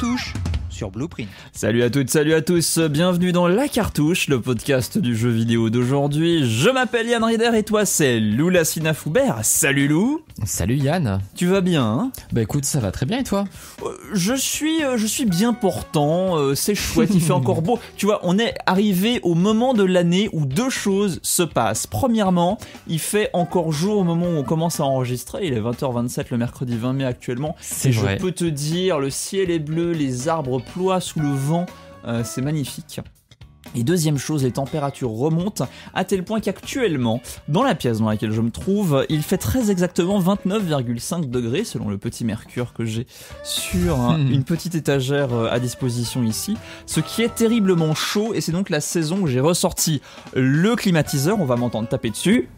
touche. Blueprint. Salut à toutes, salut à tous, bienvenue dans La Cartouche, le podcast du jeu vidéo d'aujourd'hui. Je m'appelle Yann Rider et toi c'est Lou Foubert. Salut Lou Salut Yann Tu vas bien hein Bah écoute, ça va très bien et toi euh, Je suis euh, je suis bien portant, euh, c'est chouette, il fait encore beau. Tu vois, on est arrivé au moment de l'année où deux choses se passent. Premièrement, il fait encore jour au moment où on commence à enregistrer, il est 20h27 le mercredi 20 mai actuellement. C'est je peux te dire, le ciel est bleu, les arbres sous le vent, euh, c'est magnifique. Et deuxième chose, les températures remontent à tel point qu'actuellement, dans la pièce dans laquelle je me trouve, il fait très exactement 29,5 degrés selon le petit mercure que j'ai sur hmm. une petite étagère euh, à disposition ici, ce qui est terriblement chaud et c'est donc la saison où j'ai ressorti le climatiseur, on va m'entendre taper dessus.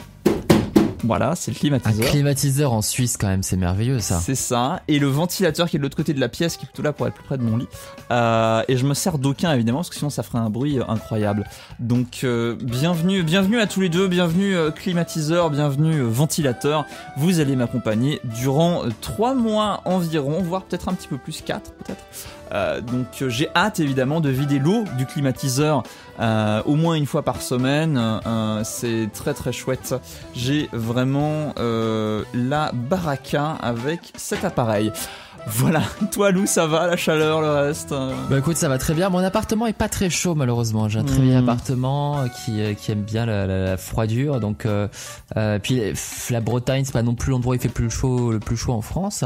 Voilà, c'est le climatiseur. Un climatiseur en Suisse quand même, c'est merveilleux ça. C'est ça. Et le ventilateur qui est de l'autre côté de la pièce, qui est plutôt là pour être plus près de mon lit. Euh, et je me sers d'aucun évidemment, parce que sinon ça ferait un bruit euh, incroyable. Donc euh, bienvenue, bienvenue à tous les deux, bienvenue euh, climatiseur, bienvenue ventilateur. Vous allez m'accompagner durant trois mois environ, voire peut-être un petit peu plus, quatre peut-être. Euh, donc euh, j'ai hâte évidemment de vider l'eau du climatiseur euh, au moins une fois par semaine. c'est très très chouette. J'ai vraiment la baraka avec cet appareil. Voilà, toi Lou, ça va, la chaleur, le reste euh Bah écoute, ça va très bien. Mon appartement est pas très chaud malheureusement. J'ai un très bien hmm. appartement euh, euh, qui, aime bien la, froidure. Donc euh, puis la Bretagne, c'est pas non plus l'endroit où il fait plus chaud, le plus chaud en France.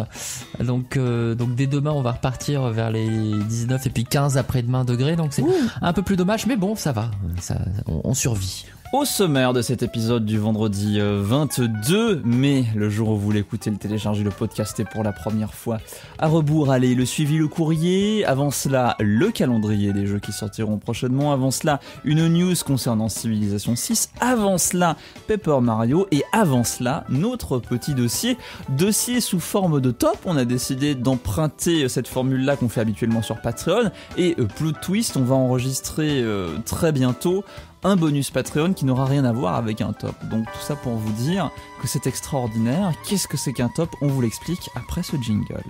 Donc donc dès demain, on va repartir vers les 19 et puis 15 après-demain degrés. Donc c'est un peu plus dommage, mais bon, ça va. Ça, on survit. Au sommaire de cet épisode du vendredi 22 euh, mai, le jour où vous l'écoutez, le téléchargez, le podcastez pour la première fois, à rebours, allez, le suivi, le courrier, avant cela, le calendrier des jeux qui sortiront prochainement, avant cela, une news concernant Civilization 6, avant cela, Pepper Mario, et avant cela, notre petit dossier, dossier sous forme de top, on a décidé d'emprunter euh, cette formule-là qu'on fait habituellement sur Patreon, et euh, plus twist, on va enregistrer très bientôt un bonus Patreon qui n'aura rien à voir avec un top. Donc tout ça pour vous dire que c'est extraordinaire. Qu'est-ce que c'est qu'un top On vous l'explique après ce jingle.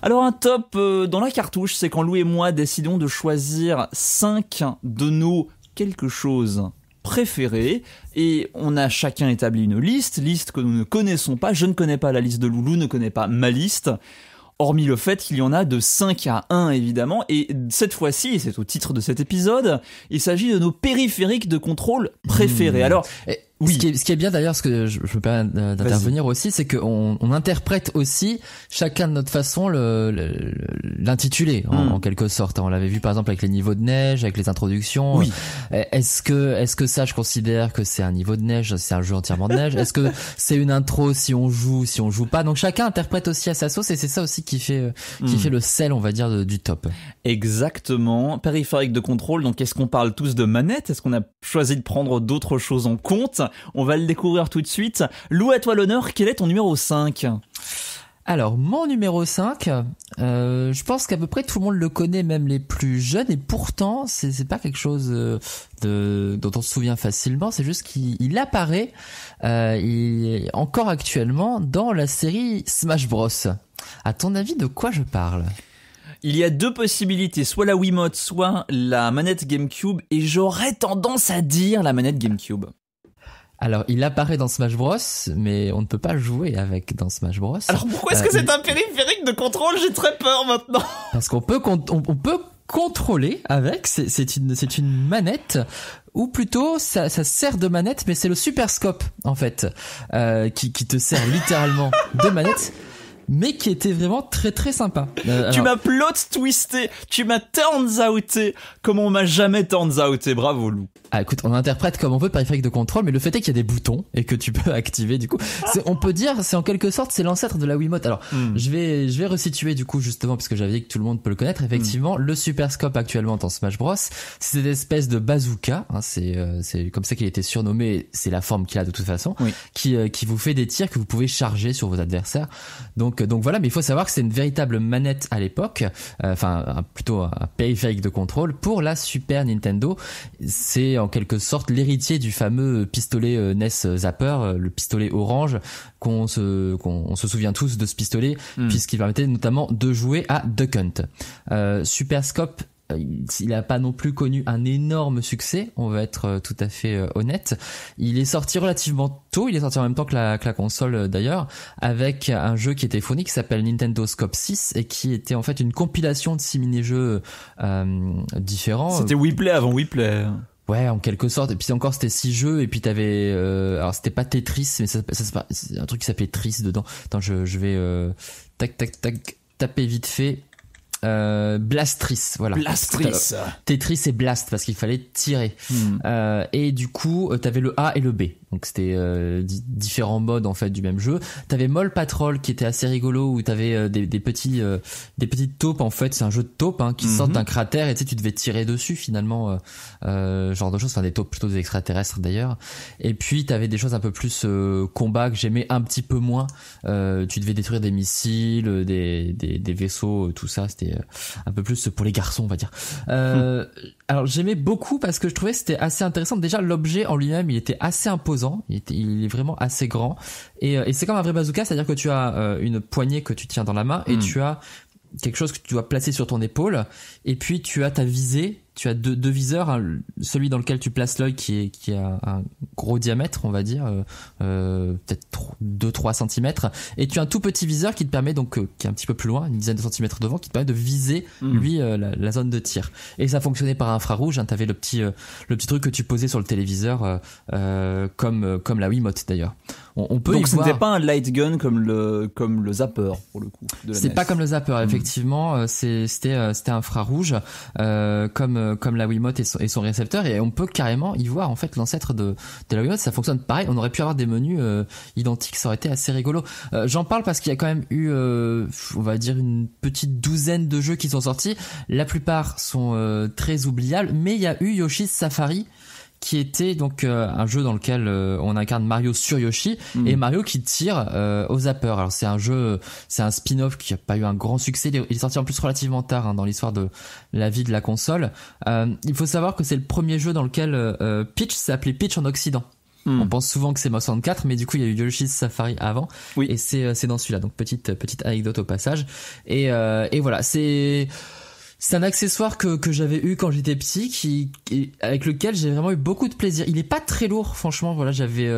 Alors un top euh, dans la cartouche, c'est quand Lou et moi décidons de choisir 5 de nos quelque chose préférés et on a chacun établi une liste, liste que nous ne connaissons pas, je ne connais pas la liste de Loulou, ne connais pas ma liste hormis le fait qu'il y en a de 5 à 1 évidemment, et cette fois-ci, c'est au titre de cet épisode, il s'agit de nos périphériques de contrôle préférés. Hmm. Alors, oui. Ce, qui est, bien d'ailleurs, ce que je, je pas d'intervenir aussi, c'est qu'on on interprète aussi chacun de notre façon l'intitulé le, le, hmm. en, quelque sorte. On l'avait vu par exemple avec les niveaux de neige, avec les introductions. Euh, est-ce que est-ce que ça, je considère que c'est un niveau de neige, c'est un jeu entièrement de neige. est-ce que c'est une intro si on joue, si on joue pas. Donc chacun interprète aussi à sa sauce et c'est ça aussi qui fait euh, qui hmm. fait le sel, on va dire, du top. Exactement. Périphérique de contrôle. Donc est-ce qu'on parle tous de manette Est-ce qu'on a choisi de prendre d'autres choses en compte on va le découvrir tout de suite. Lou, à toi l'honneur, quel est ton numéro 5 alors, mon numéro 5, euh, je pense qu'à peu près tout le monde le connaît, même les plus jeunes, et pourtant, c'est pas quelque chose euh, de, dont on se souvient facilement, c'est juste qu'il apparaît euh, encore actuellement dans la série Smash Bros. À ton avis, de quoi je parle il y a deux possibilités, soit la Wiimote, soit la manette GameCube, et j'aurais tendance à dire la manette GameCube. Alors, il apparaît dans Smash Bros, mais on ne peut pas jouer avec dans Smash Bros. Alors pourquoi est-ce que euh, c'est un périphérique de contrôle J'ai très peur maintenant. Parce qu'on peut on, peut contrôler avec. C'est une c'est une manette ou plutôt ça, ça sert de manette, mais c'est le super scope en fait euh, qui qui te sert littéralement de manette mais qui était vraiment très très sympa. Euh, tu m'as plot twisté, tu m'as turns outé, comme on m'a jamais turns outé, bravo Lou. Ah écoute, on interprète comme on veut par effet de contrôle, mais le fait est qu'il y a des boutons et que tu peux activer du coup. On peut dire, c'est en quelque sorte, c'est l'ancêtre de la Wiimote. Alors hmm. je vais je vais resituer du coup justement parce que j'avais dit que tout le monde peut le connaître. Effectivement, le Super Scope actuellement dans Smash Bros, c'est cette espèce de bazooka, hein, c'est euh, c'est comme ça qu'il était surnommé, c'est la forme qu'il a de toute façon, qui euh, qui vous fait des tirs que vous pouvez charger sur vos adversaires. Donc euh, donc, voilà, mais il faut savoir que c'est une véritable manette à l'époque, euh, enfin plutôt un périphérique de contrôle pour la Super Nintendo. C'est en quelque sorte l'héritier du fameux pistolet euh, NES Zapper, le pistolet orange qu'on se se souvient tous de ce pistolet hmm. puisqu'il permettait notamment de jouer à Duck Hunt. Super Scope euh, il n'a pas non plus connu un énorme succès, on va être euh, tout à fait euh, honnête. Il est sorti relativement tôt, il est sorti en même temps que la, console d'ailleurs, avec un jeu qui était phonique qui s'appelle Nintendo Scope 6 et qui était en fait une compilation de 6 mini-jeux différents. C'était Weplay avant Play. Ouais, en quelque sorte. Et puis encore, c'était six jeux. Et puis t'avais, alors c'était pas Tetris, mais ça, un truc qui s'appelait Tris dedans. Attends, je, vais tac tac tac taper vite fait euh, Blastris, voilà. Blastris. Tetris et Blast parce qu'il fallait tirer. Hmm. Euh, et du coup, euh, t'avais le A et le B. Donc c'était euh, différents modes en fait du même jeu. T'avais Mole Patrol qui était assez rigolo où t'avais euh, des, petits euh, des petites taupes en fait. C'est un jeu de taupes hein, qui sortent mhm. d'un cratère et tu, devais tirer dessus finalement euh, genre de choses. Enfin des taupes plutôt des extraterrestres d'ailleurs. Et puis t'avais des choses un peu plus combat que j'aimais un petit peu moins. tu devais détruire des missiles, des des, vaisseaux, tout ça. C'était un peu plus pour les garçons on va dire. Hmm alors j'aimais beaucoup parce que je trouvais c'était assez intéressant. Déjà l'objet en lui-même, il était assez imposant, il, est vraiment assez grand euh, et, c'est comme un vrai bazooka, c'est-à-dire que tu as euh, une poignée que tu tiens dans la main et hmm. tu as quelque chose que tu dois placer sur ton épaule et puis tu as ta visée tu as deux, viseurs, hein. celui dans lequel tu places l'œil qui, est, qui a un gros diamètre, on va dire, euh, euh, peut-être 2-3 cm, et tu as un tout petit viseur qui te permet donc, euh, qui est un petit peu plus loin, une dizaine de centimètres devant, qui te permet de viser, mhm. lui, la, zone de tir. Et ça fonctionnait par infrarouge, hein. tu avais le petit, le petit truc que tu posais sur le téléviseur, comme, comme la Wiimote d'ailleurs peut Donc ce n'était pas un light gun comme le comme le zapper pour le coup. C'est pas comme le zapper hmm. effectivement. Euh, c'était euh, c'était infrarouge euh, comme euh, comme la Wiimote et son, et son, récepteur et on peut carrément y voir en fait l'ancêtre de de la Wiimote. Ça fonctionne pareil. On aurait pu avoir des menus identiques. Ça aurait été assez rigolo. J'en parle parce qu'il y a quand même eu on va dire une petite douzaine de jeux qui sont sortis. La plupart sont très oubliables, mais il y a eu Yoshi's Safari qui était donc euh, un jeu dans lequel euh, on incarne Mario sur Yoshi hmm. et Mario qui tire euh, aux zappers. Alors c'est un jeu, c'est un spin-off qui a pas eu un grand succès. Il est sorti en plus relativement tard hein, dans l'histoire de la vie de la console. il faut savoir que c'est le premier jeu dans lequel Peach s'appelait Peach en Occident. Hmm. On pense souvent que c'est 64, mais du coup il y a eu Yoshi's Safari avant, oui. et c'est dans celui-là. Donc petite petite anecdote au passage. Et et voilà, c'est c'est un accessoire que, que j'avais eu quand j'étais petit, qui, avec lequel j'ai vraiment eu beaucoup de plaisir. Il est pas très lourd, franchement. Voilà, j'avais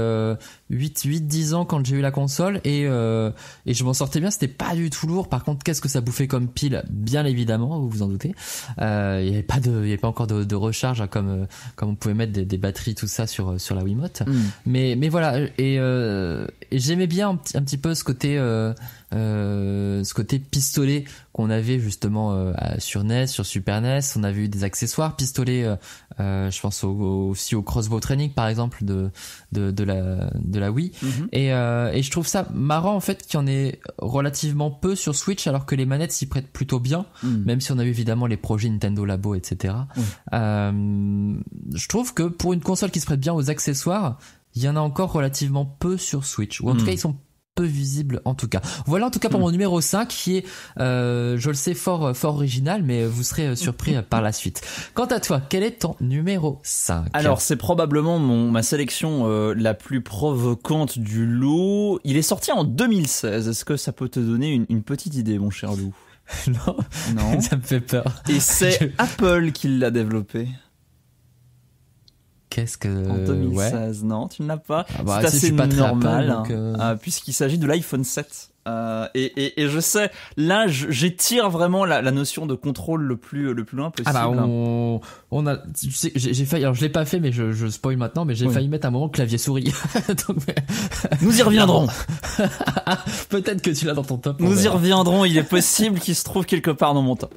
8, 8, 10 ans quand j'ai eu la console et, euh, et je m'en sortais bien. C'était pas du tout lourd. Par contre, qu'est-ce que ça bouffait comme pile Bien évidemment, vous vous en doutez. Euh, il n'y avait pas de, y pas encore de, recharge hein, comme euh, comme on pouvait mettre des, batteries tout ça sur sur la Wiimote. Mm. Mais mais voilà et, j'aimais bien un, petit peu ce côté ce côté pistolet qu'on avait justement euh, sur NES, sur Super NES. On avait eu des accessoires, pistolets. Euh, euh, je pense aussi au crossbow training par exemple de de, la de la Wii. Mhm. et, je trouve ça marrant en fait qu'il y en ait relativement peu sur Switch, alors que les manettes s'y prêtent plutôt bien, mhm. même si on a eu évidemment les projets Nintendo Labo, etc. je trouve que pour une console qui se prête bien aux accessoires, il y en a encore relativement peu sur Switch. Ou en tout mhm. cas, ils sont peu visible en tout cas. Voilà en tout cas pour mm. mon numéro 5 qui est, euh, je le sais, fort, euh, fort original, mais vous serez euh, surpris par la suite. Quant à toi, quel est ton numéro 5 Alors c'est probablement mon, ma sélection la plus provocante du lot. Il est sorti en 2016, est-ce que ça peut te donner une, petite idée mon cher Lou non, non, ça me fait peur. Et c'est Apple qui l'a développé ce que. En 2016, non, tu ne l'as pas. Ah bah, c'est assez pas normal, hein. euh. Euh, puisqu'il s'agit de l'iPhone 7. Euh, et, je sais, là, j'étire vraiment la, notion de contrôle le plus, le plus loin ah bah, possible. Ah on, a, tu sais, j'ai failli, alors je l'ai pas fait, mais je, je spoil maintenant, mais j'ai failli mettre un moment clavier souris. Nous y reviendrons. Peut-être que tu l'as dans ton top. Nous y reviendrons. Il est possible qu'il se trouve quelque part dans mon top.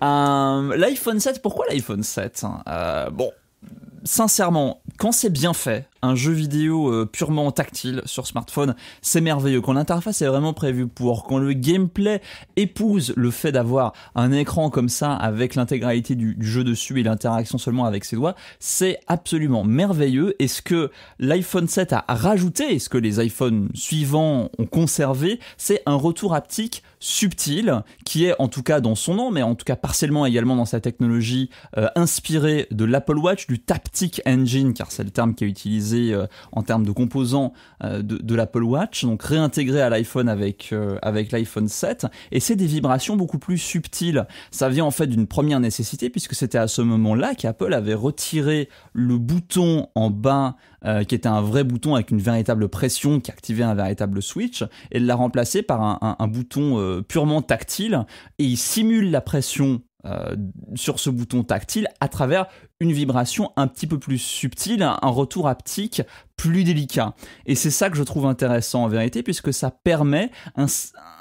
l'iPhone 7, pourquoi l'iPhone 7 Bon, sincèrement, quand c'est bien fait, un jeu vidéo euh, purement tactile sur smartphone, c'est merveilleux. Quand l'interface est vraiment prévue pour, quand le gameplay épouse le fait d'avoir un écran comme ça avec l'intégralité du, jeu dessus et l'interaction seulement avec ses doigts, c'est absolument merveilleux. Et ce que l'iPhone 7 a rajouté, et ce que les iPhones suivants ont conservé, c'est un retour haptique subtil qui est en tout cas dans son nom, mais en tout cas partiellement également dans sa technologie euh, inspirée de l'Apple Watch, du Taptic Engine, car c'est le terme qui est utilisé euh, en termes de composants euh, de, l'Apple Watch, donc réintégré à l'iPhone avec, euh, avec l'iPhone 7. Et c'est des vibrations beaucoup plus subtiles. Ça vient en fait d'une première nécessité, puisque c'était à ce moment-là qu'Apple avait retiré le bouton en bas qui était un vrai bouton avec une véritable pression qui activait un véritable switch et la remplacé par un, bouton purement tactile et il simule la pression euh, sur ce bouton tactile à travers une vibration un petit peu plus subtile, un retour haptique plus délicat. Et c'est ça que je trouve intéressant en vérité, puisque ça permet un,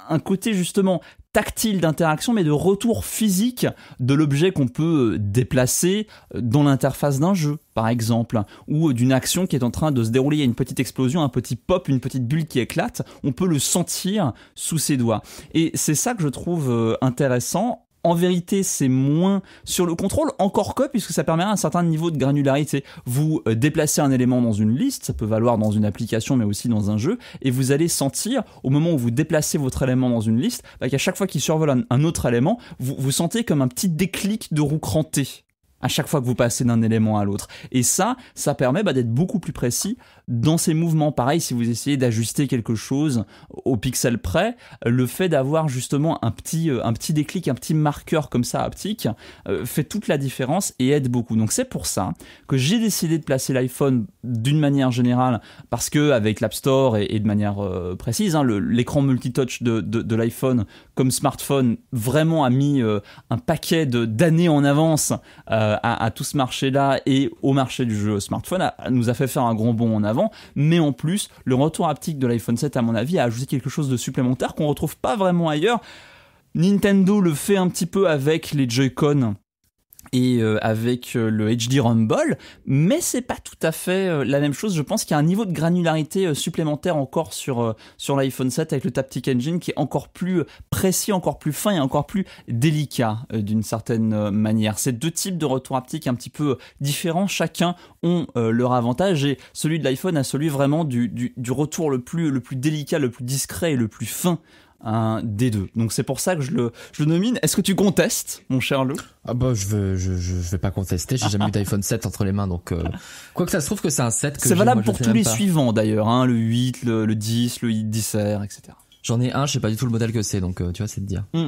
un côté justement tactile d'interaction, mais de retour physique de l'objet qu'on peut euh, déplacer euh, dans l'interface d'un jeu, par exemple, ou d'une action qui est en train de se dérouler. Il y a une petite explosion, un petit pop, une petite bulle qui éclate. On peut le sentir sous ses doigts. Et c'est ça que je trouve intéressant en vérité, c'est moins sur le contrôle, encore que, puisque ça permet un certain niveau de granularité. Vous euh, déplacez un élément dans une liste, ça peut valoir dans une application, mais aussi dans un jeu, et vous allez sentir, au moment où vous déplacez votre élément dans une liste, bah, qu'à chaque fois qu'il survole un, autre élément, vous, vous sentez comme un petit déclic de roue crantée à chaque fois que vous passez d'un élément à l'autre. Et ça, ça permet bah, d'être beaucoup plus précis dans ces mouvements, pareil, si vous essayez d'ajuster quelque chose au pixel près, le fait d'avoir justement un petit, euh, un petit déclic, un petit marqueur comme ça optique euh, fait toute la différence et aide beaucoup. Donc c'est pour ça que j'ai décidé de placer l'iPhone d'une manière générale, parce que avec l'App Store et, de manière euh, précise, hein, l'écran multitouch de, de, l'iPhone comme smartphone vraiment a mis un paquet d'années en avance à, à, tout ce marché-là et au marché du jeu smartphone, nous a fait faire un grand bond en avant mais en plus, le retour haptique de l'iPhone 7, à mon avis, a ajouté quelque chose de supplémentaire qu'on retrouve pas vraiment ailleurs. Nintendo le fait un petit peu avec les Joy-Con et euh, avec euh, le HD Rumble, mais c'est pas tout à fait euh, la même chose. Je pense qu'il y a un niveau de granularité supplémentaire encore sur, sur l'iPhone 7 avec le Taptic Engine qui est encore plus précis, encore plus fin et encore plus délicat d'une certaine manière. Ces deux types de retour haptique un petit peu différents, chacun ont leur avantage et celui de l'iPhone a celui vraiment du, du, du, retour le plus, le plus délicat, le plus discret et le plus fin un D2. Donc c'est pour ça que je le, je le nomine. Est-ce que tu contestes, mon cher Lou Ah bah je veux, je, je, vais pas contester. J'ai jamais eu d'iPhone 7 entre les mains, donc euh, quoi que ça se trouve que c'est un 7. C'est valable pour tous les suivants d'ailleurs, hein, le 8, le, 10, le 10 R, etc. J'en ai un, je sais pas du tout le modèle que c'est, donc euh, tu vois, c'est de dire. Hmm.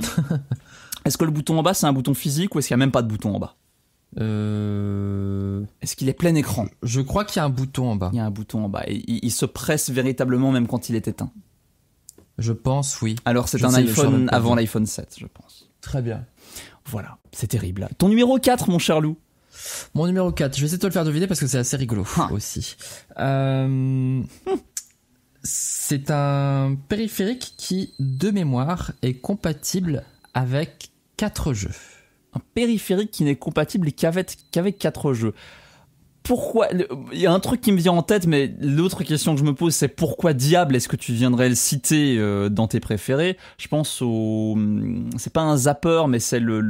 est-ce que le bouton en bas c'est un bouton physique ou est-ce qu'il y a même pas de bouton en bas euh... Est-ce qu'il est plein écran Je crois qu'il y a un bouton en bas. Il y a un bouton en bas. Et, il se presse véritablement même quand il est éteint. Je pense, oui. Alors c'est un iPhone avant l'iPhone 7, je pense. Très bien. Voilà, c'est terrible. Ton numéro 4, mon cher loup Mon numéro 4, je vais essayer de te le faire deviner parce que c'est assez rigolo ah. aussi. Euh, c'est un périphérique qui, de mémoire, est compatible avec quatre jeux. Un périphérique qui n'est compatible qu'avec quatre jeux pourquoi il y a un truc qui me vient en tête mais l'autre question que je me pose c'est pourquoi diable est-ce que tu viendrais le citer euh, dans tes préférés je pense au hmm, c'est pas un zapper mais c'est le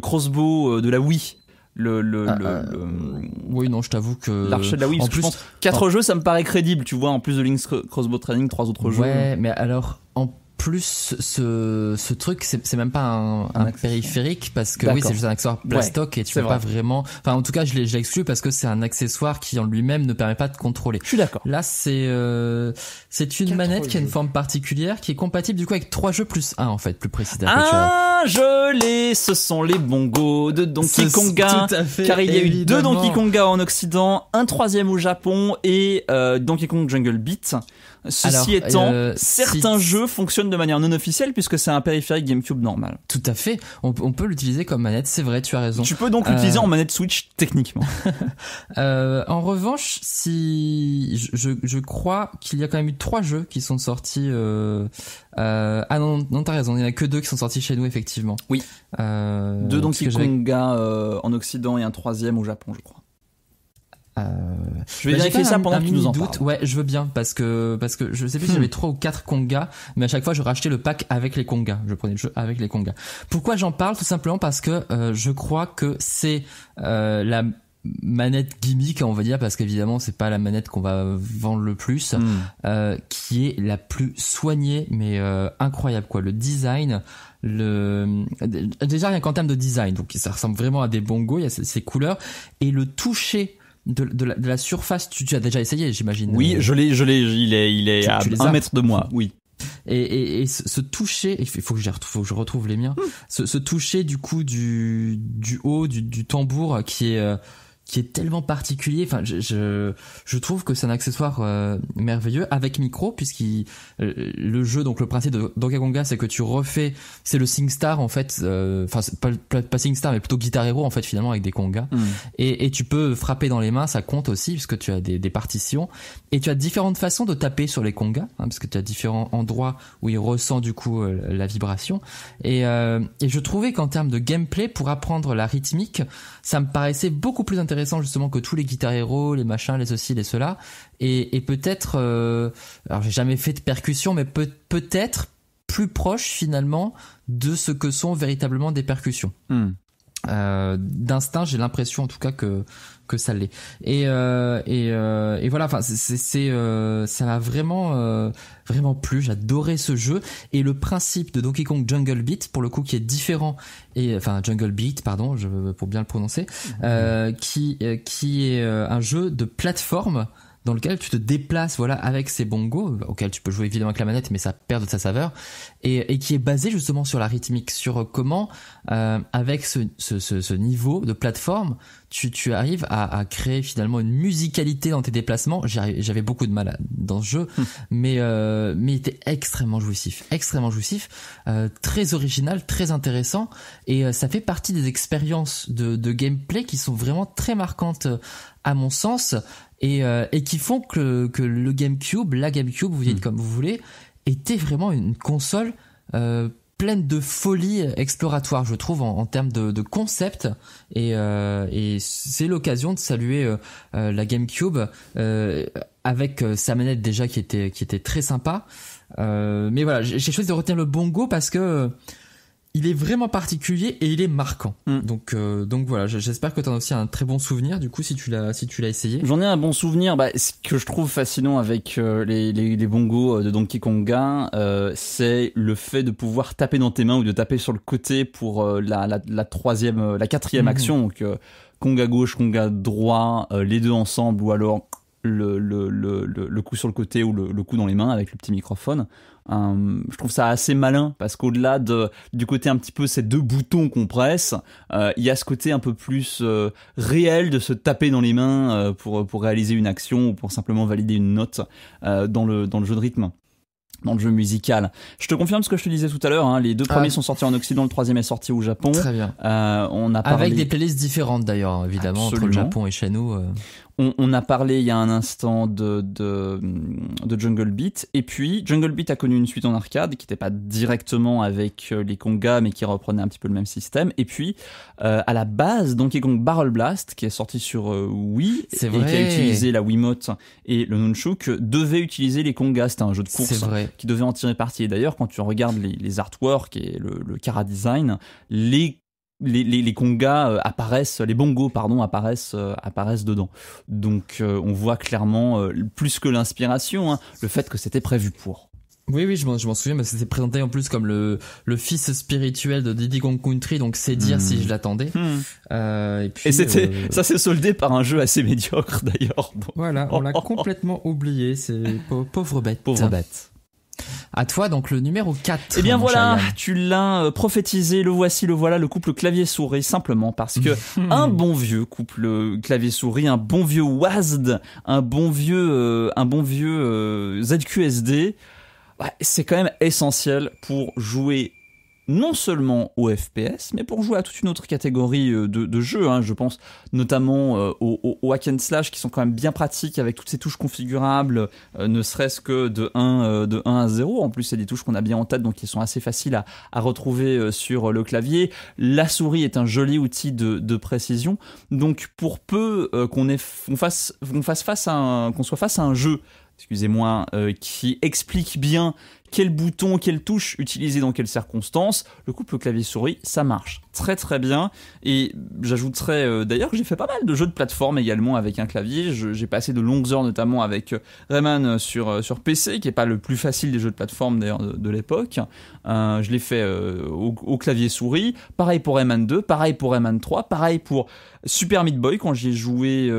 crossbow euh, de la Wii le, ah, ah, euh, hmm, oui non je t'avoue que L'archet de la Wii en plus, quatre jeux ça me paraît crédible tu vois en plus de Link's Crossbow Training trois autres jeux ouais mais alors plus ce, ce truc, c'est même pas un, un, périphérique parce que oui, c'est juste un accessoire plastoc et tu peux pas vraiment. Enfin, en tout cas, je l'exclus, parce que c'est un accessoire qui en lui-même ne permet pas de contrôler. Je suis d'accord. Là, c'est euh, c'est une manette qui a une forme particulière qui est compatible du coup avec trois jeux plus un en fait, plus précisément. Un, je les, Ce sont les bongos de Donkey Konga, car il y a eu deux Donkey Konga en Occident, un troisième au Japon et euh, Donkey Kong Jungle Beat. Ceci étant, euh, certains jeux fonctionnent de manière non officielle puisque c'est un périphérique GameCube normal. Tout à fait. On, peut l'utiliser comme manette, c'est vrai, tu as raison. Tu peux donc l'utiliser euh, en manette Switch techniquement. Euh, en revanche, si je, crois qu'il y a quand même eu trois jeux qui sont sortis. ah non, non, t'as raison. Il n'y en a que deux qui sont sortis chez nous effectivement. Oui. deux Donkey Konga en Occident et un troisième au Japon, je crois. Euh, je vais bah, vérifier ça pendant que tu nous en doute. Ouais, je veux bien parce que parce que je sais plus si hmm. j'avais trois ou quatre congas, mais à chaque fois je rachetais le pack avec les congas. Je prenais le jeu avec les congas. Pourquoi j'en parle Tout simplement parce que euh, je crois que c'est euh, la manette gimmick, on va dire, parce qu'évidemment c'est pas la manette qu'on va vendre le plus, hmm. qui est la plus soignée, mais incroyable quoi. Le design, le déjà rien qu'en termes de design, donc ça ressemble vraiment à des bongos, il y a ces couleurs et le toucher de, la, surface. Tu, as déjà essayé, j'imagine. Oui, je l'ai, je l'ai, il est, il est à un mètre de moi. Oui. Et, et, ce, toucher, il faut que je, faut je retrouve les miens. se mmh. Ce, toucher du coup du, du haut du, du tambour qui est euh, qui est tellement particulier. Enfin, je, je, je trouve que c'est un accessoire euh, merveilleux avec micro, puisqu'il euh, le jeu, donc le principe de Konga c'est que tu refais, c'est le SingStar en fait, euh, enfin euh, pas, pas SingStar, mais plutôt Guitar Hero en fait finalement avec des congas. Mm. Et, et, tu peux frapper dans les mains, ça compte aussi puisque tu as des, des partitions et tu as différentes façons de taper sur les congas, hein, parce que tu as différents endroits où il ressent du coup la vibration. Et, et je trouvais qu'en termes de gameplay, pour apprendre la rythmique, ça me paraissait beaucoup plus intéressant justement que tous les guitares héros, les machins, les ceci, les cela, et, peut-être, euh, alors j'ai jamais fait de percussion, mais peut, être plus proche finalement de ce que sont véritablement des percussions. Hmm. Euh, d'instinct, j'ai l'impression en tout cas que que ça l'est. Et, euh, et, euh, et, voilà, enfin, c'est, euh, ça m'a vraiment, euh, vraiment plu. J'adorais ce jeu et le principe de Donkey Kong Jungle Beat, pour le coup, qui est différent et enfin Jungle Beat, pardon, je, pour bien le prononcer, mhm. euh, qui, euh, qui est un jeu de plateforme dans lequel tu te déplaces voilà avec ces bongos auxquels tu peux jouer évidemment avec la manette mais ça perd de sa saveur et, et qui est basé justement sur la rythmique sur comment euh, avec ce, ce, ce, ce, niveau de plateforme tu, tu arrives à, à, créer finalement une musicalité dans tes déplacements j'avais beaucoup de mal dans ce jeu hum. mais euh, mais il était extrêmement jouissif extrêmement jouissif euh, très original très intéressant et euh, ça fait partie des expériences de, de gameplay qui sont vraiment très marquantes à mon sens euh, et, qui font que, le GameCube, la GameCube, vous dites hmm. comme vous voulez, était vraiment une console euh, pleine de folie exploratoire, je trouve, en, termes de, de, concept. Et, euh, et c'est l'occasion de saluer la GameCube avec sa manette déjà qui était, qui était très sympa. mais voilà, j'ai choisi de retenir le bongo parce que il est vraiment particulier et il est marquant. Mm. Donc, euh, donc voilà, j'espère que tu as aussi un très bon souvenir du coup si tu l'as si essayé. J'en ai un bon souvenir. Bah, ce que je trouve fascinant avec euh, les, bongos euh, de Donkey Konga, c'est le fait de pouvoir taper dans tes mains ou de taper sur le côté pour la, troisième, la quatrième mm-hmm. action. Donc Konga gauche, Konga droit, les deux ensemble ou alors le, coup sur le côté ou le coup dans les mains avec le petit microphone. Hum, je trouve ça assez malin parce qu'au-delà de du côté un petit peu ces deux boutons qu'on presse, euh, il y a ce côté un peu plus euh, réel de se taper dans les mains euh, pour pour réaliser une action ou pour simplement valider une note dans le dans le jeu de rythme dans le jeu musical. Je te confirme ce que je te disais tout à l'heure, hein, les deux premiers ah. sont sortis en Occident, le troisième est sorti au Japon. Très bien. on a parlé... Avec des playlists différentes d'ailleurs, évidemment, entre le Japon et chez nous. On, a parlé il y a un instant de, de, Jungle Beat. Et puis, Jungle Beat a connu une suite en arcade qui n'était pas directement avec euh, les Konga, mais qui reprenait un petit peu le même système. Et puis, euh, à la base, Donkey Kong Barrel Blast, qui est sorti sur euh, Wii, et qui a utilisé la Wiimote et le Nunchuk, devait utiliser les Konga. C'était un jeu de course qui devait en tirer parti. Et d'ailleurs, quand tu regardes les, artworks et le, le chara-design, les les, les, congas euh, apparaissent, les bongos pardon apparaissent euh, apparaissent dedans. Donc euh, on voit clairement plus que l'inspiration, hein, le fait que c'était prévu pour. Oui, oui, je m'en, souviens mais c'était présenté en plus comme le, fils spirituel de Diddy gong Country, donc c'est dire si hmm. je l'attendais. Hmm. et, c'était, ça s'est soldé par un jeu assez médiocre d'ailleurs. Voilà, on l'a complètement oublié, c'est pauvre bête. Pauvre bête. À toi donc le numéro 4. Eh bien voilà, tu l'as euh, prophétisé, le voici, le voilà, le couple clavier-souris, simplement parce que hmm. un bon vieux couple euh, clavier-souris, un bon vieux WASD, un bon vieux, euh, un bon vieux ZQSD, c'est quand même essentiel pour jouer non seulement au FPS, mais pour jouer à toute une autre catégorie euh, de, jeux. Hein. je pense notamment euh, au aux, hack and slash qui sont quand même bien pratiques avec toutes ces touches configurables, euh, ne serait-ce que de 1, de 1 à 0. En plus, c'est des touches qu'on a bien en tête, donc qui sont assez faciles à, retrouver sur le clavier. La souris est un joli outil de, précision. Donc pour peu qu'on fasse, face à qu'on soit face à un jeu excusez-moi, qui explique bien quel bouton, quelle touche utiliser dans quelles circonstances. Le couple clavier-souris, ça marche très très bien. Et j'ajouterais euh, d'ailleurs que j'ai fait pas mal de jeux de plateforme également avec un clavier. J'ai passé de longues heures notamment avec euh, Rayman euh, sur, sur PC, qui n'est pas le plus facile des jeux de plateforme d'ailleurs de, l'époque. je l'ai fait au, clavier souris. Pareil pour Rayman 2, pareil pour Rayman 3, pareil pour Super Meat Boy quand j'ai ai joué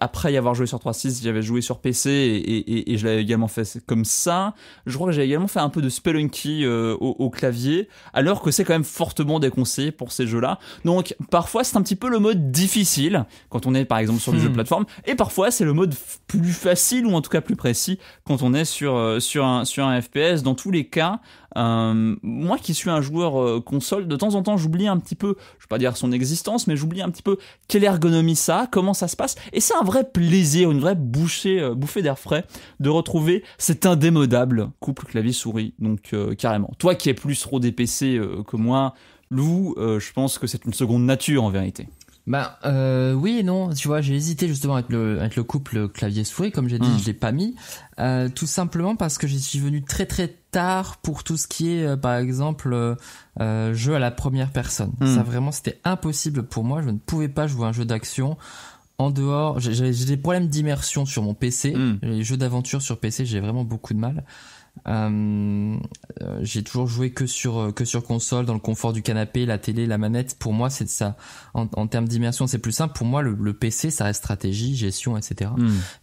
après y avoir joué sur 3.6, j'avais joué sur PC et, et je l'avais également fait comme ça. Je crois que j'ai également fait un peu de spelunky euh, au, clavier, alors que c'est quand même fortement déconseillé pour ces jeux-là. Donc parfois c'est un petit peu le mode difficile quand on est par exemple sur du jeu hmm. de plateforme, et parfois c'est le mode plus facile ou en tout cas plus précis quand on est sur, euh, sur, un, sur un FPS. Dans tous les cas, euh, moi qui suis un joueur euh, console, de temps en temps j'oublie un petit peu, je vais pas dire son existence, mais j'oublie un petit peu quelle ergonomie ça a, comment ça se passe. Et c'est un vrai plaisir, une vraie bouchée, euh, bouffée d'air frais de retrouver cet indémodable couple clavier-souris. Donc carrément. Toi qui es plus trop que moi, Lou, je pense que c'est une seconde nature en vérité. Ben euh, oui et non, tu vois, j'ai hésité justement avec le, avec le couple clavier souris, comme j'ai dit, hmm. je l'ai pas mis, euh, tout simplement parce que j'y suis venu très très tard pour tout ce qui est, euh, par exemple, euh, euh, jeu à la première personne. Hmm. Ça vraiment, c'était impossible pour moi. Je ne pouvais pas jouer un jeu d'action en dehors. J'ai des problèmes d'immersion sur mon PC. Hmm. Les jeux d'aventure sur PC, j'ai vraiment beaucoup de mal. Euh, euh, j'ai toujours joué que sur euh, que sur console, dans le confort du canapé, la télé, la manette. Pour moi, c'est ça. En, termes d'immersion, c'est plus simple. Pour moi, le, le, PC, ça reste stratégie, gestion, etc.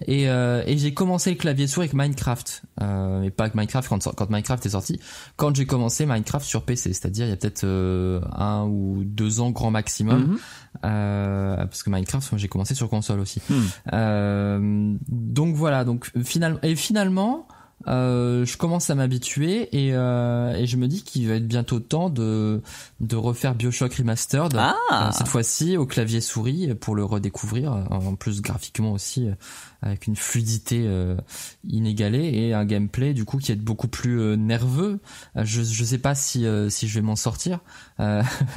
Et, hmm. et j'ai commencé le clavier souris avec Minecraft, mais pas avec Minecraft quand quand Minecraft est sorti. Quand j'ai commencé Minecraft sur PC, c'est-à-dire il y a peut-être un ou deux ans grand maximum, hmm. parce que Minecraft, moi j'ai commencé sur console aussi. Hmm. donc voilà. Donc finalement et finalement euh, je commence à m'habituer et, euh, et, je me dis qu'il va être bientôt temps de, de refaire Bioshock Remastered ah. euh, cette fois-ci au clavier souris pour le redécouvrir en plus graphiquement aussi avec une fluidité euh, inégalée et un gameplay du coup qui est beaucoup plus euh, nerveux. Euh, je je sais pas si si je vais m'en sortir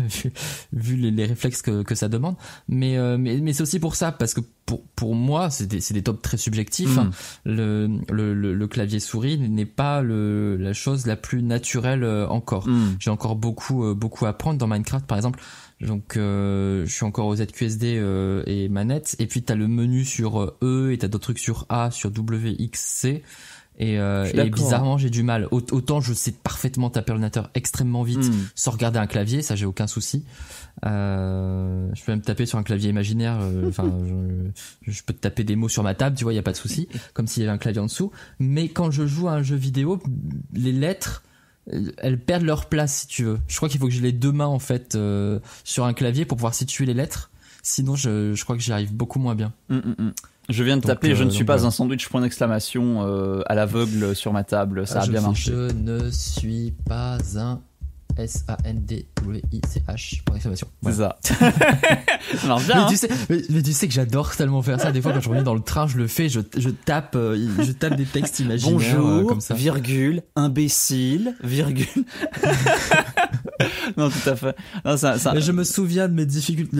vu, vu les, les, réflexes que que ça demande, mais mais, c'est aussi pour ça parce que pour pour moi c'est des c'est des tops très subjectifs. Hein. Mm. Le, le, le, clavier souris n'est pas le la chose la plus naturelle encore. Mm. J'ai encore beaucoup beaucoup à apprendre dans Minecraft par exemple. Donc euh, je suis encore aux ZQSD euh, et manette. Et puis tu as le menu sur euh, E et tu as d'autres trucs sur A, sur WXC. Et, euh, et hein. bizarrement j'ai du mal. Autant je sais parfaitement taper l'ordinateur extrêmement vite hmm. sans regarder un clavier, ça j'ai aucun souci. je peux même taper sur un clavier imaginaire. Enfin, je, peux te taper des mots sur ma table, tu vois, il y a pas de souci. comme s'il y avait un clavier en dessous. Mais quand je joue à un jeu vidéo, les lettres elles perdent leur place si tu veux. Je crois qu'il faut que j'ai les deux mains en fait euh, sur un clavier pour pouvoir situer les lettres. Sinon, je, crois que j'y arrive beaucoup moins bien. Mm, mm, mm. Je viens de taper Je ne euh, suis pas un sandwich point d'exclamation euh, à l'aveugle sur ma table. Ça ah, a bien marché. Je ne suis pas un S-A-N-D-W-I-C-H. C'est ça. mais, hein. tu sais, tu sais, que j'adore tellement faire ça. Des fois, quand je reviens dans le train, je le fais, je, tape, euh, je tape des textes imaginaires. Euh, Bonjour, comme ça. virgule, imbécile, virgule. non, tout à fait. Non, ça, ça... Je me souviens de mes difficultés,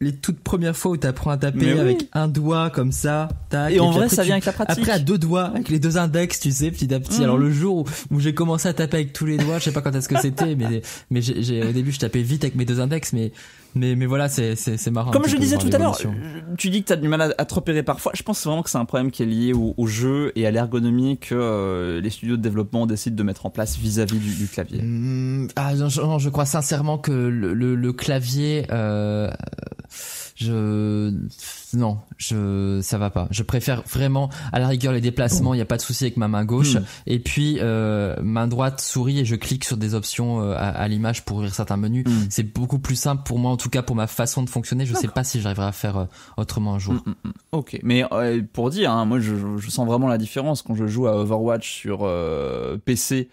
les toutes premières fois où t'apprends à taper avec un doigt comme ça. Tac, et, en vrai, ça vient avec la pratique. Après, à deux doigts, avec les deux index, tu sais, petit à petit. Mhm. Alors le jour où, où j'ai commencé à taper avec tous les doigts, je sais pas quand est-ce que c'était, mais mais j'ai, au début, je tapais vite avec mes deux index, mais mais, mais voilà, c'est marrant. Comme je disais tout à l'heure, tu dis que tu as du mal à, à te repérer parfois. Je pense vraiment que c'est un problème qui est lié au, jeu et à l'ergonomie que euh, les studios de développement décident de mettre en place vis-à-vis du, clavier. Mm, ah, non, je, crois sincèrement que le, le, le clavier. Euh je non, je ça va pas. Je préfère vraiment à la rigueur les déplacements, il n'y a pas de souci avec ma main gauche hmm. et puis euh, main droite souris et je clique sur des options euh, à, l'image pour ouvrir certains menus. Hmm. C'est beaucoup plus simple pour moi en tout cas pour ma façon de fonctionner, je sais pas si j'arriverai à faire euh, autrement un jour. Hmm, OK, mais euh, pour dire hein, moi je, sens vraiment la différence quand je joue à Overwatch sur PC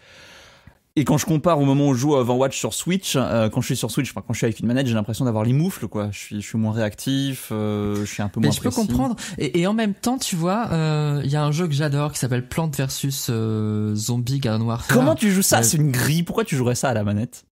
et quand je compare au moment où je joue à Overwatch sur Switch, euh, quand je suis sur Switch, quand je suis avec une manette, j'ai l'impression d'avoir les quoi. Je suis, je suis moins réactif, euh, je suis un peu moins. Mais je peux comprendre. Et, en même temps, tu vois, il euh, y a un jeu que j'adore qui s'appelle Plante versus Zombie Garden Warfare. Comment tu joues ça C'est une grille. Pourquoi tu jouerais ça à la manette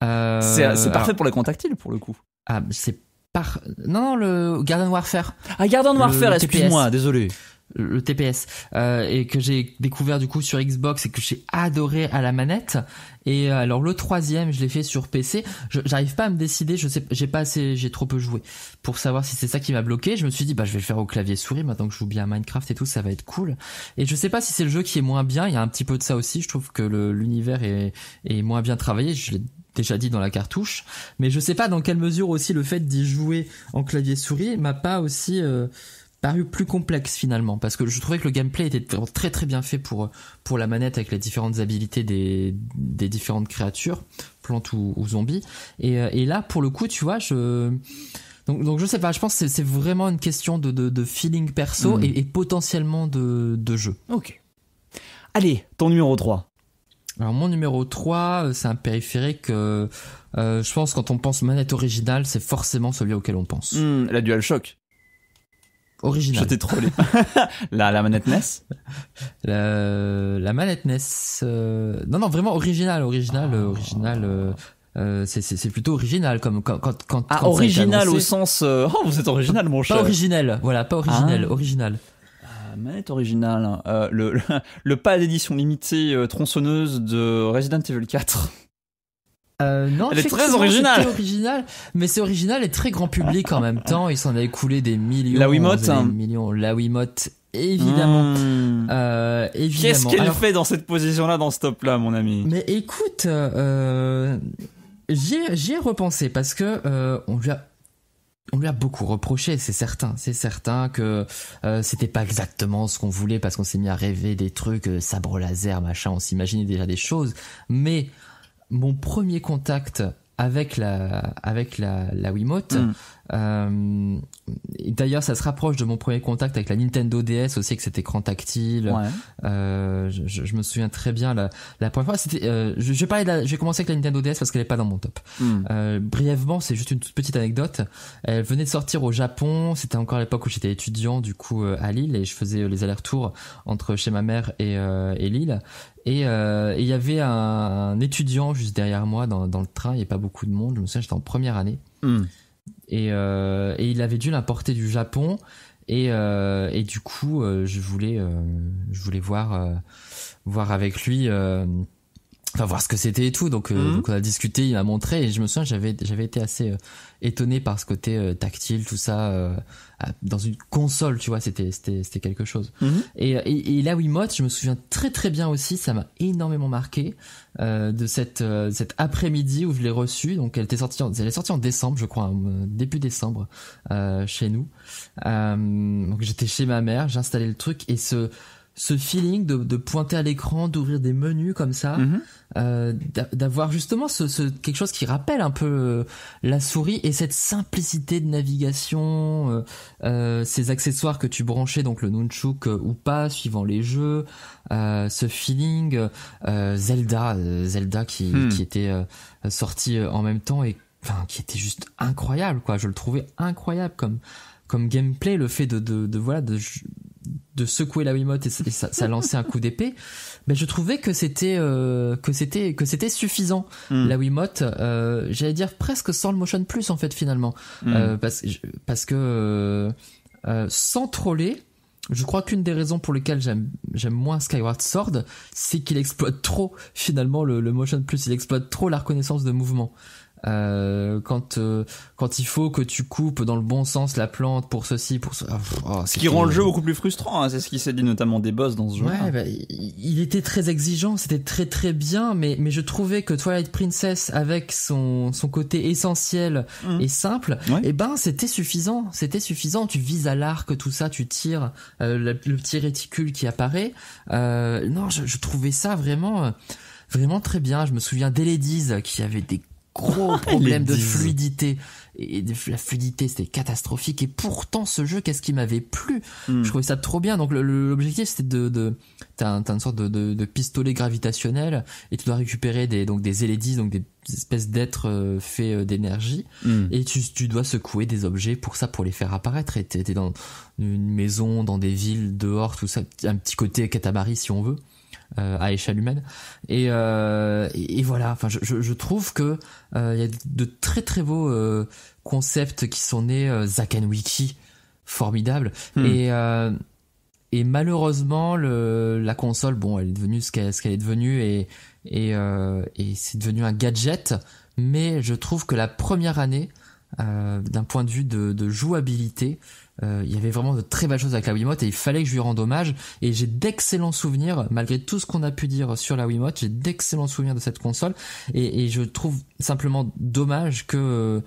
C'est parfait pour les contactiles, pour le coup. Ah, c'est pas... Non, non, le Garden Warfare. Ah, Garden Warfare, excuse-moi, désolé le TPS euh, et que j'ai découvert du coup sur Xbox et que j'ai adoré à la manette et euh, alors le troisième je l'ai fait sur PC j'arrive pas à me décider je sais j'ai pas assez j'ai trop peu joué pour savoir si c'est ça qui m'a bloqué je me suis dit bah je vais le faire au clavier souris maintenant que je joue bien à Minecraft et tout ça va être cool et je sais pas si c'est le jeu qui est moins bien il y a un petit peu de ça aussi je trouve que l'univers est, est moins bien travaillé je l'ai déjà dit dans la cartouche, mais je sais pas dans quelle mesure aussi le fait d'y jouer en clavier souris m'a pas aussi euh, paru plus complexe finalement parce que je trouvais que le gameplay était très très bien fait pour pour la manette avec les différentes habilités des, des différentes créatures plantes ou, zombies euh, et, là pour le coup tu vois je donc, donc je sais pas je pense que c'est vraiment une question de, de, feeling perso hmm. et, potentiellement de, de jeu ok allez ton numéro 3 alors mon numéro 3, euh, c'est un périphérique. Euh, je pense quand on pense manette originale, c'est forcément celui auquel on pense. Hmm, la DualShock. Original. Je t'ai trollé. la, la manette NES la, manette NES. Euh, non, non, vraiment original, original, euh, original. Euh, c'est plutôt original comme quand quand, ah original au sens oh vous êtes original mon cher pas original voilà pas original ah. original ah, manette originale hein. le, le, le pas d'édition limitée tronçonneuse de Resident Evil 4 euh, non, elle est très originale. original, mais c'est original et très grand public en même temps. Il s'en a écoulé des millions. La Wiimote, hein. millions. La Wiimote, évidemment. Hmm. Euh, évidemment. Qu'est-ce qu'elle fait dans cette position-là, dans ce top-là, mon ami Mais écoute, euh, j'y ai repensé parce que euh, on lui a on lui beaucoup reproché, c'est certain, c'est certain que euh, c'était pas exactement ce qu'on voulait parce qu'on s'est mis à rêver des trucs, euh, sabre laser, machin, on s'imaginait déjà des choses, mais mon premier contact avec la avec la, la Wiimote, mm. Euh, d'ailleurs, ça se rapproche de mon premier contact avec la Nintendo DS aussi, avec cet écran tactile. Ouais. Euh, je, me souviens très bien la, la première fois. C'était, euh, je, je parler de la, j'ai commencé avec la Nintendo DS parce qu'elle est pas dans mon top. Hmm. brièvement, c'est juste une toute petite anecdote. Elle venait de sortir au Japon. C'était encore l'époque où j'étais étudiant du coup à Lille et je faisais les allers-retours entre chez ma mère et, et Lille. Et il y avait un, étudiant juste derrière moi dans, le train, il y avait pas beaucoup de monde, je me souviens j'étais en première année. Hmm. Euh, et, il avait dû l'importer du Japon et, euh, et du coup euh, je voulais je voulais voir voir avec lui enfin voir ce que c'était et tout. Donc, euh, mhm. donc, on a discuté, il m'a montré et je me souviens j'avais j'avais été assez euh, étonné par ce côté euh, tactile, tout ça dans une console, tu vois, c'était c'était c'était quelque chose. Mhm. Et, et, et la Wiimote, je me souviens très très bien aussi, ça m'a énormément marqué de cette cet après-midi où je l'ai reçue. Donc elle était sortie, elle est sortie en décembre, je crois, début décembre chez nous. donc j'étais chez ma mère, j'ai installé le truc et ce ce feeling de, pointer à l'écran, d'ouvrir des menus comme ça, mhm. euh, d'avoir justement ce, quelque chose qui rappelle un peu euh, la souris et cette simplicité de navigation, euh, ces accessoires que tu branchais, donc le nunchuk ou pas, suivant les jeux, ce feeling Zelda, Zelda qui, hmm. était sorti en même temps et enfin, qui était juste incroyable quoi. Je le trouvais incroyable comme comme gameplay, le fait de de, de voilà de de secouer la Wiimote et, ça, ça, lançait un coup d'épée, mais je trouvais que c'était euh, que c'était que c'était suffisant hmm. la Wiimote, euh, j'allais dire presque sans le motion plus en fait finalement, hmm. euh, parce, parce que sans troller, je crois qu'une des raisons pour lesquelles j'aime j'aime moins Skyward Sword, c'est qu'il exploite trop finalement le, le motion plus, il exploite trop la reconnaissance de mouvement. Euh, quand euh, quand il faut que tu coupes dans le bon sens la plante pour ceci pour ce... Ah, oh, ce qui rend le jeu beaucoup plus frustrant hein, c'est ce qui s'est dit notamment des boss dans ce jeu ouais, bah, il était très exigeant c'était très très bien mais mais je trouvais que Twilight Princess avec son son côté essentiel mmh. et simple et eh ben c'était suffisant c'était suffisant tu vises à l'arc tout ça tu tires euh, le, petit réticule qui apparaît euh, non je, je, trouvais ça vraiment vraiment très bien je me souviens d'Eledies qui avait des gros problème de fluidité. Et la fluidité, c'était catastrophique. Et pourtant, ce jeu, qu'est-ce qui m'avait plu hmm. Je trouvais ça trop bien. Donc, l'objectif, c'était de... de T'as une sorte de, de, pistolet gravitationnel et tu dois récupérer des, donc des élédis, e donc des espèces d'êtres euh, faits euh, d'énergie. Hmm. Et tu, tu, dois secouer des objets pour ça, pour les faire apparaître. Et t'es dans une maison, dans des villes, dehors, tout ça. Un petit côté catamarie, si on veut. Euh, à échelle humaine. Et, euh, et, et voilà, enfin, je, je, trouve que euh, il y a de très très beaux concepts qui sont nés. and Wiki, formidable. Hmm. Et et malheureusement, le, la console, bon, elle est devenue ce qu'elle, est devenue et, et, euh, et c'est devenu un gadget. Mais je trouve que la première année, euh, d'un point de vue de, de jouabilité, euh, il y avait vraiment de très belles choses avec la Wiimote et il fallait que je lui rende hommage. Et j'ai d'excellents souvenirs, malgré tout ce qu'on a pu dire sur la Wiimote, j'ai d'excellents souvenirs de cette console. Et, et, je trouve simplement dommage que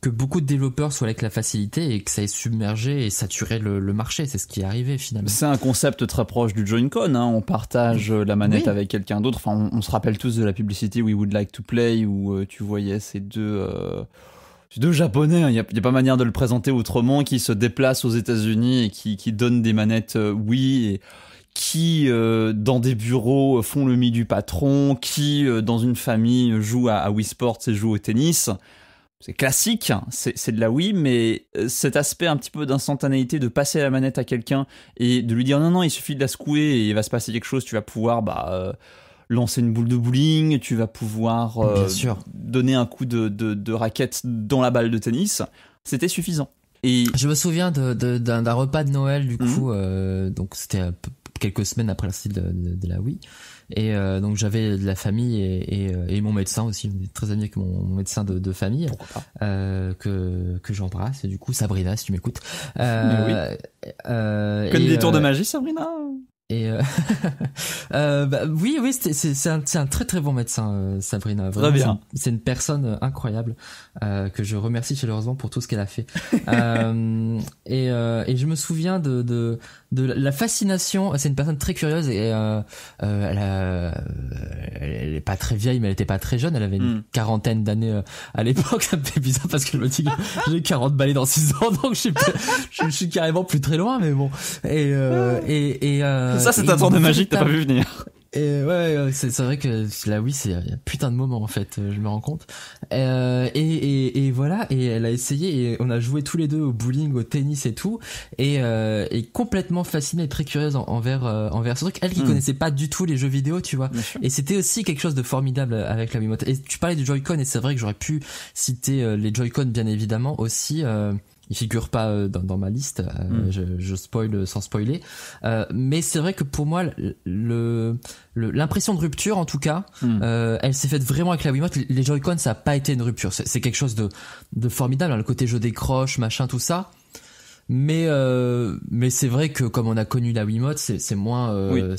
que beaucoup de développeurs soient avec la facilité et que ça ait submergé et saturé le, le marché. C'est ce qui est arrivé finalement. C'est un concept très proche du Joy-Con. Hein. On partage euh, la manette avec quelqu'un d'autre. Enfin, on, se rappelle tous de la publicité We Would Like to Play où euh, tu voyais ces deux deux japonais, hein. il n'y a, pas manière de le présenter autrement, qui se déplacent aux États-Unis et qui, qui donnent des manettes Wii euh, oui et qui euh, dans des bureaux euh, font le mi du patron, qui dans une famille joue à, Wii Sports et joue au tennis. C'est classique, hein. c'est de la Wii, mais cet aspect un petit peu d'instantanéité de passer la manette à quelqu'un et de lui dire non non il suffit de la secouer et il va se passer quelque chose, tu vas pouvoir bah lancer une boule de bowling, tu vas pouvoir euh, donner un coup de, de, raquette dans la balle de tennis. C'était suffisant. Et... Je me souviens d'un de, repas de Noël, du mhm. coup, euh, donc c'était euh, quelques semaines après la sortie de, la Wii. Et euh, donc j'avais de la famille et, et, mon médecin aussi, très ami avec mon, médecin de, famille, que, que j'embrasse. Et du coup, Sabrina, si tu m'écoutes. Euh, Comme des tours de magie, Sabrina et euh, euh, bah, oui, oui, c'est un, un, très très bon médecin, euh, Sabrina. très bien. C'est une personne euh, incroyable que je remercie chaleureusement pour tout ce qu'elle a fait. et, et je me souviens de, de de la fascination. C'est une personne très curieuse et euh, euh, euh, elle, est pas très vieille, mais elle était pas très jeune. Elle avait une hmm. quarantaine d'années à l'époque. Ça me fait bizarre parce que je me dis que j'ai 40 balais dans 6 ans, donc je suis, suis carrément plus très loin. Mais bon. Et, ah. et, ça, c'est un tour de magie que t'as pas vu venir. Et ouais, c'est vrai que là, oui, c'est un putain de moment en fait, je me rends compte. Euh, et, et, et, voilà, et elle a essayé, et on a joué tous les deux au bowling, au tennis et tout, et, euh, et complètement fascinée et très curieuse envers, euh, envers ce truc. Elle qui hmm. connaissait pas du tout les jeux vidéo, tu vois. Et c'était aussi quelque chose de formidable avec la Wiimote. Et tu parlais du Joy-Con, et c'est vrai que j'aurais pu citer euh, les Joy-Con bien évidemment aussi il figure pas euh, dans, ma liste. Euh, mm. Je, je, spoil sans spoiler. Euh, mais c'est vrai que pour moi, le l'impression de rupture, en tout cas, mm. elle s'est faite vraiment avec la Wiimote. Les Joy-Con, ça n'a pas été une rupture. C'est quelque chose de, formidable. Hein, le côté je décroche, machin, tout ça. Mais euh, mais c'est vrai que comme on a connu la Wiimote, c'est c'est moins euh,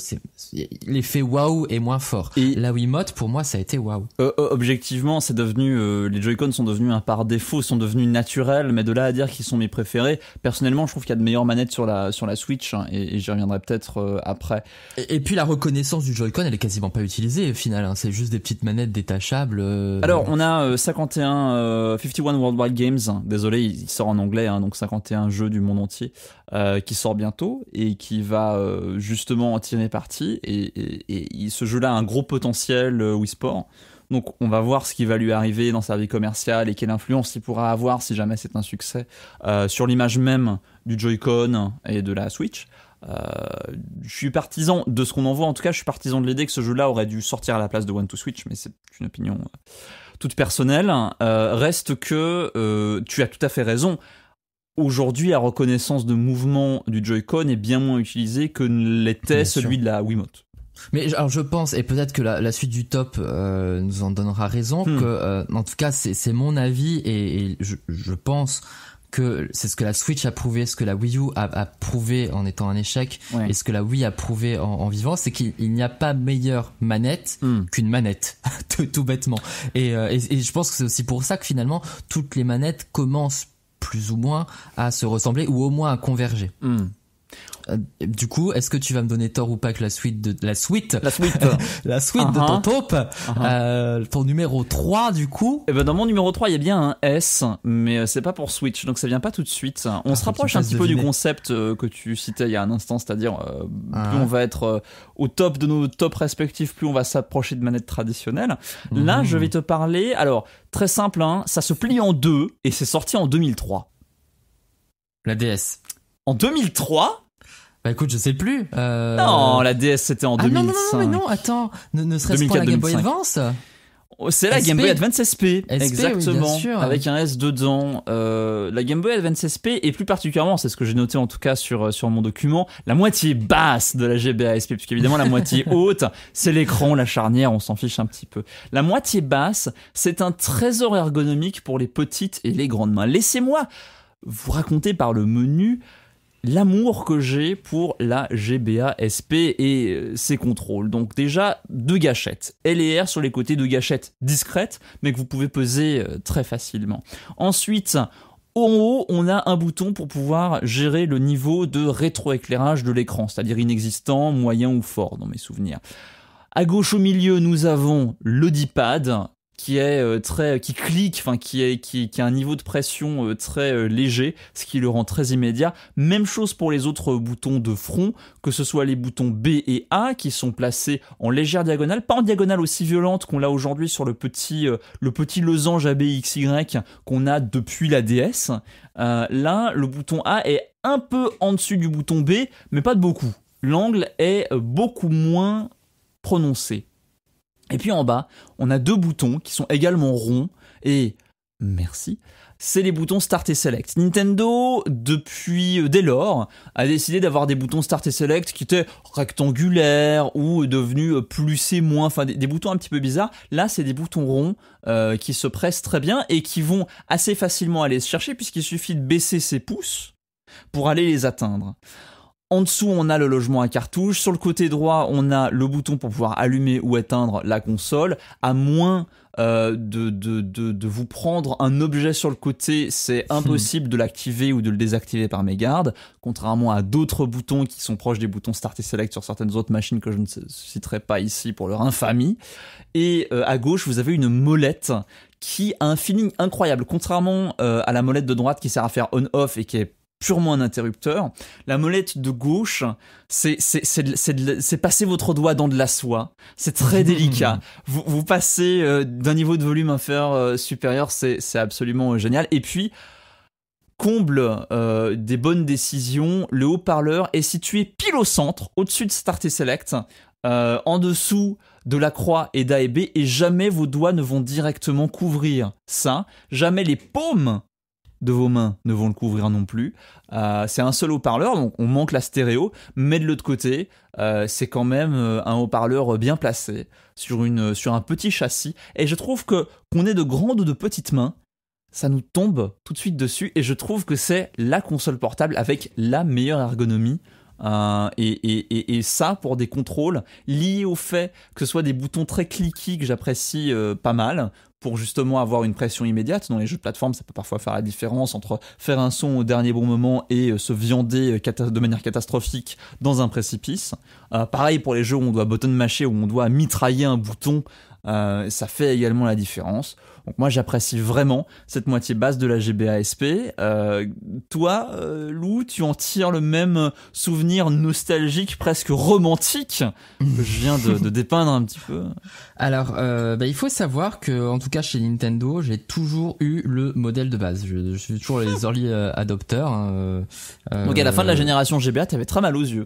l'effet waouh est moins fort. Et la Wiimote pour moi ça a été waouh. Euh, euh, objectivement, c'est devenu euh, les Joy-Con sont devenus un par défaut, sont devenus naturels, mais de là à dire qu'ils sont mes préférés, personnellement, je trouve qu'il y a de meilleures manettes sur la sur la Switch hein, et, j'y reviendrai peut-être après. Et, puis la reconnaissance du Joy-Con, elle est quasiment pas utilisée au final, hein. c'est juste des petites manettes détachables. Alors, on a 51 51 Worldwide Games, hein. désolé, il sort en anglais hein, donc 51 jeux du monde entier euh, qui sort bientôt et qui va euh, justement en tirer parti. Et, ce jeu-là a un gros potentiel euh, Wii Sport. Donc on va voir ce qui va lui arriver dans sa vie commerciale et quelle influence il pourra avoir si jamais c'est un succès sur l'image même du Joy-Con et de la Switch. je suis partisan de ce qu'on en voit, en tout cas je suis partisan de l'idée que ce jeu-là aurait dû sortir à la place de One to Switch, mais c'est une opinion toute personnelle. reste que tu as tout à fait raison, Aujourd'hui, la reconnaissance de mouvement du Joy-Con est bien moins utilisée que l'était celui de la Wiimote. Mais alors je pense, et peut-être que la, suite du top euh, nous en donnera raison, hmm. que euh, en tout cas c'est mon avis et, je, pense que c'est ce que la Switch a prouvé, ce que la Wii U a, prouvé en étant un échec, et ce que la Wii a prouvé en, vivant, c'est qu'il n'y a pas meilleure manette hmm. qu'une manette, tout, bêtement. Euh, et, et, je pense que c'est aussi pour ça que finalement toutes les manettes commencent plus ou moins à se ressembler ou au moins à converger. Hmm. Euh, du coup, est-ce que tu vas me donner tort ou pas que la suite de la suite la la suite de ton uh-huh. taupe uh-huh. Euh, ton numéro 3 du coup et eh ben dans mon numéro 3, il y a bien un S mais euh, c'est pas pour Switch donc ça vient pas tout de suite. On ah, se rapproche un petit peu du concept que tu citais il y a un instant, c'est-à-dire plus ah. on va être au top de nos tops respectifs, plus on va s'approcher de manettes traditionnelles. Là, mhm. je vais te parler alors très simple hein, ça se plie en deux et c'est sorti en 2003. La DS. En 2003 bah, écoute, je sais plus. Euh. Non, la DS c'était en 2005. Ah, non, non, non, non, attends, ne, serait-ce pas oh, euh, la Game Boy Advance c'est la Game Boy Advance SP, exactement, avec un S dedans. la Game Boy Advance SP et plus particulièrement, c'est ce que j'ai noté en tout cas sur euh, sur mon document, la moitié basse de la GBA SP, puisqu'évidemment la moitié haute, c'est l'écran, la charnière, on s'en fiche un petit peu. La moitié basse, c'est un trésor ergonomique pour les petites et les grandes mains. Laissez-moi vous raconter par le menu l'amour que j'ai pour la GBA SP et euh, ses contrôles. Donc déjà, deux gâchettes. L et R sur les côtés, deux gâchettes discrètes, mais que vous pouvez peser euh, très facilement. Ensuite, en haut, on a un bouton pour pouvoir gérer le niveau de rétroéclairage de l'écran, c'est-à-dire inexistant, moyen ou fort dans mes souvenirs. À gauche au milieu, nous avons le qui est euh, très qui clique enfin qui est qui, a un niveau de pression euh, très euh, léger ce qui le rend très immédiat même chose pour les autres boutons de front que ce soit les boutons B et A qui sont placés en légère diagonale pas en diagonale aussi violente qu'on l'a aujourd'hui sur le petit le petit losange ABXY qu'on a depuis la DS là le bouton A est un peu en dessus du bouton B mais pas de beaucoup l'angle est beaucoup moins prononcé et puis en bas, on a deux boutons qui sont également ronds et merci. C'est les boutons Start et Select. Nintendo, depuis euh, dès lors, a décidé d'avoir des boutons Start et Select qui étaient rectangulaires ou devenus euh, plus et moins, enfin des, boutons un petit peu bizarres. Là, c'est des boutons ronds euh, qui se pressent très bien et qui vont assez facilement aller se chercher puisqu'il suffit de baisser ses pouces pour aller les atteindre. En dessous, on a le logement à cartouche. Sur le côté droit, on a le bouton pour pouvoir allumer ou éteindre la console. À moins euh, de, de, vous prendre un objet sur le côté, c'est hmm. impossible de l'activer ou de le désactiver par mégarde, contrairement à d'autres boutons qui sont proches des boutons Start et Select sur certaines autres machines que je ne citerai pas ici pour leur infamie. Et euh, à gauche, vous avez une molette qui a un feeling incroyable, contrairement euh, à la molette de droite qui sert à faire on-off et qui est purement un interrupteur. La molette de gauche, c'est passer votre doigt dans de la soie. C'est très délicat. Vous, passez euh, d'un niveau de volume inférieur faire euh, supérieur, c'est absolument euh, génial. Et puis, comble des bonnes décisions, le haut-parleur est situé pile au centre, au-dessus de Start et Select, en dessous de la croix et d'A et B, et jamais vos doigts ne vont directement couvrir ça. Jamais les paumes de vos mains ne vont le couvrir non plus. Euh, c'est un seul haut-parleur, donc on manque la stéréo, mais de l'autre côté, euh, c'est quand même euh, un haut-parleur bien placé sur, une, sur un petit châssis. Et je trouve que qu'on ait de grandes ou de petites mains, ça nous tombe tout de suite dessus. Et je trouve que c'est la console portable avec la meilleure ergonomie euh, et, ça pour des contrôles liés au fait que ce soit des boutons très cliqués que j'apprécie euh, pas mal pour justement avoir une pression immédiate. Dans les jeux de plateforme, ça peut parfois faire la différence entre faire un son au dernier bon moment et euh, se viander de manière catastrophique dans un précipice. pareil pour les jeux où on doit button mâcher, où on doit mitrailler un bouton, ça fait également la différence. Donc moi j'apprécie vraiment cette moitié basse de la GBASP. Euh, toi, euh, Lou, tu en tires le même souvenir nostalgique, presque romantique que je viens de, dépeindre un petit peu. Alors, euh, bah, il faut savoir que, en tout cas chez Nintendo, j'ai toujours eu le modèle de base. Je, suis toujours les early euh, adopteurs. Hein, euh, Donc à la fin de la génération GBA, avais très mal aux yeux.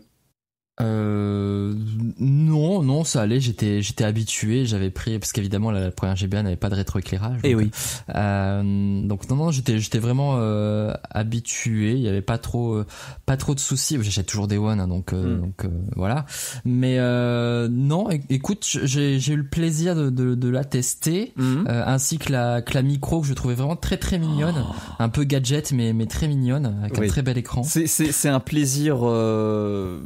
Euh, non, non, ça allait. J'étais, j'étais habitué. J'avais pris parce qu'évidemment la, première GBA n'avait pas de rétroéclairage. Et eh oui. Euh, donc non, non, j'étais, j'étais vraiment euh, habitué. Il n'y avait pas trop, pas trop de soucis. J'achète toujours des One, hein, donc, hmm. voilà. Mais non, écoute, j'ai, eu le plaisir de, la tester, hmm. ainsi que la, micro que je trouvais vraiment très très mignonne, oh. un peu gadget mais mais très mignonne, avec un très bel écran. C'est, un plaisir.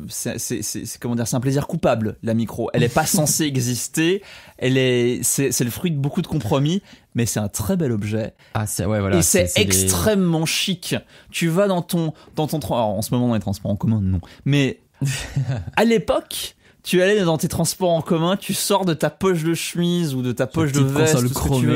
c'est c'est comment dire, c'est un plaisir coupable la micro. Elle n'est pas censée exister. Elle est, c'est le fruit de beaucoup de compromis, mais c'est un très bel objet. Ah, c'est Et c'est extrêmement chic. Tu vas dans ton dans ton alors, en ce moment dans les transports en commun non, mais à l'époque tu allais dans tes transports en commun, tu sors de ta poche de chemise ou de ta poche de veste,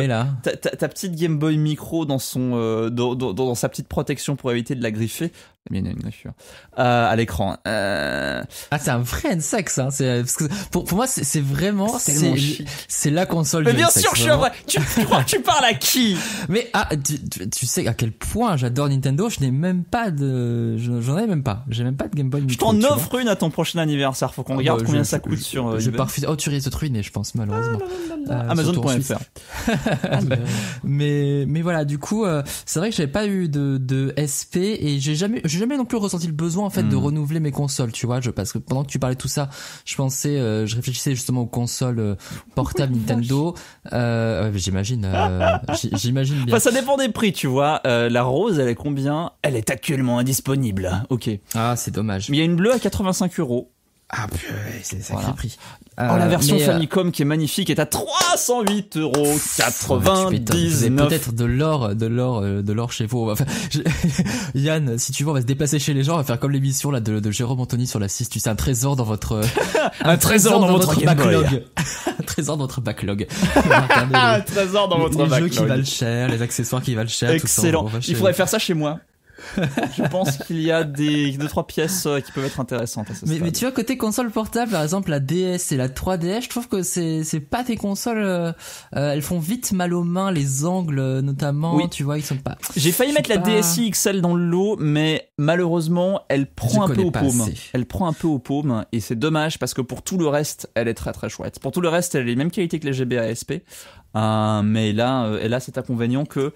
là. Ta, petite Game Boy Micro dans son euh, dans, dans, sa petite protection pour éviter de la griffer. La mienne a une griffure hein. euh, à l'écran. Hein. Euh. Ah c'est un vrai sexe hein. C'est pour, moi c'est vraiment c'est la console. Mais bien sûr je suis un vrai. Tu, crois tu parles à qui Mais ah, tu, sais à quel point j'adore Nintendo. Je n'ai même pas de j'en ai même pas. J'ai même pas de Game Boy Micro. Je t'en offre une à ton prochain anniversaire. Faut qu'on ah regarde bah, combien ça coûte je, sur. Euh, je pars Oh, tu risques de ruiner, je pense, malheureusement. Ah, euh, Amazon.fr. mais, mais voilà, du coup, euh, c'est vrai que j'avais pas eu de, SP et j'ai jamais, jamais non plus ressenti le besoin, en fait, de hmm. renouveler mes consoles, tu vois. Je, parce que pendant que tu parlais de tout ça, je pensais, je réfléchissais justement aux consoles portables Nintendo. j'imagine, j'imagine bien. ça dépend des prix, tu vois. la rose, elle est combien Elle est actuellement indisponible. Ok. Ah, c'est dommage. Mais il y a une bleue à 85 euros. Ah c'est sacré prix. Euh, oh, la version euh, Famicom qui est magnifique est à 308 euros 99. Peut-être de l'or, de l'or, euh, de l'or chez vous. Yann, si tu veux, on va se déplacer chez les gens, on va faire comme l'émission là de, Jérôme Anthony sur la 6. Tu sais, un trésor dans votre un, trésor, dans, votre, backlog, un trésor dans votre backlog. un trésor dans votre backlog. Les jeux qui valent cher, les accessoires qui valent cher. Excellent. Il faudrait faire ça chez moi. je pense qu'il y a des deux trois pièces euh, qui peuvent être intéressantes. À mais, mais, tu vois côté console portable, par exemple la DS et la 3DS, je trouve que c'est c'est pas tes consoles, euh, euh, elles font vite mal aux mains les angles notamment. Oui. tu vois ils sont pas. J'ai failli mettre la DSi XL dans le lot, mais malheureusement elle prend un peu aux paumes Elle prend un peu aux paumes et c'est dommage parce que pour tout le reste elle est très très chouette. Pour tout le reste elle a les mêmes qualités que la GBA SP, euh, mais là elle a cet inconvénient que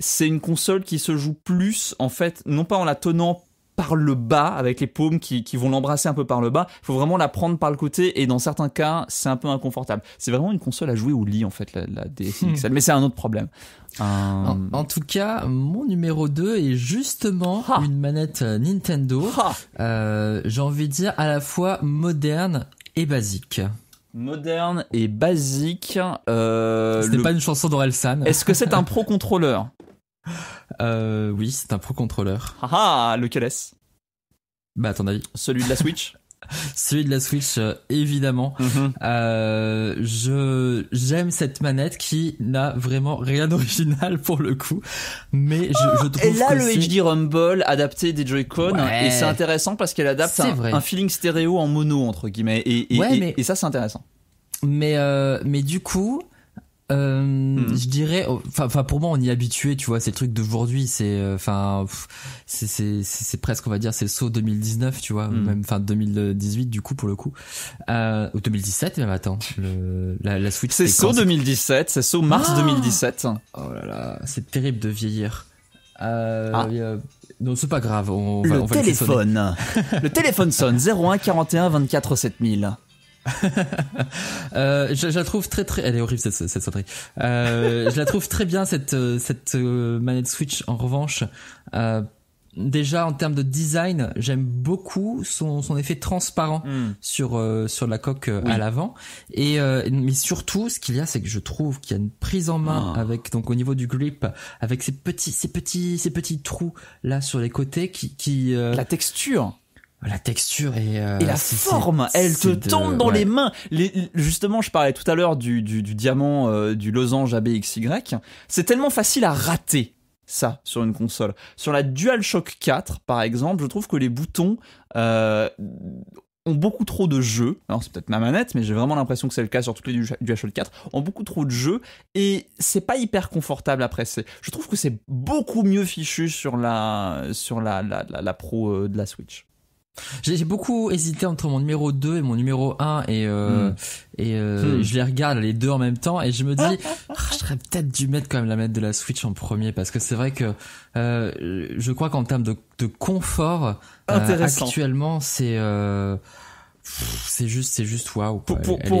c'est une console qui se joue plus, en fait, non pas en la tenant par le bas, avec les paumes qui, vont l'embrasser un peu par le bas. Il faut vraiment la prendre par le côté, et dans certains cas, c'est un peu inconfortable. C'est vraiment une console à jouer au lit, en fait, la, hmm. mais c'est un autre problème. En, euh, tout cas, mon numéro 2 est justement une manette Nintendo. Euh, j'ai envie de dire à la fois moderne et basique. Moderne et basique. Euh, n'est pas une chanson d'Orelsan. Est-ce que c'est un pro contrôleur euh, oui, c'est un Pro contrôleur Ah ah, lequel est-ce Bah, à ton avis Celui de la Switch Celui de la Switch, euh, évidemment. Mm-hmm. Euh, je j'aime cette manette qui n'a vraiment rien d'original pour le coup, mais je, oh, trouve et là le HD Rumble adapté des Joy-Con et c'est intéressant parce qu'elle adapte un, un, feeling stéréo en mono entre guillemets et, et, ça c'est intéressant. Mais euh, mais du coup, euh, hmm. je dirais oh, enfin pour moi on y est habitué tu vois c'est le truc d'aujourd'hui c'est euh, enfin c'est presque on va dire c'est saut 2019 tu vois hmm. même enfin 2018 du coup pour le coup euh, ou 2017 même attends la, la Switch c'est saut 2017 c'est saut mars 2017 ah oh là là c'est terrible de vieillir ah. non, c'est pas grave. On va, le téléphone. Le, le téléphone sonne 01 41 24 7000. Euh, je, la trouve très très. Elle est horrible cette, cette euh, je la trouve très bien cette euh, cette manette Switch. En revanche, déjà en termes de design, j'aime beaucoup son, son effet transparent hmm. sur sur la coque à l'avant. Et mais surtout, ce qu'il y a, c'est que je trouve qu'il y a une prise en main ah. avec donc au niveau du grip, avec ces petits ces petits ces petits trous là sur les côtés qui qui la texture la texture et, euh, et la forme, elle te tombe dans les mains. justement, je parlais tout à l'heure du, du, diamant, euh, du losange ABXY. C'est tellement facile à rater ça sur une console. Sur la DualShock 4, par exemple, je trouve que les boutons euh, ont beaucoup trop de jeu. Alors c'est peut-être ma manette, mais j'ai vraiment l'impression que c'est le cas sur toutes les DualShock 4. Ont beaucoup trop de jeux et c'est pas hyper confortable à presser. Je trouve que c'est beaucoup mieux fichu sur la sur la pro de la Switch. J'ai beaucoup hésité entre mon numéro 2 et mon numéro 1 et euh, hmm. euh, hmm. je les regarde les deux en même temps et je me dis ah, je serais peut-être dû mettre quand même la mettre de la Switch en premier parce que c'est vrai que euh, je crois qu'en termes de, confort actuellement c'est c'est juste, c'est juste waouh. Pour,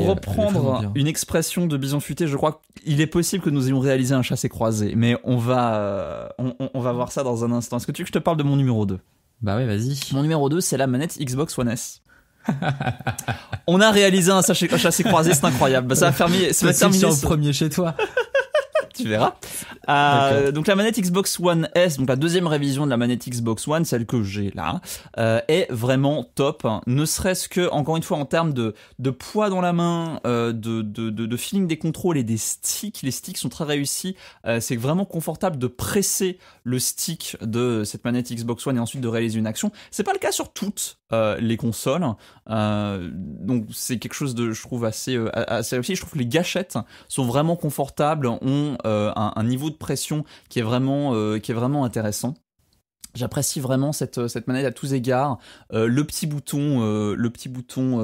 reprendre une expression de Bison Futé, je crois qu'il est possible que nous ayons réalisé un chassé croisé, mais on va, on, on va voir ça dans un instant. Est-ce que tu veux que je te parle de mon numéro 2 bah ouais vas-y. Mon numéro 2, c'est la manette Xbox One S. On a réalisé un sachet chassé croisé, c'est incroyable. Ça va fermer. Ça va terminer. le premier chez toi tu verras. Euh, donc la manette Xbox One S, donc la deuxième révision de la manette Xbox One, celle que j'ai là, euh, est vraiment top. Ne serait-ce que, encore une fois, en termes de, de poids dans la main, euh, de, de, de, feeling des contrôles et des sticks. Les sticks sont très réussis. C'est vraiment confortable de presser le stick de cette manette Xbox One et ensuite de réaliser une action. C'est pas le cas sur toutes les consoles. donc c'est quelque chose de, je trouve, assez, assez réussi. Je trouve que les gâchettes sont vraiment confortables, ont euh, un, niveau de pression qui est vraiment, euh, qui est vraiment intéressant. J'apprécie vraiment cette, euh, manette à tous égards. le petit bouton, le petit bouton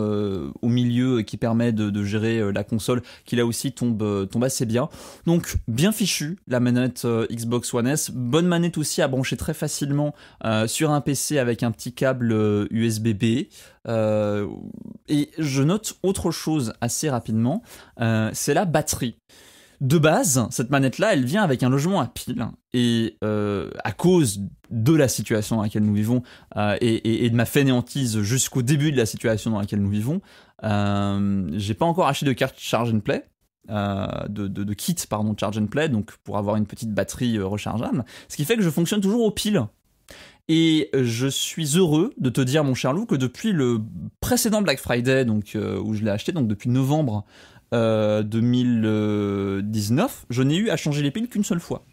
au milieu qui permet de, gérer la console, qui là aussi tombe, tombe assez bien. Donc bien fichu la manette Xbox One S. Bonne manette aussi à brancher très facilement sur un PC avec un petit câble USB-B. et je note autre chose assez rapidement, c'est la batterie de base, cette manette-là, elle vient avec un logement à pile. Et euh, à cause de la situation dans laquelle nous vivons euh, et, de ma fainéantise jusqu'au début de la situation dans laquelle nous vivons, euh, j'ai pas encore acheté de carte charge and play. De, de, kit pardon charge and play donc pour avoir une petite batterie rechargeable ce qui fait que je fonctionne toujours au pile. et je suis heureux de te dire mon cher Lou que depuis le précédent Black Friday donc où je l'ai acheté donc depuis novembre 2019, euh, je n'ai eu à changer les piles qu'une seule fois.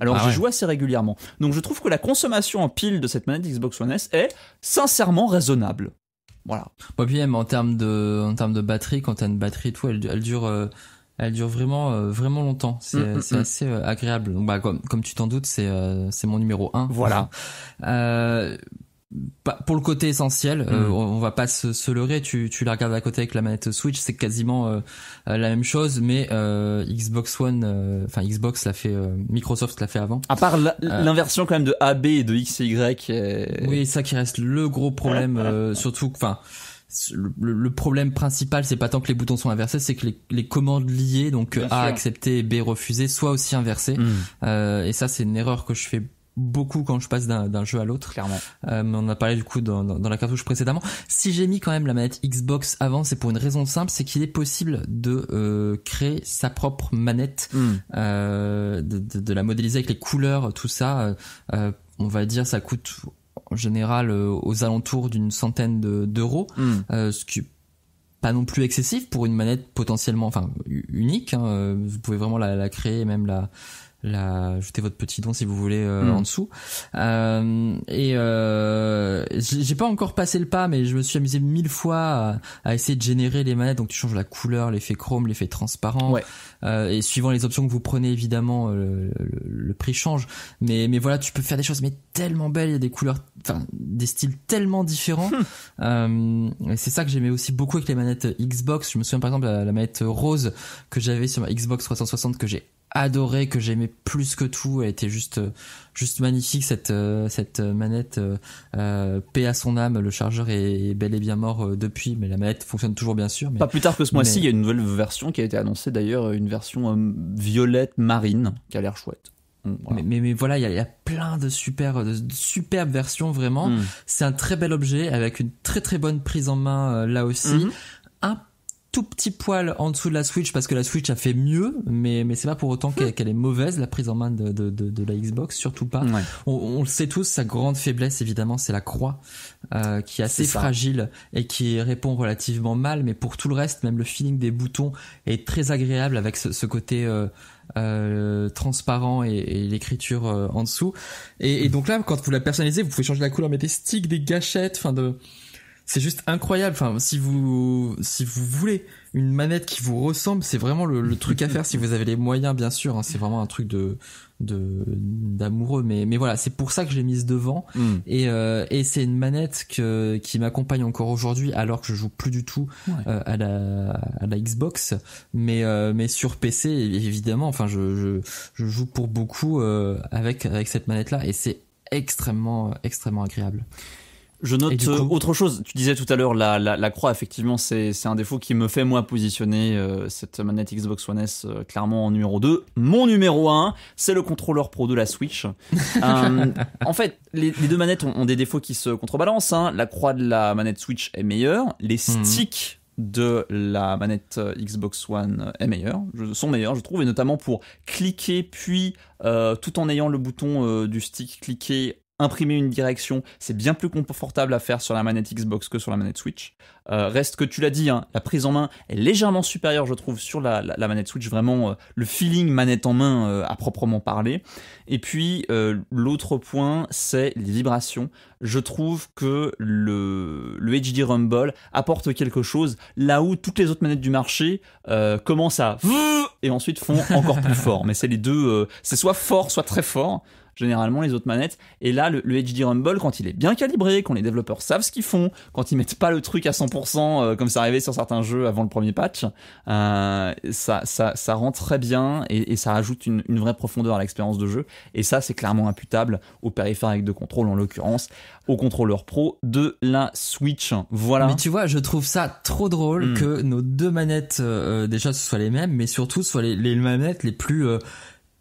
Alors ah j'ai joué assez régulièrement. Donc je trouve que la consommation en piles de cette manette Xbox One S est sincèrement raisonnable. Voilà. Moi, puis en termes de, en termes de batterie, quand t'as une batterie, tout, elle, dure. Euh, elle dure vraiment euh, vraiment longtemps c'est mm, mm, mm. assez agréable donc bah comme comme tu t'en doutes c'est c'est mon numéro 1 voilà pour le côté essentiel, euh, mm. on va pas se, se leurrer. Tu, la regardes à côté avec la manette Switch, c'est quasiment euh, la même chose, mais euh, Xbox One, enfin Xbox l'a fait, Microsoft l'a fait avant. À part l'inversion quand même de AB et de X et Y. Oui, ça qui reste le gros problème, surtout, enfin. Le, problème principal, c'est pas tant que les boutons sont inversés, c'est que les, commandes liées, donc A accepter, B refusé, soient aussi inversées. Mm. et ça, c'est une erreur que je fais beaucoup quand je passe d'un jeu à l'autre. Clairement. Euh, mais on a parlé du coup dans, la cartouche précédemment. Si j'ai mis quand même la manette Xbox avant, c'est pour une raison simple, c'est qu'il est possible de euh, créer sa propre manette, hmm. euh, de, la modéliser avec les couleurs, tout ça. Euh, on va dire ça coûte en général aux alentours d'une centaine d'euros, hmm. ce qui pas non plus excessif pour une manette potentiellement, enfin unique. Hein. vous pouvez vraiment la, la créer, même la la votre petit don si vous voulez euh, mm. en dessous euh, et euh, j'ai pas encore passé le pas mais je me suis amusé mille fois à, à, essayer de générer les manettes donc tu changes la couleur l'effet chrome l'effet transparent ouais. Euh, et suivant les options que vous prenez évidemment euh, le, prix change mais mais voilà tu peux faire des choses mais tellement belles il y a des couleurs enfin des styles tellement différents hmm. euh, c'est ça que j'aimais aussi beaucoup avec les manettes Xbox je me souviens par exemple la, la manette rose que j'avais sur ma Xbox 360 que j'ai adoré que j'aimais plus que tout elle était juste juste magnifique cette euh, cette euh, manette euh, paix à son âme. Le chargeur est, bel et bien mort depuis, mais la manette fonctionne toujours bien sûr. Pas plus tard que ce mois-ci, il y a une nouvelle version qui a été annoncée d'ailleurs, une version violette marine qui a l'air chouette. Mais, mais, voilà, il y a, plein de super, de, superbes versions vraiment. Mm. C'est un très bel objet avec une très très bonne prise en main là aussi. Mm-hmm tout petit poil en dessous de la Switch parce que la Switch a fait mieux, mais, mais c'est pas pour autant qu'elle, est mauvaise, la prise en main de, de, la Xbox, surtout pas. On, le sait tous, sa grande faiblesse évidemment, c'est la croix, euh, qui est assez fragile et qui répond relativement mal, mais pour tout le reste, même le feeling des boutons est très agréable avec ce, côté... Euh, euh, transparent et, l'écriture en dessous et, et, donc là quand vous la personnalisez vous pouvez changer la couleur mettre des sticks des gâchettes enfin de c'est juste incroyable. Enfin, si vous si vous voulez une manette qui vous ressemble, c'est vraiment le, truc à faire si vous avez les moyens, bien sûr. Hein. c'est vraiment un truc de d'amoureux, mais mais voilà, c'est pour ça que je l'ai mise devant. Hmm. Et euh, et c'est une manette que qui m'accompagne encore aujourd'hui, alors que je joue plus du tout euh, à la à la Xbox, mais euh, mais sur PC évidemment. Enfin, je je, je joue pour beaucoup avec avec cette manette là, et c'est extrêmement extrêmement agréable. Je note euh, autre chose. Tu disais tout à l'heure, la, la, croix, effectivement, c'est un défaut qui me fait, moi, positionner euh, cette manette Xbox One S euh, clairement en numéro 2. Mon numéro 1, c'est le contrôleur pro de la Switch. en fait, les, deux manettes ont, des défauts qui se contrebalancent. Hein. La croix de la manette Switch est meilleure. Les mhm. sticks de la manette Xbox One est meilleur, sont meilleurs je trouve et notamment pour cliquer puis tout en ayant le bouton du stick cliqué imprimer une direction, c'est bien plus confortable à faire sur la manette Xbox que sur la manette Switch. Euh, reste que tu l'as dit, hein, la prise en main est légèrement supérieure, je trouve, sur la, manette Switch, vraiment euh, le feeling manette en main euh, à proprement parler. Et puis l'autre point, c'est les vibrations. Je trouve que le, le, HD Rumble apporte quelque chose là où toutes les autres manettes du marché commencent à et ensuite font encore plus fort. Mais c'est les deux, c'est soit fort, soit très fort généralement les autres manettes. Et là, le, HD Rumble, quand il est bien calibré, quand les développeurs savent ce qu'ils font, quand ils mettent pas le truc à 100% euh, comme c'est arrivé sur certains jeux avant le premier patch, euh, ça, ça, ça, rend très bien et, et ça ajoute une, une, vraie profondeur à l'expérience de jeu. Et ça, c'est clairement imputable au périphérique de contrôle, en l'occurrence, au contrôleur pro de la Switch. Voilà. Mais tu vois, je trouve ça trop drôle hmm. que nos deux manettes, euh, déjà, ce soit les mêmes, mais surtout, ce soient les, les manettes les plus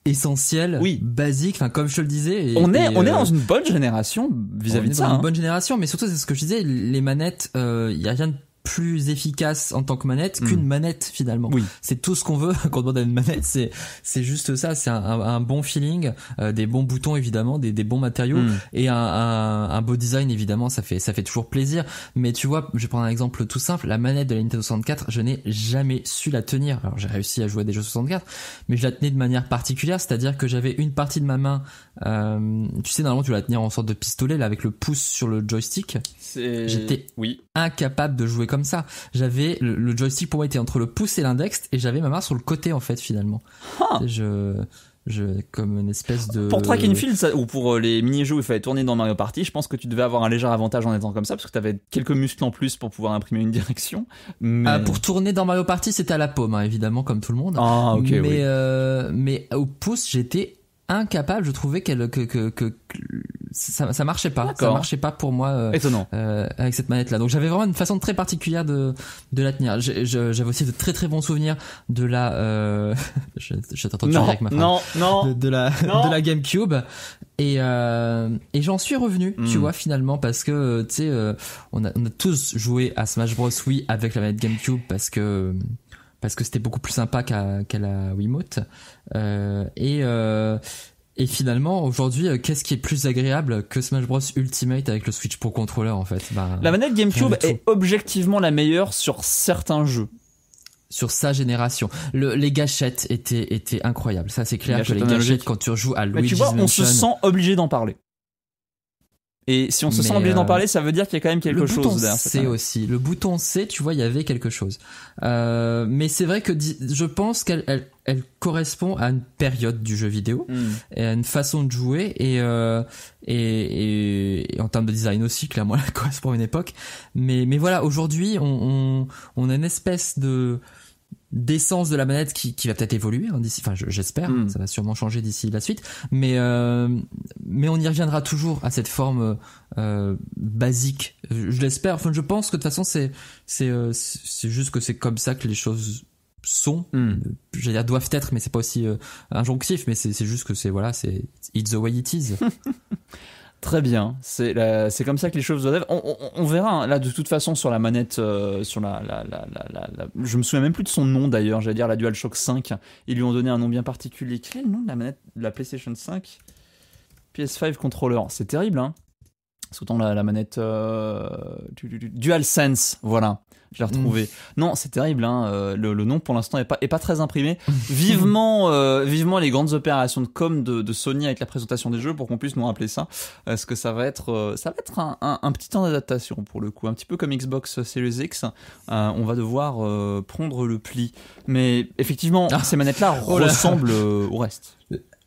essentiel, oui. basique, enfin comme je te le disais. on est on est euh, dans une bonne génération vis-à-vis de ça. Dans Une hein. bonne génération, mais surtout c'est ce que je disais, les manettes, il euh, y a rien de plus efficace en tant que manette qu'une hmm. manette finalement. Oui. C'est tout ce qu'on veut quand on demande à une manette, c'est c'est juste ça, c'est un, bon feeling, euh, des bons boutons évidemment, des, des bons matériaux hmm. et un, un, beau design évidemment, ça fait ça fait toujours plaisir. Mais tu vois, je vais prendre un exemple tout simple, la manette de la Nintendo 64, je n'ai jamais su la tenir. Alors j'ai réussi à jouer à des jeux 64, mais je la tenais de manière particulière, c'est-à-dire que j'avais une partie de ma main, euh, tu sais normalement tu la tenir en sorte de pistolet là avec le pouce sur le joystick. J'étais oui. incapable de jouer comme comme ça. J'avais le, joystick pour moi était entre le pouce et l'index et j'avais ma main sur le côté en fait finalement. Ah. Je je, comme une espèce de. Pour Track and Field, ou pour euh, les mini-jeux où il fallait tourner dans Mario Party, je pense que tu devais avoir un léger avantage en étant comme ça, parce que tu avais quelques muscles en plus pour pouvoir imprimer une direction. Mais... Ah, pour tourner dans Mario Party, c'était à la paume, hein, évidemment, comme tout le monde. Ah, mais, euh, mais au pouce, j'étais incapable, je trouvais qu'elle que, que, que, ça, ça marchait pas, ça marchait pas pour moi euh, Étonnant. Euh, avec cette manette là. Donc j'avais vraiment une façon très particulière de de la tenir. J'avais aussi de très très bons souvenirs de la euh, je, je t'entends avec ma femme. Non, non, de, la de la GameCube et euh, et j'en suis revenu, tu hmm. vois finalement parce que euh, tu sais on a on a tous joué à Smash Bros Wii avec la manette GameCube parce que parce que c'était beaucoup plus sympa qu'à la Wiimote. Euh, et, euh, et finalement, aujourd'hui, euh, qu'est-ce qui est plus agréable que Smash Bros Ultimate avec le Switch Pro Controller en fait bah, La manette GameCube est objectivement la meilleure sur certains jeux sur sa génération. les gâchettes étaient, étaient incroyables. Ça, c'est clair que les gâchettes, quand tu joues à Luigi's tu vois, on se sent obligé d'en parler. Et si on se sent obligé d'en euh, parler, ça veut dire qu'il y a quand même quelque chose. Le bouton C aussi. Le bouton C, tu vois, il y avait quelque chose. Euh, mais c'est vrai que je pense qu'elle elle, correspond à une période du jeu vidéo, hmm. et à une façon de jouer et, euh, et, en termes de design aussi, clairement, elle correspond à une époque. Mais, mais voilà, aujourd'hui, on, on, on, a une espèce de d'essence de la manette qui, qui va peut-être évoluer hein, d'ici enfin j'espère hmm. ça va sûrement changer d'ici la suite mais euh, mais on y reviendra toujours à cette forme euh, basique je l'espère enfin je pense que de toute façon c'est c'est euh, c'est juste que c'est comme ça que les choses sont hmm. veux dire doivent être mais c'est pas aussi injonctif mais c'est c'est juste que c'est voilà c'est it's the way it is Très bien, c'est c'est comme ça que les choses doivent. On, on, verra hein. là de toute façon sur la manette, euh, sur la, je me souviens même plus de son nom d'ailleurs. J'allais dire la DualShock 5. Ils lui ont donné un nom bien particulier. Quel est le nom de la manette de la PlayStation 5 PS5 controller. C'est terrible, hein. Sautant la, manette euh, DualSense, voilà je l'ai retrouvé. Non, c'est terrible. Hein, euh, le, nom pour l'instant est pas, très imprimé. vivement, euh, vivement les grandes opérations de com de, Sony avec la présentation des jeux pour qu'on puisse nous rappeler ça. Est-ce que ça va être, euh, ça va être un, petit temps d'adaptation pour le coup, un petit peu comme Xbox Series X. on va devoir prendre le pli. Mais effectivement, ah. ces manettes-là oh ressemblent au reste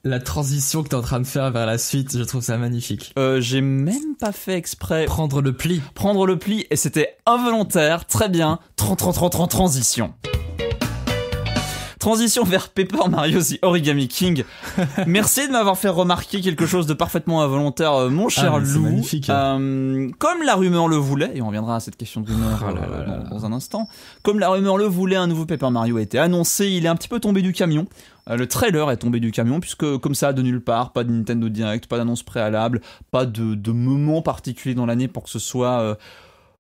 la transition que tu es en train de faire vers la suite, je trouve ça magnifique. Euh, j'ai même pas fait exprès. Prendre le pli. Prendre le pli, et c'était involontaire, très bien. 30, transition. Transition vers Paper Mario The Origami King. Merci de m'avoir fait remarquer quelque chose de parfaitement involontaire, euh, mon cher ah, Lou. Magnifique. Euh, comme la rumeur le voulait, et on reviendra à cette question de rumeur ah euh, dans, dans, un instant, comme la rumeur le voulait, un nouveau Paper Mario a été annoncé, il est un petit peu tombé du camion. Euh, le trailer est tombé du camion, puisque comme ça, de nulle part, pas de Nintendo Direct, pas d'annonce préalable, pas de, moment particulier dans l'année pour que ce soit euh,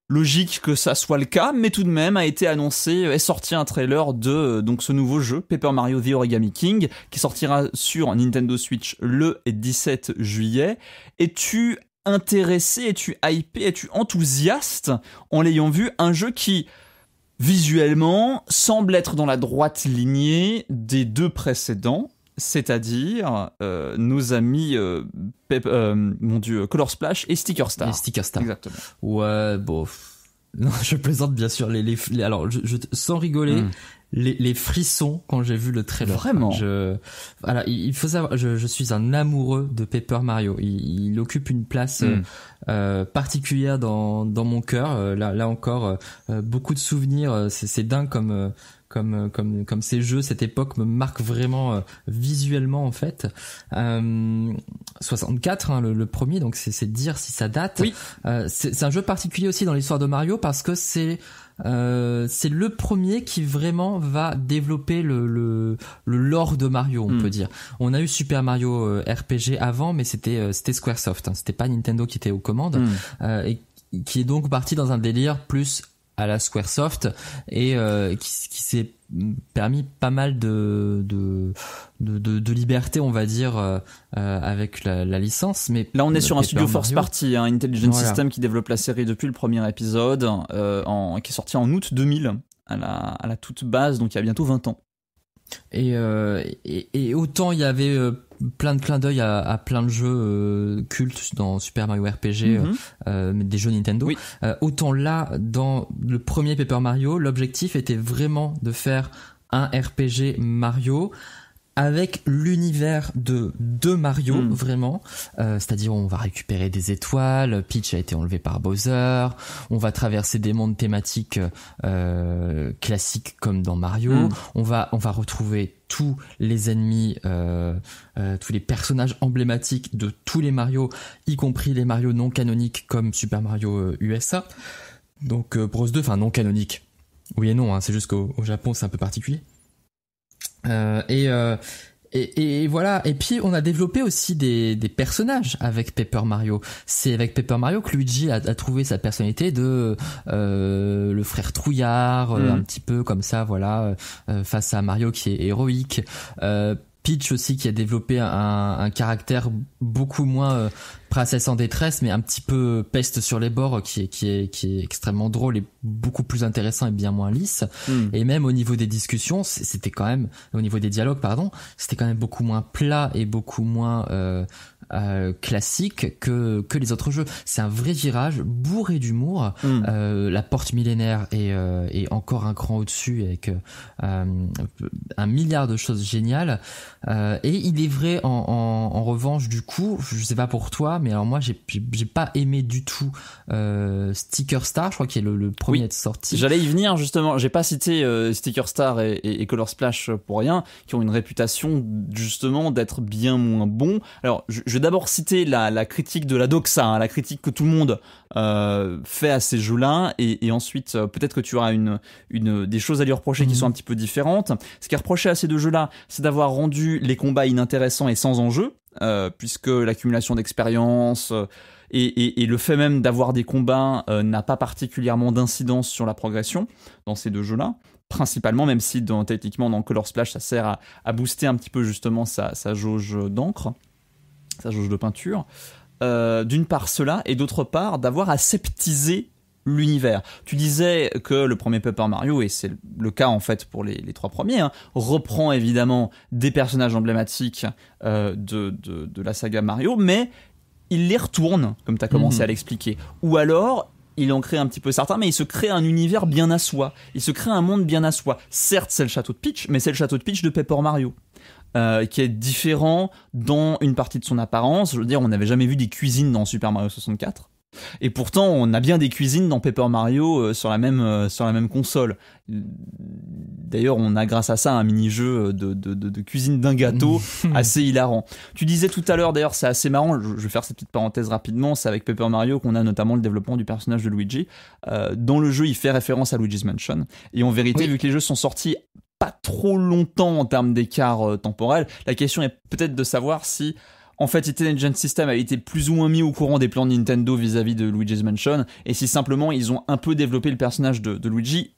logique que ça soit le cas, mais tout de même a été annoncé, euh, est sorti un trailer de donc ce nouveau jeu, Paper Mario The Origami King, qui sortira sur Nintendo Switch le 17 juillet. es tu intéressé, es-tu hypé, es-tu enthousiaste en l'ayant vu Un jeu qui visuellement, semble être dans la droite lignée des deux précédents, c'est-à-dire euh, nos amis euh, euh mon dieu Color Splash et Sticker Star. Et Sticker Star. Exactement. Ouais, bon. Non, je plaisante bien sûr. Les, alors, je, sans rigoler, hmm les, frissons quand j'ai vu le trailer. Vraiment. Je, voilà, il faut savoir, je, suis un amoureux de Paper Mario. Il, occupe une place hmm. euh, euh, particulière dans, dans mon cœur. Euh, là, là encore, beaucoup de souvenirs. C'est dingue comme comme comme comme ces jeux cette époque me marque vraiment visuellement en fait 64 hein, le, premier donc c'est dire si ça date oui. c'est un jeu particulier aussi dans l'histoire de Mario parce que c'est euh, c'est le premier qui vraiment va développer le, le, le lore de Mario, on hmm. peut dire. On a eu Super Mario euh, RPG avant, mais c'était euh, c'était SquareSoft, hein. c'était pas Nintendo qui était aux commandes hmm. et qui est donc parti dans un délire plus à la Squaresoft et euh, qui, s'est permis pas mal de de, liberté, on va dire, euh, euh, avec la, licence. Mais là, on est sur un studio force party, hein, Intelligent System, qui développe la série depuis le premier épisode, en, qui est sorti en août 2000 à la, toute base, donc il y a bientôt 20 ans. et, et autant il y avait plein de plein d'œil à, plein de jeux euh, cultes dans Super Mario RPG, euh, mhm. euh, des jeux Nintendo. autant là, dans le premier Paper Mario, l'objectif était vraiment de faire un RPG Mario avec l'univers de de Mario hmm. vraiment euh, c'est-à-dire on va récupérer des étoiles Peach a été enlevé par Bowser on va traverser des mondes thématiques euh, classiques comme dans Mario hmm. on va on va retrouver tous les ennemis euh, tous les personnages emblématiques de tous les Mario y compris les Mario non canoniques comme Super Mario USA donc Bros 2 enfin non canonique oui et non hein, c'est juste qu'au Japon c'est un peu particulier euh, euh, et et, et, voilà. Et puis on a développé aussi des, des personnages avec Paper Mario. C'est avec Paper Mario que Luigi a, a trouvé sa personnalité de euh, le frère trouillard, euh, mm. un petit peu comme ça, voilà, face à Mario qui est héroïque. Euh, Peach aussi qui a développé un, un caractère beaucoup moins Princesse en détresse, mais un petit peu peste sur les bords, qui est, qui est, extrêmement drôle et beaucoup plus intéressant et bien moins lisse. Hmm. Et même au niveau des discussions, c'était quand même, au niveau des dialogues, pardon, c'était quand même beaucoup moins plat et beaucoup moins euh, euh, classique que que les autres jeux. C'est un vrai virage bourré d'humour. Mm. Euh, la porte millénaire euh, est, encore un cran au-dessus avec un milliard de choses géniales. et il est vrai en, en, revanche du coup, je sais pas pour toi, mais alors moi j'ai j'ai pas aimé du tout Sticker Star, je crois qu'il est le, premier à être sorti. J'allais y venir justement. J'ai pas cité Sticker Star et, et, Color Splash pour rien, qui ont une réputation justement d'être bien moins bons. Alors je d'abord citer la, critique de la doxa, hein, la critique que tout le monde euh, fait à ces jeux-là, et, ensuite euh, peut-être que tu auras une, une, des choses à lui reprocher qui mhm. sont un petit peu différentes. Ce qui est reproché à ces deux jeux-là, c'est d'avoir rendu les combats inintéressants et sans enjeu, euh, puisque l'accumulation d'expérience et, le fait même d'avoir des combats n'a pas particulièrement d'incidence sur la progression dans ces deux jeux-là principalement, même si dans, techniquement dans Color Splash ça sert à, booster un petit peu justement sa jauge d'encre ça jauge de peinture, euh, d'une part cela, et d'autre part d'avoir aseptisé l'univers. Tu disais que le premier Paper Mario, et c'est le cas en fait pour les, trois premiers, hein, reprend évidemment des personnages emblématiques euh, de, la saga Mario, mais il les retourne, comme tu as commencé mhm. à l'expliquer. Ou alors, il en crée un petit peu certains, mais il se crée un univers bien à soi. Il se crée un monde bien à soi. Certes, c'est le château de Peach, mais c'est le château de Peach de Paper Mario. Euh, qui est différent dans une partie de son apparence. Je veux dire, on n'avait jamais vu des cuisines dans Super Mario 64. Et pourtant, on a bien des cuisines dans Paper Mario euh, sur, la même, euh, sur la même console. D'ailleurs, on a grâce à ça un mini-jeu de, cuisine d'un gâteau assez hilarant. Tu disais tout à l'heure, d'ailleurs, c'est assez marrant, je, vais faire cette petite parenthèse rapidement, c'est avec Paper Mario qu'on a notamment le développement du personnage de Luigi. dans le jeu, il fait référence à Luigi's Mansion. Et en vérité, vu que les jeux sont sortis pas trop longtemps en termes d'écart euh, temporel. La question est peut-être de savoir si en fait Intelligent System a été plus ou moins mis au courant des plans de Nintendo vis-à-vis de Luigi's Mansion, et si simplement ils ont un peu développé le personnage de, Luigi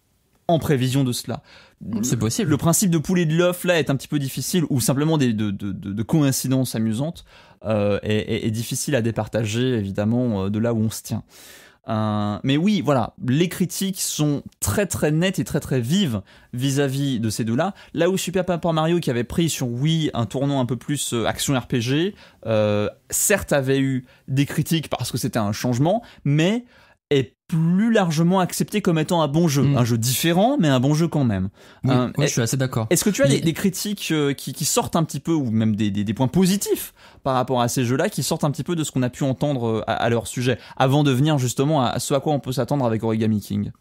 en prévision de cela. C'est possible. Le principe de poulet de l'œuf là est un petit peu difficile, ou simplement des, de, de, amusante coïncidences euh, est, difficile à départager évidemment euh, de là où on se tient mais oui, voilà, les critiques sont très très nettes et très très vives vis-à-vis de ces deux-là. Là où Super Paper Mario, qui avait pris sur Wii un tournant un peu plus euh, action RPG, euh, certes avait eu des critiques parce que c'était un changement, mais est plus largement accepté comme étant un bon jeu, mm. un jeu différent, mais un bon jeu quand même. Oui, euh, je suis assez d'accord. Est-ce que tu as des, critiques euh, qui, sortent un petit peu, ou même des, points positifs par rapport à ces jeux-là, qui sortent un petit peu de ce qu'on a pu entendre euh, à, leur sujet, avant de venir justement à ce à quoi on peut s'attendre avec Origami King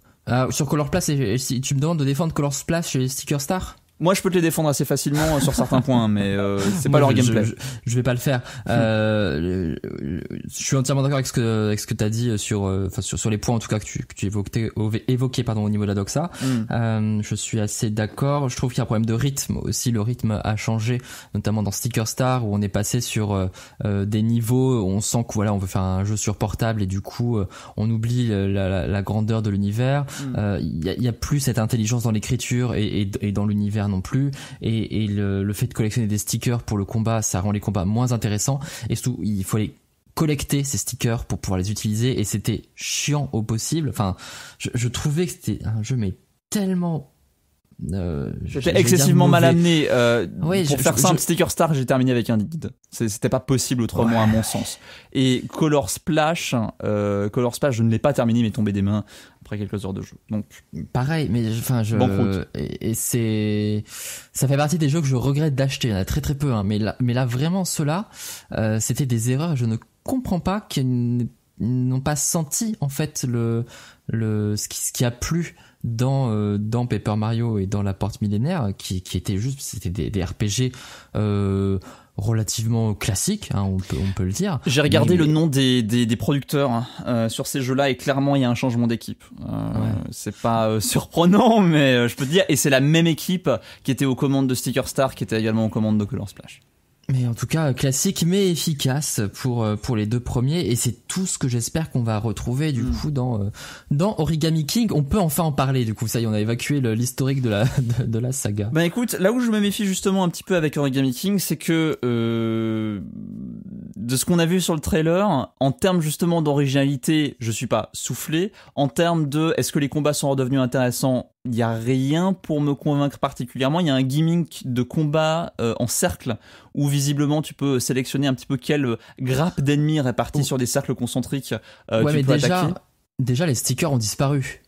sur Color Splash, si tu me demandes de défendre Color Splash et Sticker Star moi, je peux te les défendre assez facilement euh, sur certains points, hein, mais euh, c'est pas leur gameplay. Je, vais pas le faire. Euh, je suis entièrement d'accord avec ce que avec ce que t'as dit euh, sur, enfin sur les points en tout cas que tu que tu évoquais pardon au niveau de la doxa. Mm. Euh, je suis assez d'accord. Je trouve qu'il y a un problème de rythme aussi. Le rythme a changé, notamment dans Sticker Star où on est passé sur des niveaux. Où on sent que voilà, on veut faire un jeu sur portable et du coup, on oublie la, la, grandeur de l'univers. Mm. Il y, a, y, a, plus cette intelligence dans l'écriture et, et, et dans l'univers non plus. Et, le, fait de collectionner des stickers pour le combat, ça rend les combats moins intéressants. Et surtout, il faut collecter ces stickers pour pouvoir les utiliser et c'était chiant au possible enfin je trouvais que c'était un jeu mais tellement euh, j'ai excessivement mal amené. Euh, pour faire simple, Sticker Star, j'ai terminé avec un guide. C'était pas possible autrement à mon sens. Et Color Splash, hein, euh, Color Splash, je ne l'ai pas terminé, mais tombé des mains après quelques heures de jeu. Donc pareil, mais enfin je et, c'est ça fait partie des jeux que je regrette d'acheter. Il y en a très très peu, hein, mais là mais là vraiment ceux-là, c'était des erreurs. Je ne comprends pas qu'ils n'ont pas senti en fait le le ce qui, ce qui a plu dans euh, dans Paper Mario et dans la porte millénaire qui qui était juste c'était des, des RPG euh, relativement classiques hein, on, peut, on peut le dire. J'ai regardé le nom des, des, des producteurs hein. euh, sur ces jeux-là et clairement il y a un changement d'équipe. Euh, C'est pas euh, surprenant, mais je peux te dire, et c'est la même équipe qui était aux commandes de Sticker Star, qui était également aux commandes de Color Splash. Mais en tout cas, classique mais efficace pour, euh, pour les deux premiers. Et c'est tout ce que j'espère qu'on va retrouver du mm. coup dans, euh, dans Origami King. On peut enfin en parler du coup. Ça y est, on a évacué l'historique de la, de, la saga. Bah écoute, là où je me méfie justement un petit peu avec Origami King, c'est que euh, de ce qu'on a vu sur le trailer, en termes justement d'originalité, je suis pas soufflé. En termes de est-ce que les combats sont redevenus intéressants, il n'y a rien pour me convaincre particulièrement. Il y a un gimmick de combat en cercle où visiblement, tu peux sélectionner un petit peu quelle euh, grappe d'ennemis répartie sur des cercles concentriques euh, tu mais peux déjà, attaquer. Déjà, les stickers ont disparu.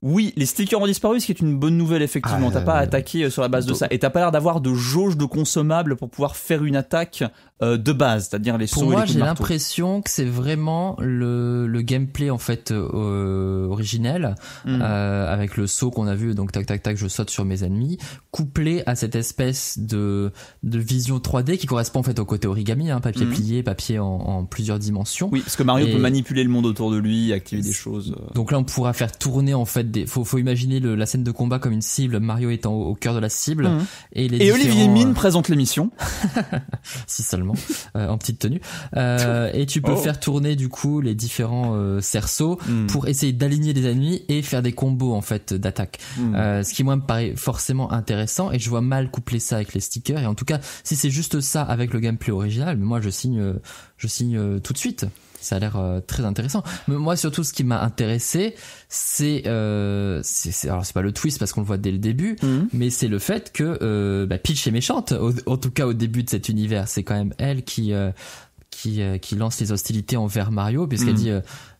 Oui, les stickers ont disparu, ce qui est une bonne nouvelle, effectivement. Tu ah, t'as pas euh, attaqué sur la base de ça. Et t'as pas l'air d'avoir de jauge de consommables pour pouvoir faire une attaque euh, de base, c'est-à-dire les sauts. Pour moi, j'ai l'impression que c'est vraiment le, le, gameplay en fait euh, originel, hmm. euh, avec le saut qu'on a vu, donc tac tac tac, je saute sur mes ennemis, couplé à cette espèce de, de vision 3D qui correspond en fait au côté origami, hein, papier hmm. plié, papier en, plusieurs dimensions. Oui, parce que Mario peut manipuler le monde autour de lui, activer des choses. Euh. Donc là, on pourra faire tourner en fait des. Faut, faut imaginer la scène de combat comme une cible, Mario étant au, cœur de la cible. Hmm. Et, les et Olivier Mine euh, présente l'émission. si seulement. Euh, en petite tenue. Euh, et tu peux oh. faire tourner du coup les différents euh, cerceaux hmm. pour essayer d'aligner les ennemis et faire des combos en fait d'attaque. Hmm. ce qui moi me paraît forcément intéressant et je vois mal coupler ça avec les stickers. Et en tout cas, si c'est juste ça avec le gameplay original, moi je signe, je signe tout de suite ça a l'air euh, très intéressant. Mais moi, surtout, ce qui m'a intéressé, c'est, euh, c'est, alors c'est pas le twist parce qu'on le voit dès le début, mhm. mais c'est le fait que euh, bah, Peach est méchante, en tout cas au début de cet univers. C'est quand même elle qui euh, qui, qui, lance les hostilités envers Mario puisqu'elle mhm. dit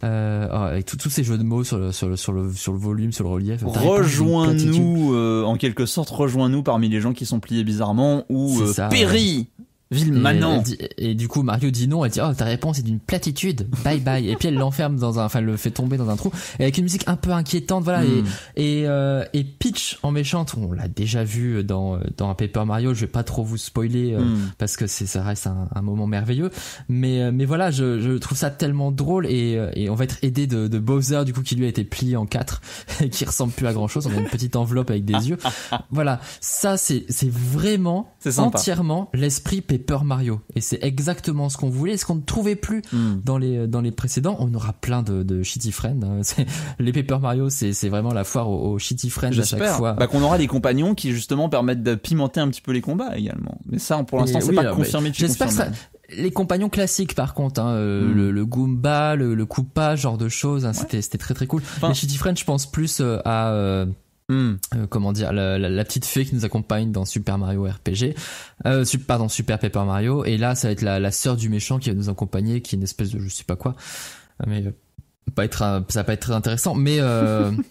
euh, oh, avec tous ces jeux de mots sur le, sur le, sur le, volume sur le relief rejoins-nous en quelque sorte rejoins-nous parmi les gens qui sont pliés bizarrement ou péris Ville maintenant. Et, du coup, Mario dit non. Elle dit, oh, ta réponse est d'une platitude. Bye bye. et puis elle l'enferme dans un, enfin, le fait tomber dans un trou. avec une musique un peu inquiétante, voilà. Et, hmm. et, euh, et, Peach en méchante, on l'a déjà vu dans, dans un Paper Mario. Je vais pas trop vous spoiler, euh, hmm. parce que c'est, ça reste un, moment merveilleux. Mais, euh, mais voilà, je, trouve ça tellement drôle et, et on va être aidé de, de, Bowser, du coup, qui lui a été plié en quatre et qui ressemble plus à grand chose. On a une petite enveloppe avec des yeux. Voilà. Ça, c'est, c'est vraiment entièrement l'esprit Paper Paper Mario. Et c'est exactement ce qu'on voulait, ce qu'on ne trouvait plus hmm. dans les euh, dans les précédents. On aura plein de, de shitty friends. Hein. Les Paper Mario, c'est vraiment la foire aux, shitty friends à chaque fois. Bah qu'on aura des compagnons qui justement permettent de pimenter un petit peu les combats également. Mais ça, pour l'instant, c'est pas ah, confirmé. J'espère ça les compagnons classiques par contre hein, euh, hmm. le, Goomba le, le Koopa genre de choses hein, c'était très très cool les Shitty Friends je pense plus euh, à Hmm. Euh, comment dire la, petite fée qui nous accompagne dans Super Mario RPG euh, pardon Super Paper Mario et là ça va être la, sœur du méchant qui va nous accompagner qui est une espèce de je sais pas quoi euh, mais pas être ça va pas être très intéressant mais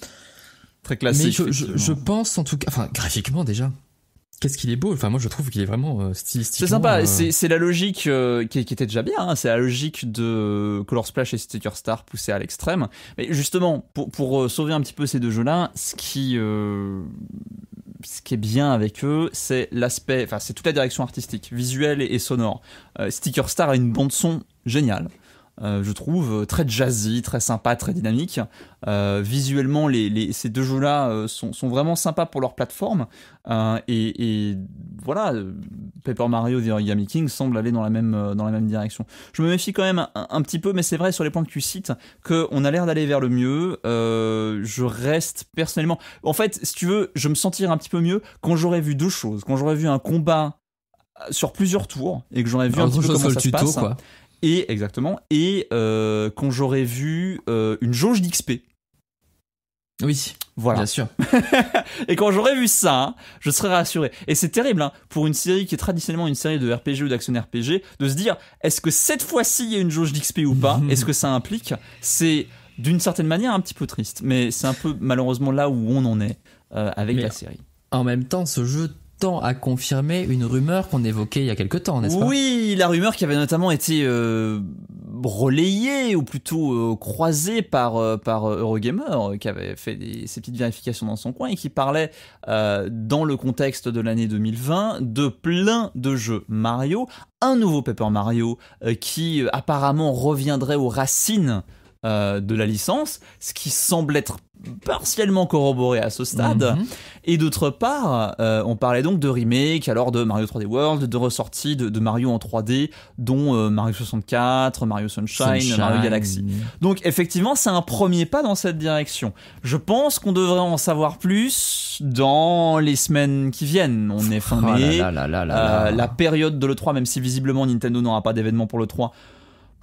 très classique je pense en tout cas enfin graphiquement déjà qu'est-ce qu'il est beau. Enfin, moi, je trouve qu'il est vraiment euh, C'est sympa. Euh, c'est la logique euh, qui, était déjà bien. Hein. C'est la logique de Color Splash et Sticker Star poussé à l'extrême. Mais justement, pour, euh, sauver un petit peu ces deux jeux-là, ce qui ce qui est bien avec eux, c'est l'aspect, enfin, c'est toute la direction artistique, visuelle et sonore. Sticker Star a une bande son géniale. Euh, je trouve euh, très jazzy, très sympa, très dynamique. Euh, visuellement, ces deux jeux-là sont, vraiment sympas pour leur plateforme. et, voilà, Paper Mario et Yami King semblent aller dans la même, dans la même direction. Je me méfie quand même un, petit peu, mais c'est vrai sur les points que tu cites qu'on a l'air d'aller vers le mieux. je reste personnellement. En fait, si tu veux, je me sentirais un petit peu mieux quand j'aurais vu deux choses. Quand j'aurais vu un combat sur plusieurs tours et que j'aurais vu un, petit peu ça tuto, Quoi. Et exactement. Et euh, quand j'aurais vu euh, une jauge d'XP. Oui, voilà. Bien sûr. et quand j'aurais vu ça, hein, je serais rassuré. Et c'est terrible hein, pour une série qui est traditionnellement une série de RPG ou d'action RPG de se dire est-ce que cette fois-ci il y a une jauge d'XP ou pas Est-ce que ça implique C'est d'une certaine manière un petit peu triste, mais c'est un peu malheureusement là où on en est euh, avec la série. En même temps, ce jeu à confirmer une rumeur qu'on évoquait il y a quelque temps, n'est-ce pas Oui, la rumeur qui avait notamment été euh, relayée ou plutôt euh, croisée par, euh, Eurogamer, qui avait fait ses petites vérifications dans son coin et qui parlait, dans le contexte de l'année 2020, de plein de jeux Mario, un nouveau Paper Mario qui apparemment reviendrait aux racines euh, de la licence, ce qui semble être partiellement corroboré à ce stade. Mhm. Et d'autre part, euh, on parlait donc de remake, alors de Mario 3D World, de ressorties de, Mario en 3D, dont euh, Mario 64, Mario Sunshine, Mario Galaxy. Donc effectivement, c'est un premier pas dans cette direction. Je pense qu'on devrait en savoir plus dans les semaines qui viennent. On est fin oh mai, la période de l'E3, même si visiblement Nintendo n'aura pas d'événement pour l'E3,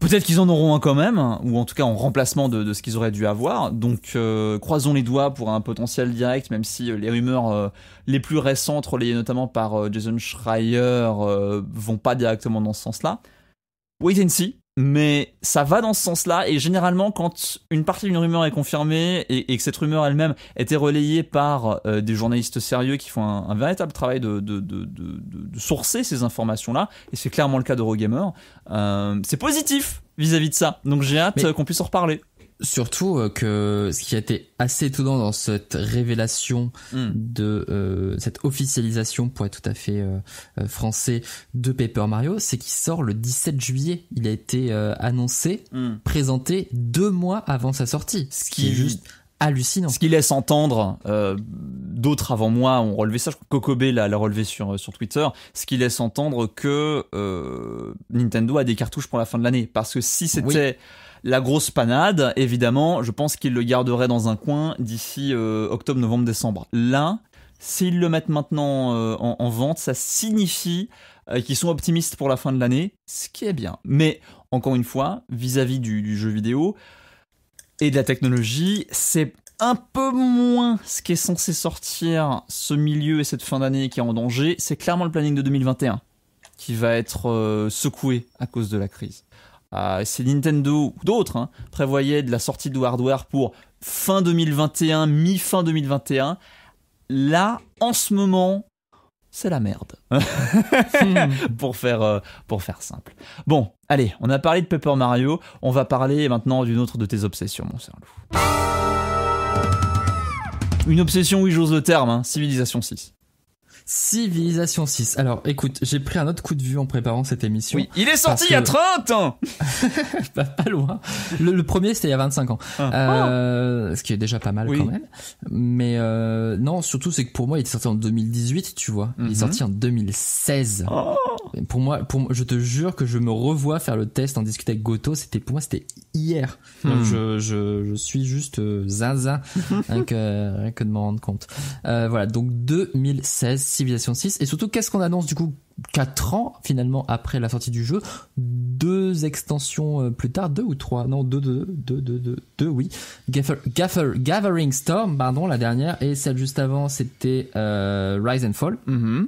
Peut-être qu'ils en auront un quand même, ou en tout cas en remplacement de, ce qu'ils auraient dû avoir. Donc euh, croisons les doigts pour un potentiel direct, même si euh, les rumeurs euh, les plus récentes, relayées notamment par Jason Schreier, vont pas directement dans ce sens-là. Wait and see, mais ça va dans ce sens-là, et généralement, quand une partie d'une rumeur est confirmée, et, que cette rumeur elle-même était relayée par euh, des journalistes sérieux qui font un, véritable travail de, sourcer ces informations-là, et c'est clairement le cas d'Eurogamer, euh, c'est positif vis à -vis de ça. Donc j'ai hâte qu'on puisse en reparler. Surtout euh, que ce qui a été assez étonnant dans cette révélation hmm. de euh, cette officialisation, pour être tout à fait euh, français, de Paper Mario, c'est qu'il sort le 17 juillet. Il a été annoncé, hmm. présenté deux mois avant sa sortie, ce qui est hmm. juste hallucinant. Ce qui laisse entendre, d'autres avant moi ont relevé ça, je crois l'a relevé sur, sur Twitter, ce qui laisse entendre que Nintendo a des cartouches pour la fin de l'année. Parce que si c'était... La grosse panade, évidemment, je pense qu'ils le garderaient dans un coin d'ici euh, octobre, novembre, décembre. Là, s'ils le mettent maintenant euh, en, vente, ça signifie euh, qu'ils sont optimistes pour la fin de l'année, ce qui est bien. Mais encore une fois, vis-à-vis du jeu vidéo et de la technologie, c'est un peu moins ce qui est censé sortir ce milieu et cette fin d'année qui est en danger, c'est clairement le planning de 2021 qui va être secoué à cause de la crise. C'est ah, Nintendo ou d'autres hein, prévoyaient de la sortie de hardware pour fin 2021, mi-fin 2021, là, en ce moment, c'est la merde. Hmm. pour, faire, euh, pour faire simple. Bon, allez, on a parlé de Paper Mario, on va parler maintenant d'une autre de tes obsessions, mon cher loup Une obsession, oui, j'ose le terme, hein, Civilisation 6. Civilisation 6. Alors, écoute, j'ai pris un autre coup de vue en préparant cette émission. Oui, il est sorti il y a 30 ans pas, loin. Le, premier, c'était il y a 25 ans. Ah. Euh, oh. Ce qui est déjà pas mal quand même. Mais euh, non, surtout, c'est que pour moi, il est sorti en 2018, tu vois. Il est mhm. sorti en 2016. Pour moi, pour, je te jure que je me revois faire le test en discuter avec Goto. C'était pour moi, c'était hier. Hmm. je, suis juste euh, zaza, rien, que, de m'en rendre compte. voilà, donc 2016 Civilization 6 et surtout qu'est-ce qu'on annonce du coup 4 ans finalement après la sortie du jeu, deux extensions euh, plus tard, deux ou trois, non deux, deux, deux, deux, deux, deux oui, Gather, Gathering Storm, pardon la dernière et celle juste avant c'était euh, Rise and Fall. Mm-hmm. Et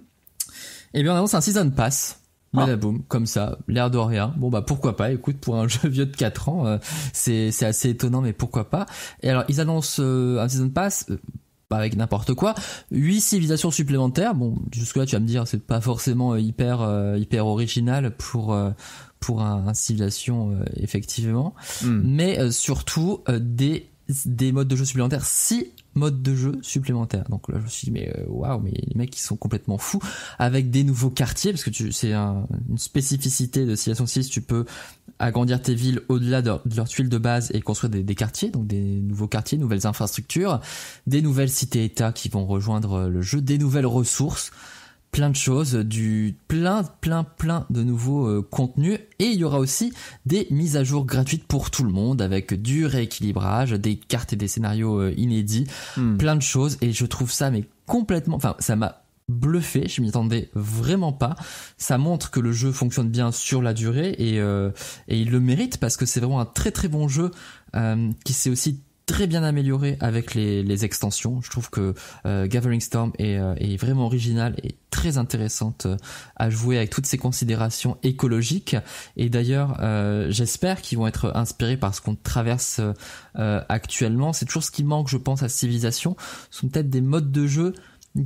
eh bien on annonce un season pass. Ah. comme ça, l'air de rien. Bon bah pourquoi pas, écoute, pour un jeu vieux de 4 ans, euh, c'est assez étonnant, mais pourquoi pas. Et alors ils annoncent euh, un season pass, avec n'importe quoi. huit civilisations supplémentaires. Bon, jusque là tu vas me dire c'est pas forcément euh, hyper euh, hyper original pour euh, pour un, civilisation effectivement, hmm. mais surtout des des modes de jeu supplémentaires, six modes de jeu supplémentaires. Donc là, je me suis dit, mais euh, waouh, mais les mecs, ils sont complètement fous avec des nouveaux quartiers, parce que tu, c'est une spécificité de Civilization 6, tu peux agrandir tes villes au-delà de, leurs leur tuile de base et construire des, des, quartiers, donc des nouveaux quartiers, nouvelles infrastructures, des nouvelles cités-états qui vont rejoindre le jeu, des nouvelles ressources plein de choses, du plein, plein, plein de nouveaux euh, contenus. Et il y aura aussi des mises à jour gratuites pour tout le monde avec du rééquilibrage, des cartes et des scénarios euh, inédits, hmm. plein de choses. Et je trouve ça, mais complètement, enfin, ça m'a bluffé, je m'y attendais vraiment pas. Ça montre que le jeu fonctionne bien sur la durée et, euh, et il le mérite parce que c'est vraiment un très très bon jeu qui s'est aussi très bien amélioré avec les, extensions. Je trouve que euh, Gathering Storm euh, est, vraiment original et très intéressante euh, à jouer avec toutes ces considérations écologiques. Et d'ailleurs, j'espère qu'ils vont être inspirés par ce qu'on traverse actuellement. C'est toujours ce qui manque, je pense, à Civilisation. Ce sont peut-être des modes de jeu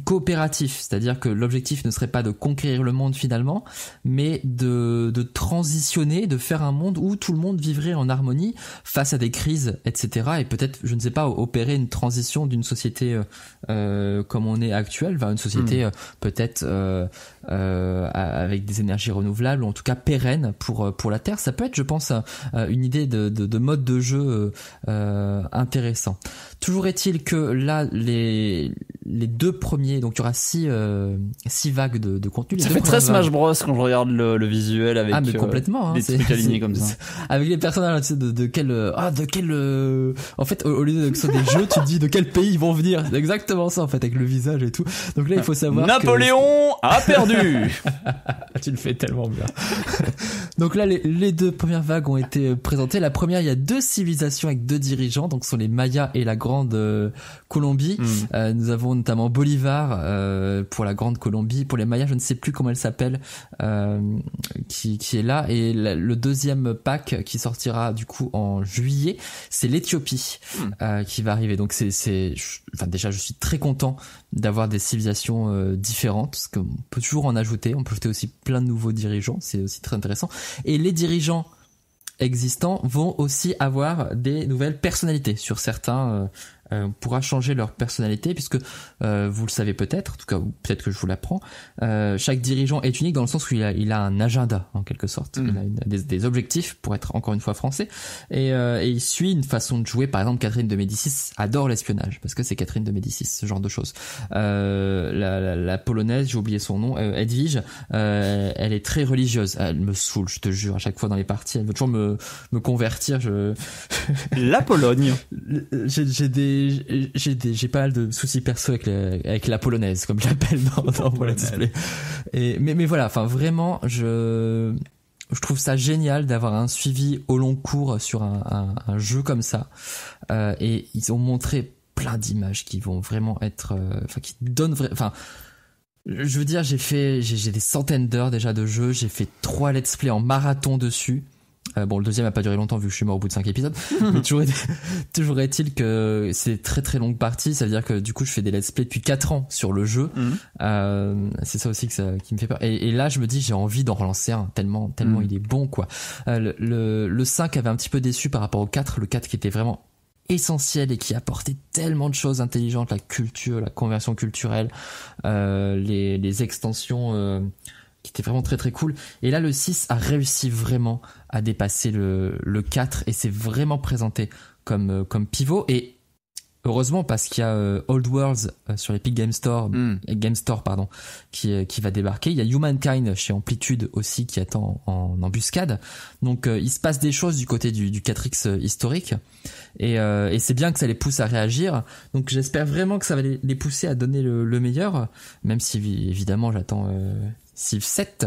coopératif, c'est-à-dire que l'objectif ne serait pas de conquérir le monde finalement, mais de, transitionner, de faire un monde où tout le monde vivrait en harmonie face à des crises, etc. Et peut-être, je ne sais pas, opérer une transition d'une société euh, euh, comme on est actuelle vers une société hmm. euh, peut-être avec des énergies renouvelables, ou en tout cas pérennes pour pour la Terre. Ça peut être, je pense, une idée de, de, de mode de jeu intéressant. Toujours est-il que là, les, les deux premiers, donc il y aura six, euh, six vagues de, de contenu. ça fait très Smash Bros quand je regarde le, le visuel avec ah, mais euh, complètement, les hein, trucs alignés comme ça. Avec les personnages de, de quel euh, ah de quel en fait au, lieu de que ce soit des jeux, tu te dis de quel pays ils vont venir. C'est exactement ça en fait avec le visage et tout. Donc là il faut savoir Napoléon a perdu. tu le fais tellement bien. donc là les, les, deux premières vagues ont été présentées. La première, il y a deux civilisations avec deux dirigeants, donc ce sont les Mayas et la Grande de euh, Colombie. Hmm. Euh, nous avons notamment Bolivar euh, pour la Grande Colombie, pour les Mayas, je ne sais plus comment elle s'appelle, qui, qui, est là. Et le deuxième pack qui sortira du coup en juillet, c'est l'Éthiopie hmm. qui va arriver. Donc c'est, c'est, enfin déjà, je suis très content d'avoir des civilisations différentes, parce qu'on peut toujours en ajouter. On peut ajouter aussi plein de nouveaux dirigeants, c'est aussi très intéressant. Et les dirigeants existants vont aussi avoir des nouvelles personnalités sur certains euh, euh, pourra changer leur personnalité puisque euh, vous le savez peut-être, en tout cas peut-être que je vous l'apprends, euh, chaque dirigeant est unique dans le sens où il a, il a un agenda en quelque sorte, mm. il a des, objectifs pour être encore une fois français et, il suit une façon de jouer. Par exemple, Catherine de Médicis adore l'espionnage parce que c'est Catherine de Médicis, ce genre de choses. La, polonaise, j'ai oublié son nom, Edwige, elle est très religieuse. Elle me saoule, je te jure, à chaque fois dans les parties, elle veut toujours me, me convertir. Je... la Pologne. j'ai des j'ai pas mal de soucis perso avec la polonaise comme je l'appelle dans, voilà mais voilà, vraiment je trouve ça génial d'avoir un suivi au long cours sur un, jeu comme ça. Euh, et ils ont montré plein d'images qui vont vraiment être, euh, enfin qui donnent, enfin. Je veux dire, j'ai fait, j'ai des centaines d'heures déjà de jeu. J'ai fait trois let's play en marathon dessus. Euh, bon, le deuxième n'a pas duré longtemps vu que je suis mort au bout de 5 épisodes. mais toujours, est, il que c'est très très longue partie. Ça veut dire que du coup, je fais des let's play depuis 4 ans sur le jeu. Mhm. Euh, c'est ça aussi qui me fait peur. Et, là, je me dis, j'ai envie d'en relancer un tellement, tellement mhm. il est bon, quoi. Euh, le, le, 5 avait un petit peu déçu par rapport au 4. Le 4 qui était vraiment essentiel et qui apportait tellement de choses intelligentes, la culture, la conversion culturelle, les, les extensions qui était vraiment très très cool. Et là, le 6 a réussi vraiment à dépasser le, le 4 et s'est vraiment présenté comme, euh, comme pivot. Et heureusement, parce qu'il y a euh, Old Worlds euh, sur l'Epic Game Store, hmm. Game Store pardon, qui, qui va débarquer. Il y a Humankind chez Amplitude aussi qui attend en, embuscade. Donc il se passe des choses du côté du, du 4X historique. Et, et c'est bien que ça les pousse à réagir. Donc j'espère vraiment que ça va les, pousser à donner le, le meilleur, même si évidemment j'attends Civ 7.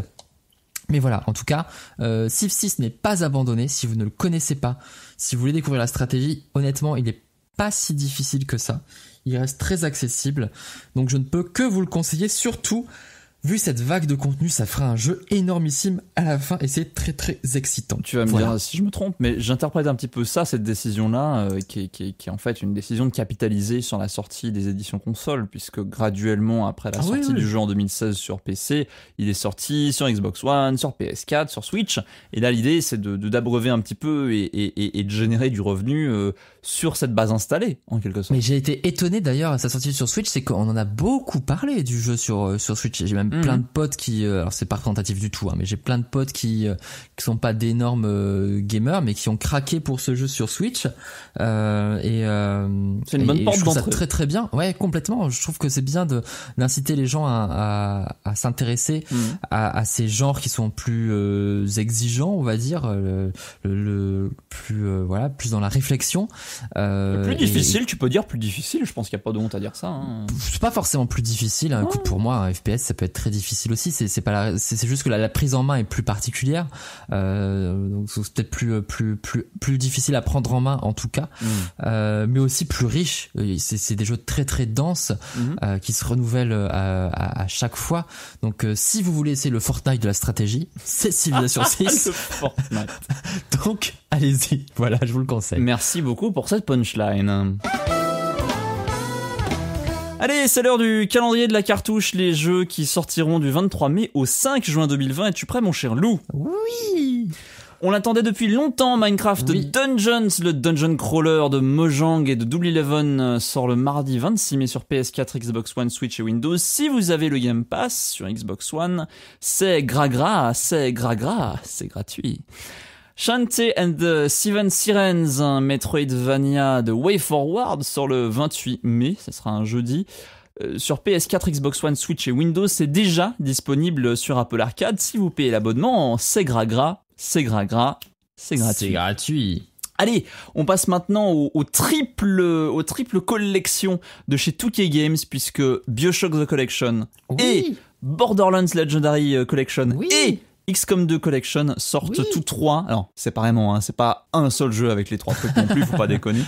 Mais voilà, en tout cas, euh, 6 n'est pas abandonné si vous ne le connaissez pas. Si vous voulez découvrir la stratégie, honnêtement, il n'est pas si difficile que ça. Il reste très accessible. Donc je ne peux que vous le conseiller, surtout vu cette vague de contenu, ça fera un jeu énormissime à la fin et c'est très très excitant. Tu vas me dire si je me trompe, mais j'interprète un petit peu ça, cette décision-là, euh, qui, est en fait une décision de capitaliser sur la sortie des éditions consoles, puisque graduellement après la ah sortie du jeu en 2016 sur PC, il est sorti sur Xbox One, sur PS4, sur Switch, et là l'idée c'est de d'abreuver un petit peu et, de générer du revenu euh, sur cette base installée en quelque sorte. Mais j'ai été étonné d'ailleurs à sa sortie sur Switch, c'est qu'on en a beaucoup parlé du jeu sur, euh, sur Switch, j'ai Mhm. plein de potes qui, euh, alors c'est pas représentatif du tout, hein, mais j'ai plein de potes qui euh, qui sont pas d'énormes euh, gamers, mais qui ont craqué pour ce jeu sur Switch. Euh, et euh, c'est une bonne porte d'entrée. Très très bien. Ouais, complètement. Je trouve que c'est bien de d'inciter les gens à, à, à s'intéresser mhm. à, à, ces genres qui sont plus exigeants, on va dire, le, le plus voilà, plus dans la réflexion. plus difficile, tu peux dire plus difficile. Je pense qu'il y a pas de honte à dire ça. Hein. C'est pas forcément plus difficile. Hein. Écoute, pour moi, un FPS, ça peut être très difficile aussi. C'est c'est pas c'est juste que la, prise en main est plus particulière, euh, donc c'est peut-être plus euh, plus plus plus difficile à prendre en main en tout cas, mm. euh, mais aussi plus riche. C'est c'est des jeux très très denses mm-hmm. qui se renouvellent à, à, chaque fois. Donc si vous voulez essayer le Fortnite de la stratégie, c'est Civilization 6. donc allez-y. Voilà, je vous le conseille. Merci beaucoup pour cette punchline. Allez, c'est l'heure du calendrier de la cartouche, les jeux qui sortiront du 23 mai au 5 juin 2020. Es-tu prêt, mon cher Lou Oui on l'attendait depuis longtemps, Minecraft Dungeons, le dungeon crawler de Mojang et de Double Eleven euh, sort le mardi 26 mai sur PS4, Xbox One, Switch et Windows. Si vous avez le Game Pass sur Xbox One, c'est gras gras, c'est gras gras, c'est gratuit. Shante and the Seven Sirens, un Metroidvania de Way Forward sur le 28 mai, Ce sera un jeudi. Euh, sur PS4, Xbox One, Switch et Windows, c'est déjà disponible sur Apple Arcade. Si vous payez l'abonnement, c'est gras gras, c'est gras gras, c'est gratuit. C'est gratuit. Allez, on passe maintenant au, triple, au triple collection de chez 2 Games, puisque Bioshock The Collection et Borderlands Legendary Collection et XCOM 2 Collection sortent tous trois. Alors, séparément, hein, c'est pas un seul jeu avec les trois trucs non plus, faut pas déconner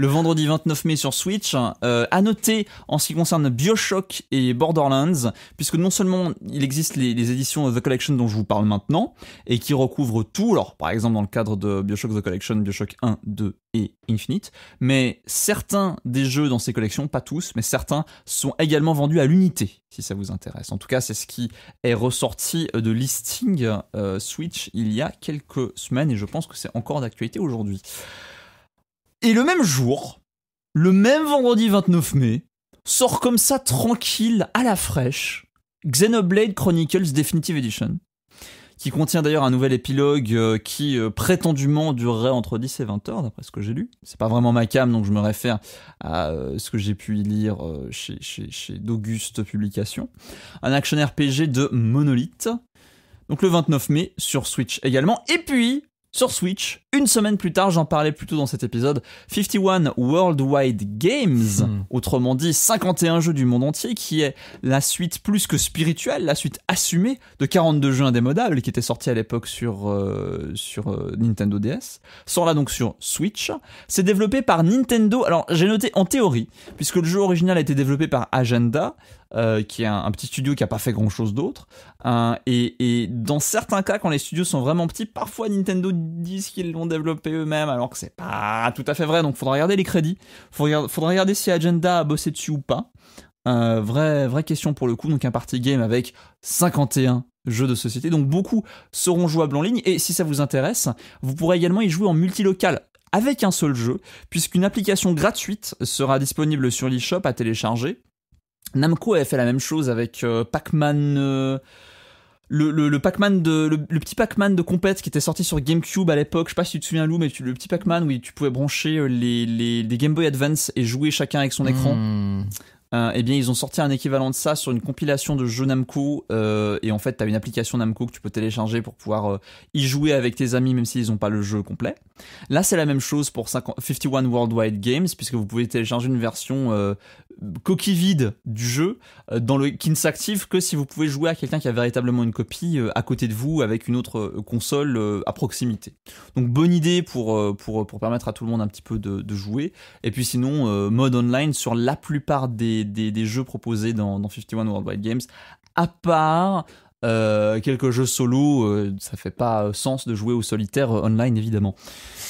le vendredi 29 mai sur Switch. Euh, à noter en ce qui concerne Bioshock et Borderlands, puisque non seulement il existe les, éditions The Collection dont je vous parle maintenant, et qui recouvrent tout, alors par exemple dans le cadre de Bioshock The Collection, Bioshock 1, 2 et Infinite, mais certains des jeux dans ces collections, pas tous, mais certains sont également vendus à l'unité, si ça vous intéresse. En tout cas, c'est ce qui est ressorti de listing euh, Switch il y a quelques semaines et je pense que c'est encore d'actualité aujourd'hui. Et le même jour, le même vendredi 29 mai, sort comme ça tranquille, à la fraîche, Xenoblade Chronicles Definitive Edition, qui contient d'ailleurs un nouvel épilogue euh, qui euh, prétendument durerait entre 10 et 20 heures, d'après ce que j'ai lu. C'est pas vraiment ma cam, donc je me réfère à euh, ce que j'ai pu lire chez, chez, d'Auguste Publications. Un action RPG de Monolith, donc le 29 mai sur Switch également. Et puis, sur Switch, une semaine plus tard, j'en parlais plutôt dans cet épisode, 51 Worldwide Games, hmm. autrement dit 51 jeux du monde entier, qui est la suite plus que spirituelle, la suite assumée de 42 jeux indémodables qui étaient sortis à l'époque sur, euh, sur euh, Nintendo DS, sort là donc sur Switch. C'est développé par Nintendo, alors j'ai noté en théorie, puisque le jeu original a été développé par Agenda, euh, qui est un, petit studio qui a pas fait grand chose d'autre. Hein, et, et dans certains cas, quand les studios sont vraiment petits, parfois Nintendo disent qu'ils développer développé eux-mêmes, alors que c'est pas tout à fait vrai. Donc faudra regarder les crédits, faudra, regarder si Agenda a bossé dessus ou pas. Euh, vraie, vraie question pour le coup. Donc un party game avec 51 jeux de société. Donc beaucoup seront jouables en ligne. Et si ça vous intéresse, vous pourrez également y jouer en multilocal avec un seul jeu, puisqu'une application gratuite sera disponible sur l'eShop à télécharger. Namco a fait la même chose avec euh, Pac-Man. Euh, le, le, Pac-Man de le, petit Pac-Man de compète qui était sorti sur GameCube à l'époque, je sais pas si tu te souviens Lou, mais le petit Pac-Man où tu pouvais brancher euh, les, les, les, Game Boy Advance et jouer chacun avec son écran. Hmm. Euh, eh bien, ils ont sorti un équivalent de ça sur une compilation de jeux Namco. Euh, et en fait, tu as une application Namco que tu peux télécharger pour pouvoir euh, y jouer avec tes amis, même s'ils n'ont pas le jeu complet. Là, c'est la même chose pour 51 Worldwide Games, puisque vous pouvez télécharger une version coquille vide du jeu dans le, qui ne s'active que si vous pouvez jouer à quelqu'un qui a véritablement une copie à côté de vous avec une autre console à proximité. Donc, bonne idée pour, pour, permettre à tout le monde un petit peu de jouer. Et puis, sinon, mode online sur la plupart des des, jeux proposés dans, dans 51 Worldwide Games, à part euh, quelques jeux solo, euh, ça fait pas euh, sens de jouer au solitaire online évidemment.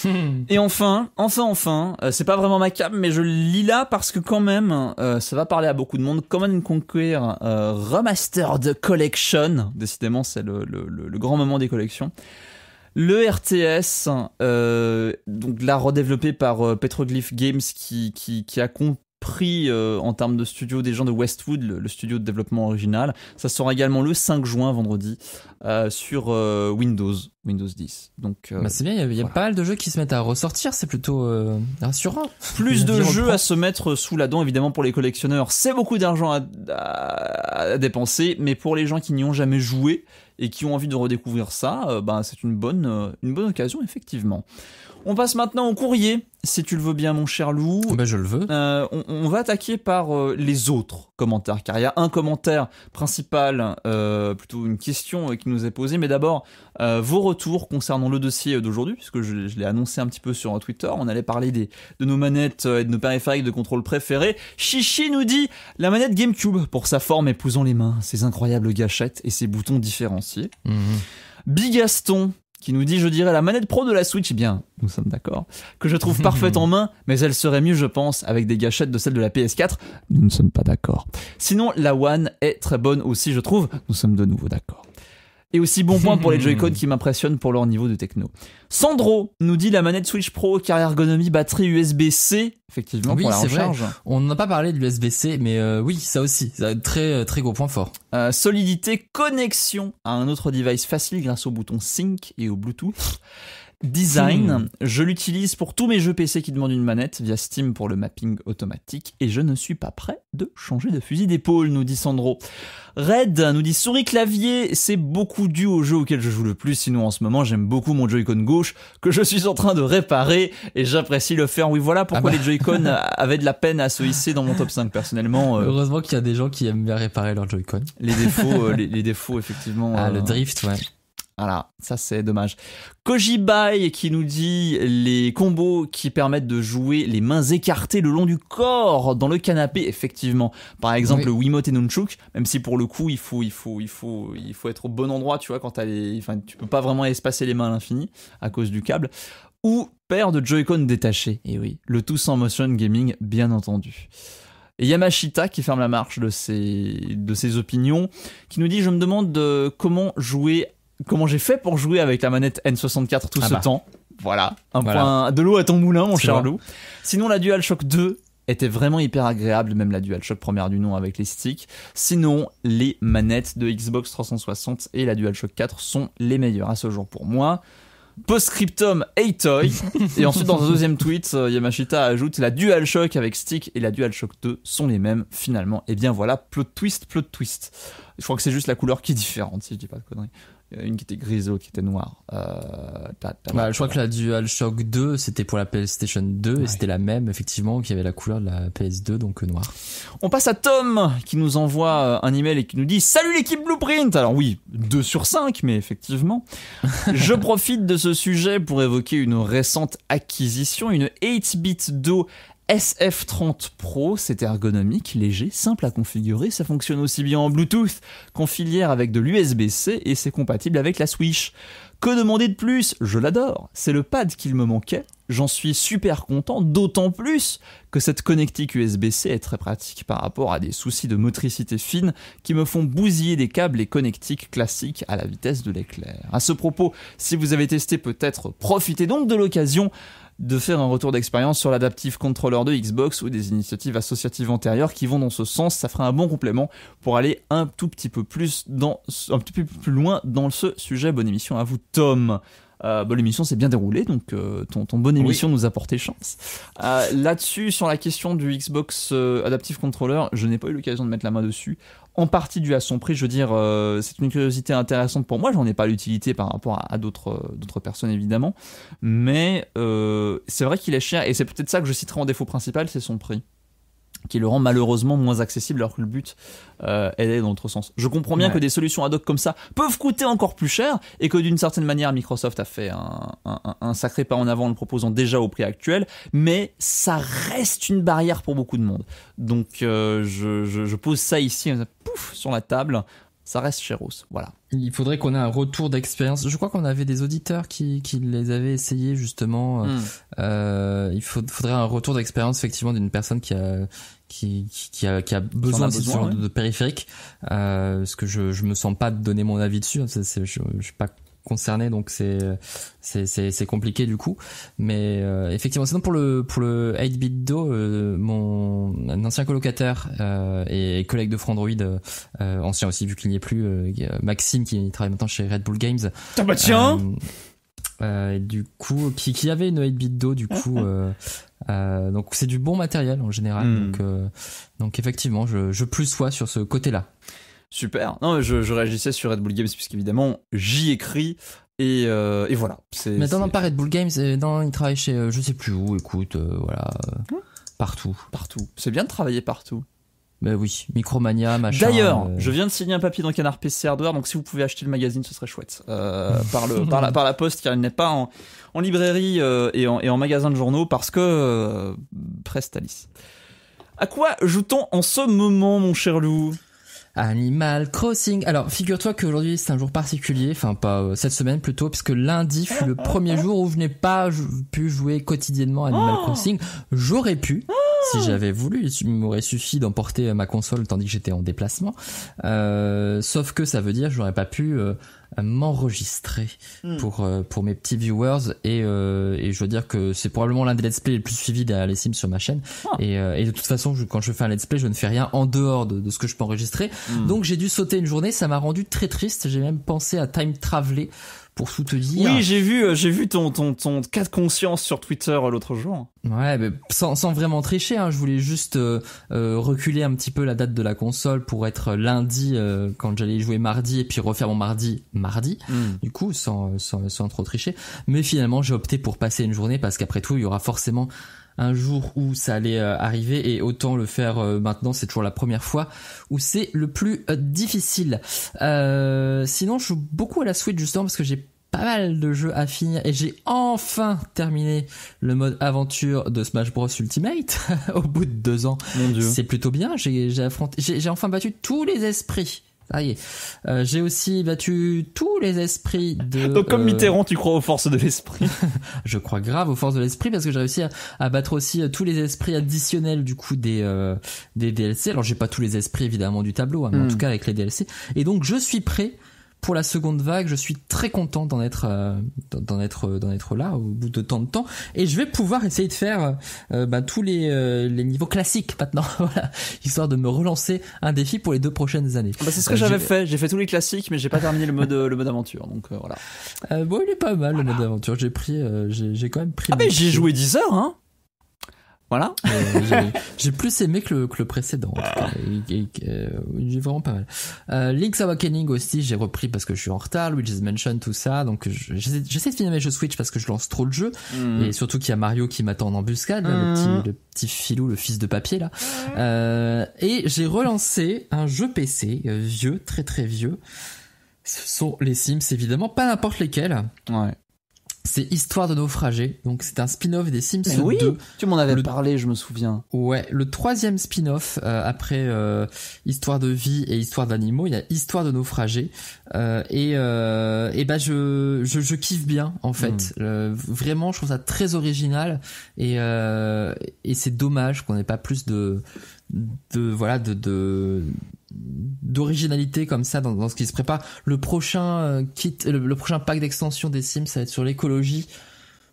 et enfin, enfin, enfin, c'est pas vraiment ma cam, mais je lis là parce que quand même, ça va parler à beaucoup de monde. Command Conquer Remastered Collection, décidément c'est le, grand moment des collections. Le RTS, donc là redéveloppé par Petroglyph Games qui, qui, a compté prix euh, en termes de studio des gens de Westwood, le, studio de développement original. Ça sort également le 5 juin, vendredi, euh, sur euh, Windows, Windows 10. Donc, bah, c'est bien, il y, a pas mal de jeux qui se mettent à ressortir, c'est plutôt rassurant. Plus de jeux à se mettre sous la dent, évidemment, pour les collectionneurs. C'est beaucoup d'argent à, dépenser, mais pour les gens qui n'y ont jamais joué et qui ont envie de redécouvrir ça, bah, c'est une bonne, une bonne occasion, effectivement. On passe maintenant au courrier, si tu le veux bien, mon cher Lou. Ben, je le veux. Euh, on, va attaquer par euh, les autres commentaires, car il y a un commentaire principal, euh, plutôt une question qui nous est posée, mais d'abord, vos retours concernant le dossier d'aujourd'hui, puisque je, l'ai annoncé un petit peu sur Twitter, on allait parler des, de nos manettes et de nos périphériques de contrôle préférés. Chichi nous dit la manette GameCube, pour sa forme épousant les mains, ses incroyables gâchettes et ses boutons différenciés. Mmh. Bigaston qui nous dit je dirais la manette pro de la Switch eh bien, nous sommes d'accord, que je trouve parfaite en main, mais elle serait mieux je pense avec des gâchettes de celle de la PS4. Nous ne sommes pas d'accord. Sinon la One est très bonne aussi je trouve, nous sommes de nouveau d'accord. Et aussi bon point pour les Joy-Con qui m'impressionnent pour leur niveau de techno. Sandro nous dit la manette Switch Pro, car ergonomie, batterie USB-C, effectivement, pour la recharge. On n'a pas parlé de usb c mais euh, oui, ça aussi, ça, très euh, très gros point fort. Euh, solidité, connexion à un autre device facile grâce au bouton Sync et au Bluetooth. Design. Hmm. Je l'utilise pour tous mes jeux PC qui demandent une manette via Steam pour le mapping automatique et je ne suis pas prêt de changer de fusil d'épaule, nous dit Sandro. Red nous dit souris clavier, c'est beaucoup dû au jeu auquel je joue le plus, sinon en ce moment j'aime beaucoup mon Joy-Con gauche que je suis en train de réparer et j'apprécie le faire. Oui voilà pourquoi ah bah. les Joy-Con avaient de la peine à se hisser dans mon top 5 personnellement. Euh, Heureusement qu'il y a des gens qui aiment bien réparer leurs Joy-Con. Les défauts, euh, les, défauts effectivement. Ah le euh, drift ouais. Voilà, ça c'est dommage. Kojibai qui nous dit les combos qui permettent de jouer les mains écartées le long du corps dans le canapé, effectivement. Par exemple, oui. et Nunchuk, même si pour le coup, il faut, il faut, il faut, il faut être au bon endroit, tu vois, quand enfin, tu peux pas vraiment espacer les mains à l'infini à cause du câble. Ou paire de Joy-Con détachés. Et oui, le tout sans motion gaming, bien entendu. Et Yamashita qui ferme la marche de ses, de ses opinions, qui nous dit Je me demande euh, comment jouer comment j'ai fait pour jouer avec la manette N64 tout ah ce bah. temps. Voilà, un point de l'eau à ton moulin, mon cher loup. Sinon, la DualShock 2 était vraiment hyper agréable, même la DualShock première du nom avec les sticks. Sinon, les manettes de Xbox 360 et la DualShock 4 sont les meilleures à ce jour pour moi. Postscriptum hey toy et ensuite dans un deuxième tweet euh, Yamashita ajoute la DualShock avec stick et la DualShock 2 sont les mêmes finalement et eh bien voilà plot twist plot twist je crois que c'est juste la couleur qui est différente si je dis pas de conneries euh, une qui était grise, qui était noire. Bah, je crois que la DualShock 2, c'était pour la PlayStation 2 et c'était la même, effectivement, qui avait la couleur de la PS2, donc euh, noire. On passe à Tom qui nous envoie un email et qui nous dit Salut l'équipe Blueprint Alors oui, 2 sur 5, mais effectivement. je profite de ce sujet pour évoquer une récente acquisition, une 8-bit Do SF30 Pro, c'est ergonomique, léger, simple à configurer, ça fonctionne aussi bien en Bluetooth qu'en filière avec de l'USB-C et c'est compatible avec la Switch. Que demander de plus Je l'adore, c'est le pad qu'il me manquait, j'en suis super content, d'autant plus que cette connectique USB-C est très pratique par rapport à des soucis de motricité fine qui me font bousiller des câbles et connectiques classiques à la vitesse de l'éclair. À ce propos, si vous avez testé peut-être, profitez donc de l'occasion de faire un retour d'expérience sur l'adaptive contrôleur de Xbox ou des initiatives associatives antérieures qui vont dans ce sens. Ça ferait un bon complément pour aller un tout petit peu plus dans, un petit peu plus loin dans ce sujet. Bonne émission à vous, Tom. Euh, bonne émission l'émission s'est bien déroulée, donc euh, ton, ton, bonne émission nous a porté chance. Euh, là-dessus, sur la question du Xbox Adaptive Controller, je n'ai pas eu l'occasion de mettre la main dessus en partie dû à son prix. Je veux dire, euh, c'est une curiosité intéressante pour moi. J'en ai pas l'utilité par rapport à, euh, d'autres, personnes évidemment, mais euh, c'est vrai qu'il est cher et c'est peut-être ça que je citerai en défaut principal, c'est son prix qui le rend malheureusement moins accessible alors que le but euh, elle est dans l'autre sens. Je comprends bien que des solutions ad hoc comme ça peuvent coûter encore plus cher et que d'une certaine manière Microsoft a fait un, sacré pas en avant en le proposant déjà au prix actuel, mais ça reste une barrière pour beaucoup de monde. Donc euh, je, je, pose ça ici, euh, pouf, sur la table ça reste Rose, Voilà. Il faudrait qu'on ait un retour d'expérience. Je crois qu'on avait des auditeurs qui, qui les avaient essayés justement. Hmm. Euh, il faudrait un retour d'expérience effectivement d'une personne qui a qui, qui, a, qui a besoin, de ce genre de, périphérique. Euh, parce que je, je me sens pas de donner mon avis dessus. Hein. je, je suis pas concernés, donc c'est c'est compliqué du coup. Mais euh, effectivement, sinon pour le pour le 8 bit euh, mon ancien colocataire euh, et collègue de Frandroid, ancien aussi vu qu'il n'y est plus, Maxime qui travaille maintenant chez Red Bull Games. tiens. Hein du coup qui, avait une 8 bit du coup ah, ah. donc c'est du bon matériel en général hmm. donc effectivement je, je plus sois sur ce côté là Super. Non, je, réagissais sur Red Bull Games puisqu'évidemment j'y écris et, euh, et voilà. Mais dans pas Red Bull Games, dans euh, il travaille chez euh, je sais plus où. Écoute, euh, voilà, partout. Partout. C'est bien de travailler partout. Mais bah oui, Micromania, machin. D'ailleurs, je viens de signer un papier dans Canard PC Hardware, donc si vous pouvez acheter le magazine, ce serait chouette. par, le, par, la, par la poste, car il n'est pas en, librairie et, en, et en magasin de journaux, parce que... Prestalis. À quoi joue-t-on en ce moment, mon cher loup Animal Crossing. Alors, figure-toi qu'aujourd'hui c'est un jour particulier, enfin pas euh, cette semaine plutôt, puisque lundi fut le premier jour où je n'ai pas pu jouer quotidiennement Animal oh Crossing. J'aurais pu, oh si j'avais voulu, il m'aurait suffi d'emporter euh, ma console tandis que j'étais en déplacement. Euh, sauf que ça veut dire j'aurais pas pu m'enregistrer hmm. pour euh, pour mes petits viewers et, euh, et je veux dire que c'est probablement l'un des let's play les plus suivis les Sims sur ma chaîne ah. et, euh, et, de toute façon quand je fais un let's play je ne fais rien en dehors de, ce que je peux enregistrer hmm. donc j'ai dû sauter une journée ça m'a rendu très triste j'ai même pensé à time traveler pour tout te dire. Oui, j'ai vu, euh, j'ai vu ton, ton, ton cas de conscience sur Twitter euh, l'autre jour. Ouais, mais sans, sans vraiment tricher, hein, je voulais juste euh, euh reculer un petit peu la date de la console pour être lundi quand j'allais jouer mardi et puis refaire mon mardi mardi, hmm. du coup, sans, sans, sans trop tricher. Mais finalement, j'ai opté pour passer une journée parce qu'après tout, il y aura forcément un jour où ça allait euh, arriver et autant le faire euh, maintenant, c'est toujours la première fois où c'est le plus euh, difficile. sinon, je joue beaucoup à la Switch justement parce que j'ai pas mal de jeux à finir et j'ai enfin terminé le mode aventure de Smash Bros Ultimate au bout de deux ans. C'est plutôt bien. J'ai affronté, j'ai enfin battu tous les esprits euh, j'ai aussi battu tous les esprits de. Donc comme euh, Mitterrand, tu crois aux forces de l'esprit Je crois grave aux forces de l'esprit parce que j'ai réussi à, battre aussi euh, tous les esprits additionnels du coup des des DLC. Alors j'ai pas tous les esprits évidemment du tableau, hein, mais en hmm. tout cas avec les DLC. Et donc je suis prêt pour la seconde vague, je suis très content d'en être euh, d'en être d'en être là au bout de tant de temps et je vais pouvoir essayer de faire euh, ben, tous les, euh, les niveaux classiques maintenant voilà, histoire de me relancer un défi pour les deux prochaines années. Bah, c'est ce que j'avais fait, j'ai fait tous les classiques mais j'ai pas terminé le mode le mode aventure donc voilà. bon, il est pas mal le mode aventure, j'ai pris j'ai quand même pris Ah mais j'ai joué 10 heures hein. Voilà. Euh, j'ai, plus aimé que le, précédent. En euh, vraiment pas mal. Euh, Link's Awakening aussi, j'ai repris parce que je suis en retard. Luigi's Mansion, tout ça. Donc j'essaie, de finir mes jeux Switch parce que je lance trop de jeu. Hmm. Et surtout qu'il y a Mario qui m'attend en embuscade, le, hmm. petit, le petit filou, le fils de papier là. et j'ai relancé un jeu PC vieux, très très vieux. Ce sont les Sims, évidemment, pas n'importe lesquels. Ouais. C'est Histoire de naufragés, donc c'est un spin-off des Simpsons oui, 2. Tu m'en avais parlé, je me souviens. Ouais, le troisième spin-off euh, après euh, Histoire de vie et Histoire d'animaux, il y a Histoire de naufragés euh, et et ben je, je, kiffe bien en fait. Hmm. vraiment, je trouve ça très original et et c'est dommage qu'on n'ait pas plus de de voilà de, de d'originalité comme ça dans, ce qui se prépare. Le prochain euh, kit, le, prochain pack d'extension des Sims, ça va être sur l'écologie.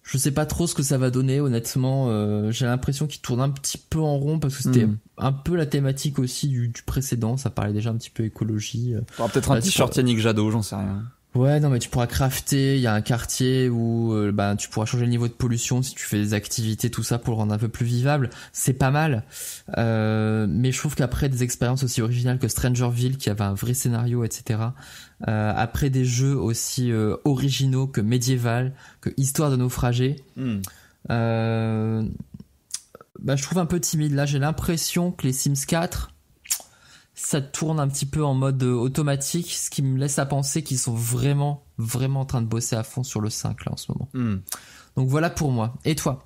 Je sais pas trop ce que ça va donner, honnêtement. Euh, j'ai l'impression qu'il tourne un petit peu en rond parce que c'était hmm. un peu la thématique aussi du, du, précédent. Ça parlait déjà un petit peu écologie. Euh, peut-être un t-shirt Yannick Jadot, j'en sais rien. Ouais, non, mais tu pourras crafter. Il y a un quartier où euh, bah, tu pourras changer le niveau de pollution si tu fais des activités, tout ça, pour le rendre un peu plus vivable. C'est pas mal. Euh, mais je trouve qu'après des expériences aussi originales que Strangerville, qui avait un vrai scénario, etc., euh, après des jeux aussi euh, originaux que médiéval, que Histoire de naufragés, hmm. bah, je trouve un peu timide. Là, j'ai l'impression que les Sims 4 ça tourne un petit peu en mode euh, automatique, ce qui me laisse à penser qu'ils sont vraiment, vraiment en train de bosser à fond sur le 5 là en ce moment. Hmm. Donc voilà pour moi. Et toi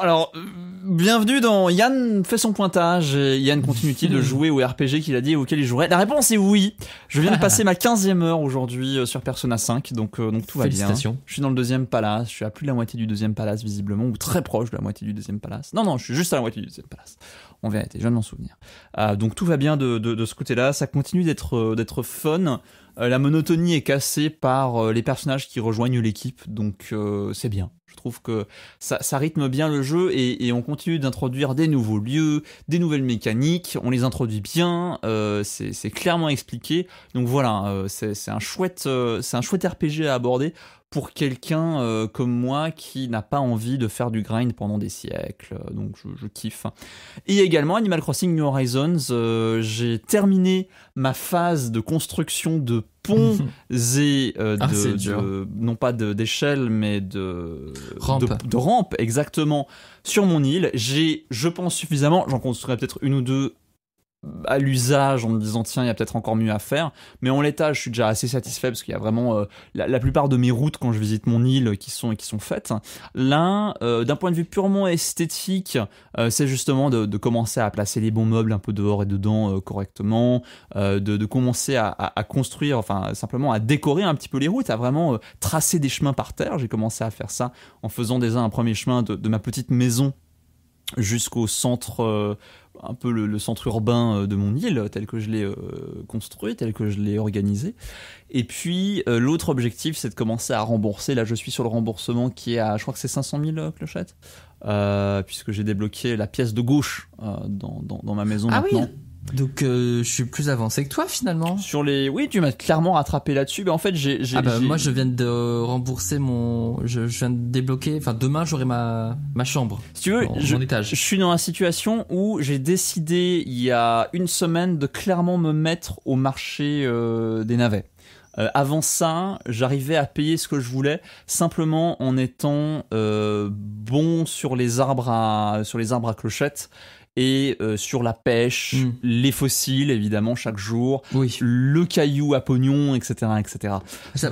alors, euh, bienvenue dans Yann fait son pointage. Yann continue-t-il de jouer au RPG qu'il a dit auquel il jouerait La réponse est oui. Je viens de passer ma 15e heure aujourd'hui euh, sur Persona 5, donc, donc tout va bien. Je suis dans le deuxième palace, je suis à plus de la moitié du deuxième palace visiblement, ou très proche de la moitié du deuxième palace. Non, non, je suis juste à la moitié du deuxième palace. On vérité, je viens m'en souvenir. Ah, donc tout va bien de, ce côté-là, ça continue d'être euh, d'être fun. Euh, la monotonie est cassée par euh, les personnages qui rejoignent l'équipe, donc c'est bien. Je trouve que ça, rythme bien le jeu et, on continue d'introduire des nouveaux lieux, des nouvelles mécaniques, on les introduit bien, c'est clairement expliqué. Donc voilà, c'est un, chouette, un chouette RPG à aborder pour quelqu'un euh, comme moi qui n'a pas envie de faire du grind pendant des siècles. Euh, donc je, kiffe. Et également Animal Crossing New Horizons, euh, j'ai terminé ma phase de construction de ponts et de, ah, non pas d'échelle mais de rampes De, de rampe exactement sur mon île. J'ai je pense suffisamment, j'en construirai peut-être une ou deux à l'usage en me disant tiens il y a peut-être encore mieux à faire mais en l'état je suis déjà assez satisfait parce qu'il y a vraiment euh, la, plupart de mes routes quand je visite mon île qui sont qui sont faites l'un euh, d'un point de vue purement esthétique euh, c'est justement de, commencer à placer les bons meubles un peu dehors et dedans correctement de, commencer à, construire enfin simplement à décorer un petit peu les routes à vraiment tracer des chemins par terre j'ai commencé à faire ça en faisant déjà un premier chemin de ma petite maison jusqu'au centre euh, un peu le, centre urbain euh, de mon île, tel que je l'ai euh, construit, tel que je l'ai organisé. Et puis, l'autre objectif, c'est de commencer à rembourser. Là, je suis sur le remboursement qui est à, je crois que c'est 500 000 clochettes, puisque j'ai débloqué la pièce de gauche dans, ma maison ah maintenant. Donc euh, je suis plus avancé que toi finalement. Sur les oui, tu m'as clairement rattrapé là-dessus. en fait, j'ai ah bah, moi je viens de rembourser mon je, viens de débloquer enfin demain j'aurai ma ma chambre. Si tu veux, je, je suis dans la situation où j'ai décidé il y a une semaine de clairement me mettre au marché euh, des navets. Euh, avant ça, j'arrivais à payer ce que je voulais simplement en étant bon sur les arbres à sur les arbres à clochettes et euh, sur la pêche, hmm. les fossiles évidemment chaque jour, oui. le caillou à pognon, etc., etc.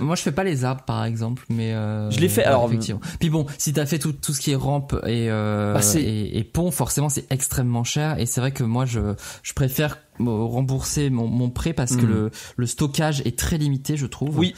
moi, je fais pas les arbres par exemple, mais euh, je les fais. alors effectivement. Puis bon, si t'as fait tout, tout ce qui est rampe et euh, bah, et, et, pont, forcément c'est extrêmement cher et c'est vrai que moi je je préfère euh, rembourser mon, mon prêt parce que hmm. le, le stockage est très limité je trouve oui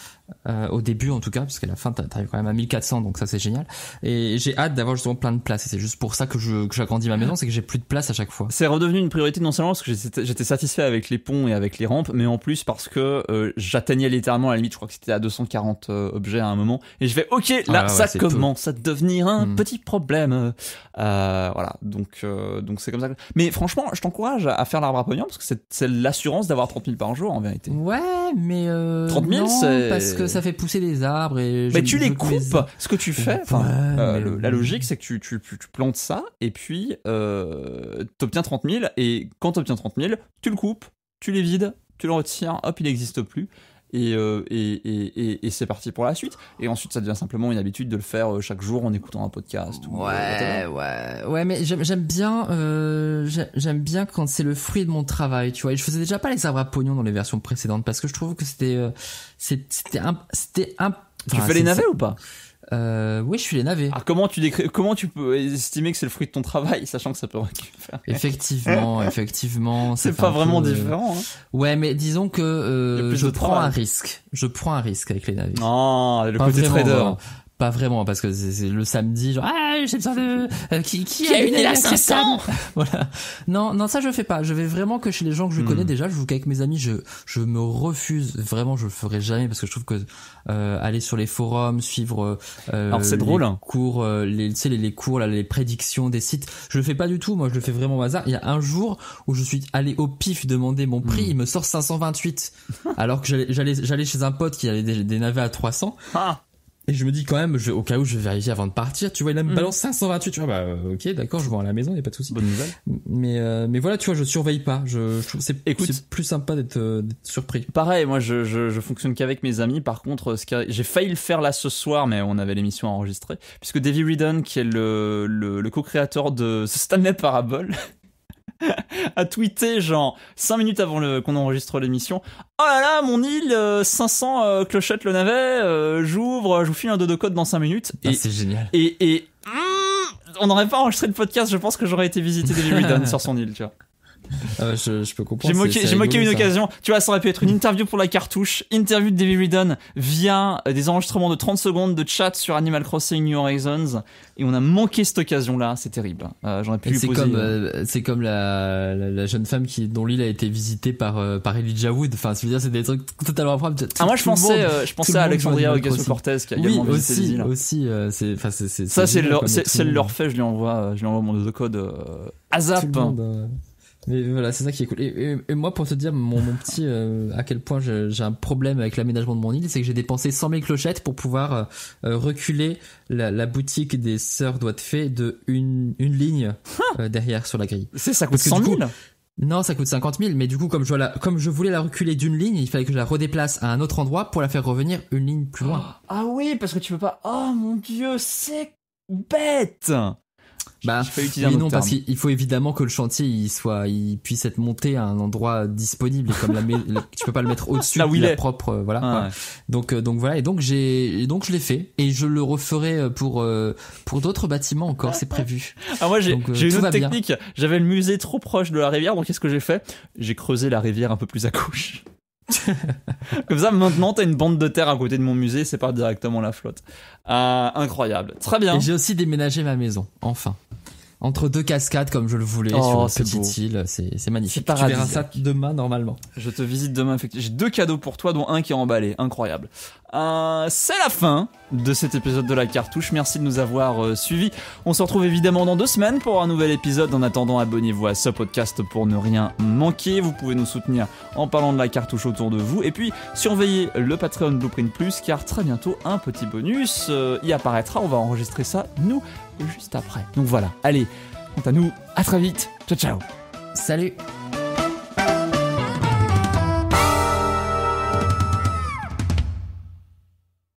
euh, au début en tout cas, puisqu'à la fin t'arrives quand même à 1400, donc ça c'est génial. Et j'ai hâte d'avoir justement plein de places. Et c'est juste pour ça que je que j'agrandis ma maison, c'est que j'ai plus de place à chaque fois. C'est redevenu une priorité non seulement parce que j'étais satisfait avec les ponts et avec les rampes, mais en plus parce que euh, j'atteignais littéralement la limite, je crois que c'était à 240 euh, objets à un moment. Et je vais ok, ah là ça commence à devenir un mm. petit problème. voilà, donc donc c'est comme ça. Mais franchement, je t'encourage à faire l'arbre à pognon parce que c'est l'assurance d'avoir 30 000 par jour en vérité. Ouais, mais 30 000 c'est parce que ça fait pousser les arbres et. Mais tu les coupes. Ce que tu fais, euh, la logique, c'est que tu, plantes ça et puis euh, t'obtiens 30 000 et quand t'obtiens 30 000, tu le coupes, tu les vides, tu le retires, hop, il n'existe plus. Euh, et, et, et, et c'est parti pour la suite. Et ensuite, ça devient simplement une habitude de le faire euh, chaque jour en écoutant un podcast. Euh, ouais, ouais, ouais, mais j'aime bien, j'aime bien quand c'est le fruit de mon travail, tu vois. Et je faisais déjà pas les sabres à pognon dans les versions précédentes parce que je trouve que c'était, c'était, un, c'était un. Tu fais les navets ou pas euh, oui, je suis les navets. Ah, comment tu décris, comment tu peux estimer que c'est le fruit de ton travail, sachant que ça peut récupérer Effectivement, effectivement. C'est pas vraiment euh, différent. Hein. Ouais, mais disons que euh, je prends un risque. Je prends un risque avec les navets. Non, ah, le côté trader. Hein pas vraiment parce que c'est le samedi genre ah j'ai besoin de euh, qui qui, a une la 500 voilà non non ça je fais pas je vais vraiment que chez les gens que je hmm. connais déjà je joue qu'avec mes amis je je me refuse vraiment je le ferai jamais parce que je trouve que euh, aller sur les forums suivre euh, alors c'est drôle hein. cours les tu sais les, cours là, les prédictions des sites je le fais pas du tout moi je le fais vraiment au hasard il y a un jour où je suis allé au pif demander mon prix hmm. il me sort 528 alors que j'allais j'allais chez un pote qui avait des navets à 300 ah et je me dis quand même, je, au cas où je vais vérifier avant de partir, tu vois, il a me mm. balance 528, tu vois, bah euh, ok, d'accord, je vais à la maison, il a pas de souci. Bonne nouvelle. Mais, euh, mais voilà, tu vois, je surveille pas. Je, c'est, Écoute, plus sympa euh, d'être, surpris. Pareil, moi, je, je, je fonctionne qu'avec mes amis. Par contre, ce j'ai failli le faire là ce soir, mais on avait l'émission enregistrée, puisque Davy Redon, qui est le, le, le co-créateur de Stanley Parable, a tweeter genre 5 minutes avant qu'on enregistre l'émission. Oh là là, mon île, 500 euh, euh, clochettes le navet, euh, j'ouvre, je vous file un dodo code dans 5 minutes. Ah, et c'est génial. Et, hmm, on n'aurait pas enregistré le podcast, je pense que j'aurais été visité des sur son île, tu vois. Ah je, peux comprendre. J'ai moqué, j'ai une occasion. Tu vois, ça aurait pu être une mm. interview pour la cartouche, interview de David Redon via euh, des enregistrements de 30 secondes de chat sur Animal Crossing New Horizons. Et on a manqué cette occasion-là. C'est terrible. Euh, j'aurais pu euh, c'est Comme, c'est comme la, la, jeune femme qui, dont l'île a été visitée par, par Elijah Wood. Enfin, c'est dire, des trucs totalement improbables. Ah, moi, je pensais, je pensais à Alexandria Ocasio-Cortez qui a oui, également aussi, aussi, c'est, Ça, c'est le fait. Je lui envoie, je lui envoie mon code, ASAP. Mais voilà, c'est ça qui est cool. Et, moi, pour te dire, mon, petit, euh, à quel point j'ai un problème avec l'aménagement de mon île, c'est que j'ai dépensé 100 000 clochettes pour pouvoir euh, euh, reculer la, boutique des sœurs doigts de fée de une, une ligne derrière sur la grille. C'est ça coûte 100 000 non, ça coûte 50 000, mais du coup, comme je, la, comme je voulais la reculer d'une ligne, il fallait que je la redéplace à un autre endroit pour la faire revenir une ligne plus loin. Ah oui, parce que tu peux pas... Oh mon dieu, c'est bête bah, non, parce qu'il faut évidemment que le chantier il soit, il puisse être monté à un endroit disponible comme la, tu peux pas le mettre au-dessus de la propre, euh, voilà. Ah, donc euh, donc voilà et donc j'ai donc je l'ai fait et je le referai euh, pour pour d'autres bâtiments encore, c'est prévu. Ah moi j'ai j'ai une autre technique. J'avais le musée trop proche de la rivière, donc qu'est-ce que j'ai fait J'ai creusé la rivière un peu plus à gauche. Comme ça, maintenant, t'as une bande de terre à côté de mon musée, c'est pas directement la flotte. Euh, incroyable. Très bien. j'ai aussi déménagé ma maison, enfin entre deux cascades comme je le voulais oh, sur une petite île. C'est magnifique. Tu verras ça demain normalement. Je te visite demain. J'ai deux cadeaux pour toi, dont un qui est emballé. Incroyable. Euh, c'est la fin de cet épisode de la cartouche. Merci de nous avoir euh, suivis. On se retrouve évidemment dans deux semaines pour un nouvel épisode. En attendant, abonnez-vous à ce podcast pour ne rien manquer. Vous pouvez nous soutenir en parlant de la cartouche autour de vous. Et puis, surveillez le Patreon Blueprint Plus car très bientôt un petit bonus euh, y apparaîtra. On va enregistrer ça nous juste après. Donc voilà, allez, quant à nous, à très vite, ciao ciao Salut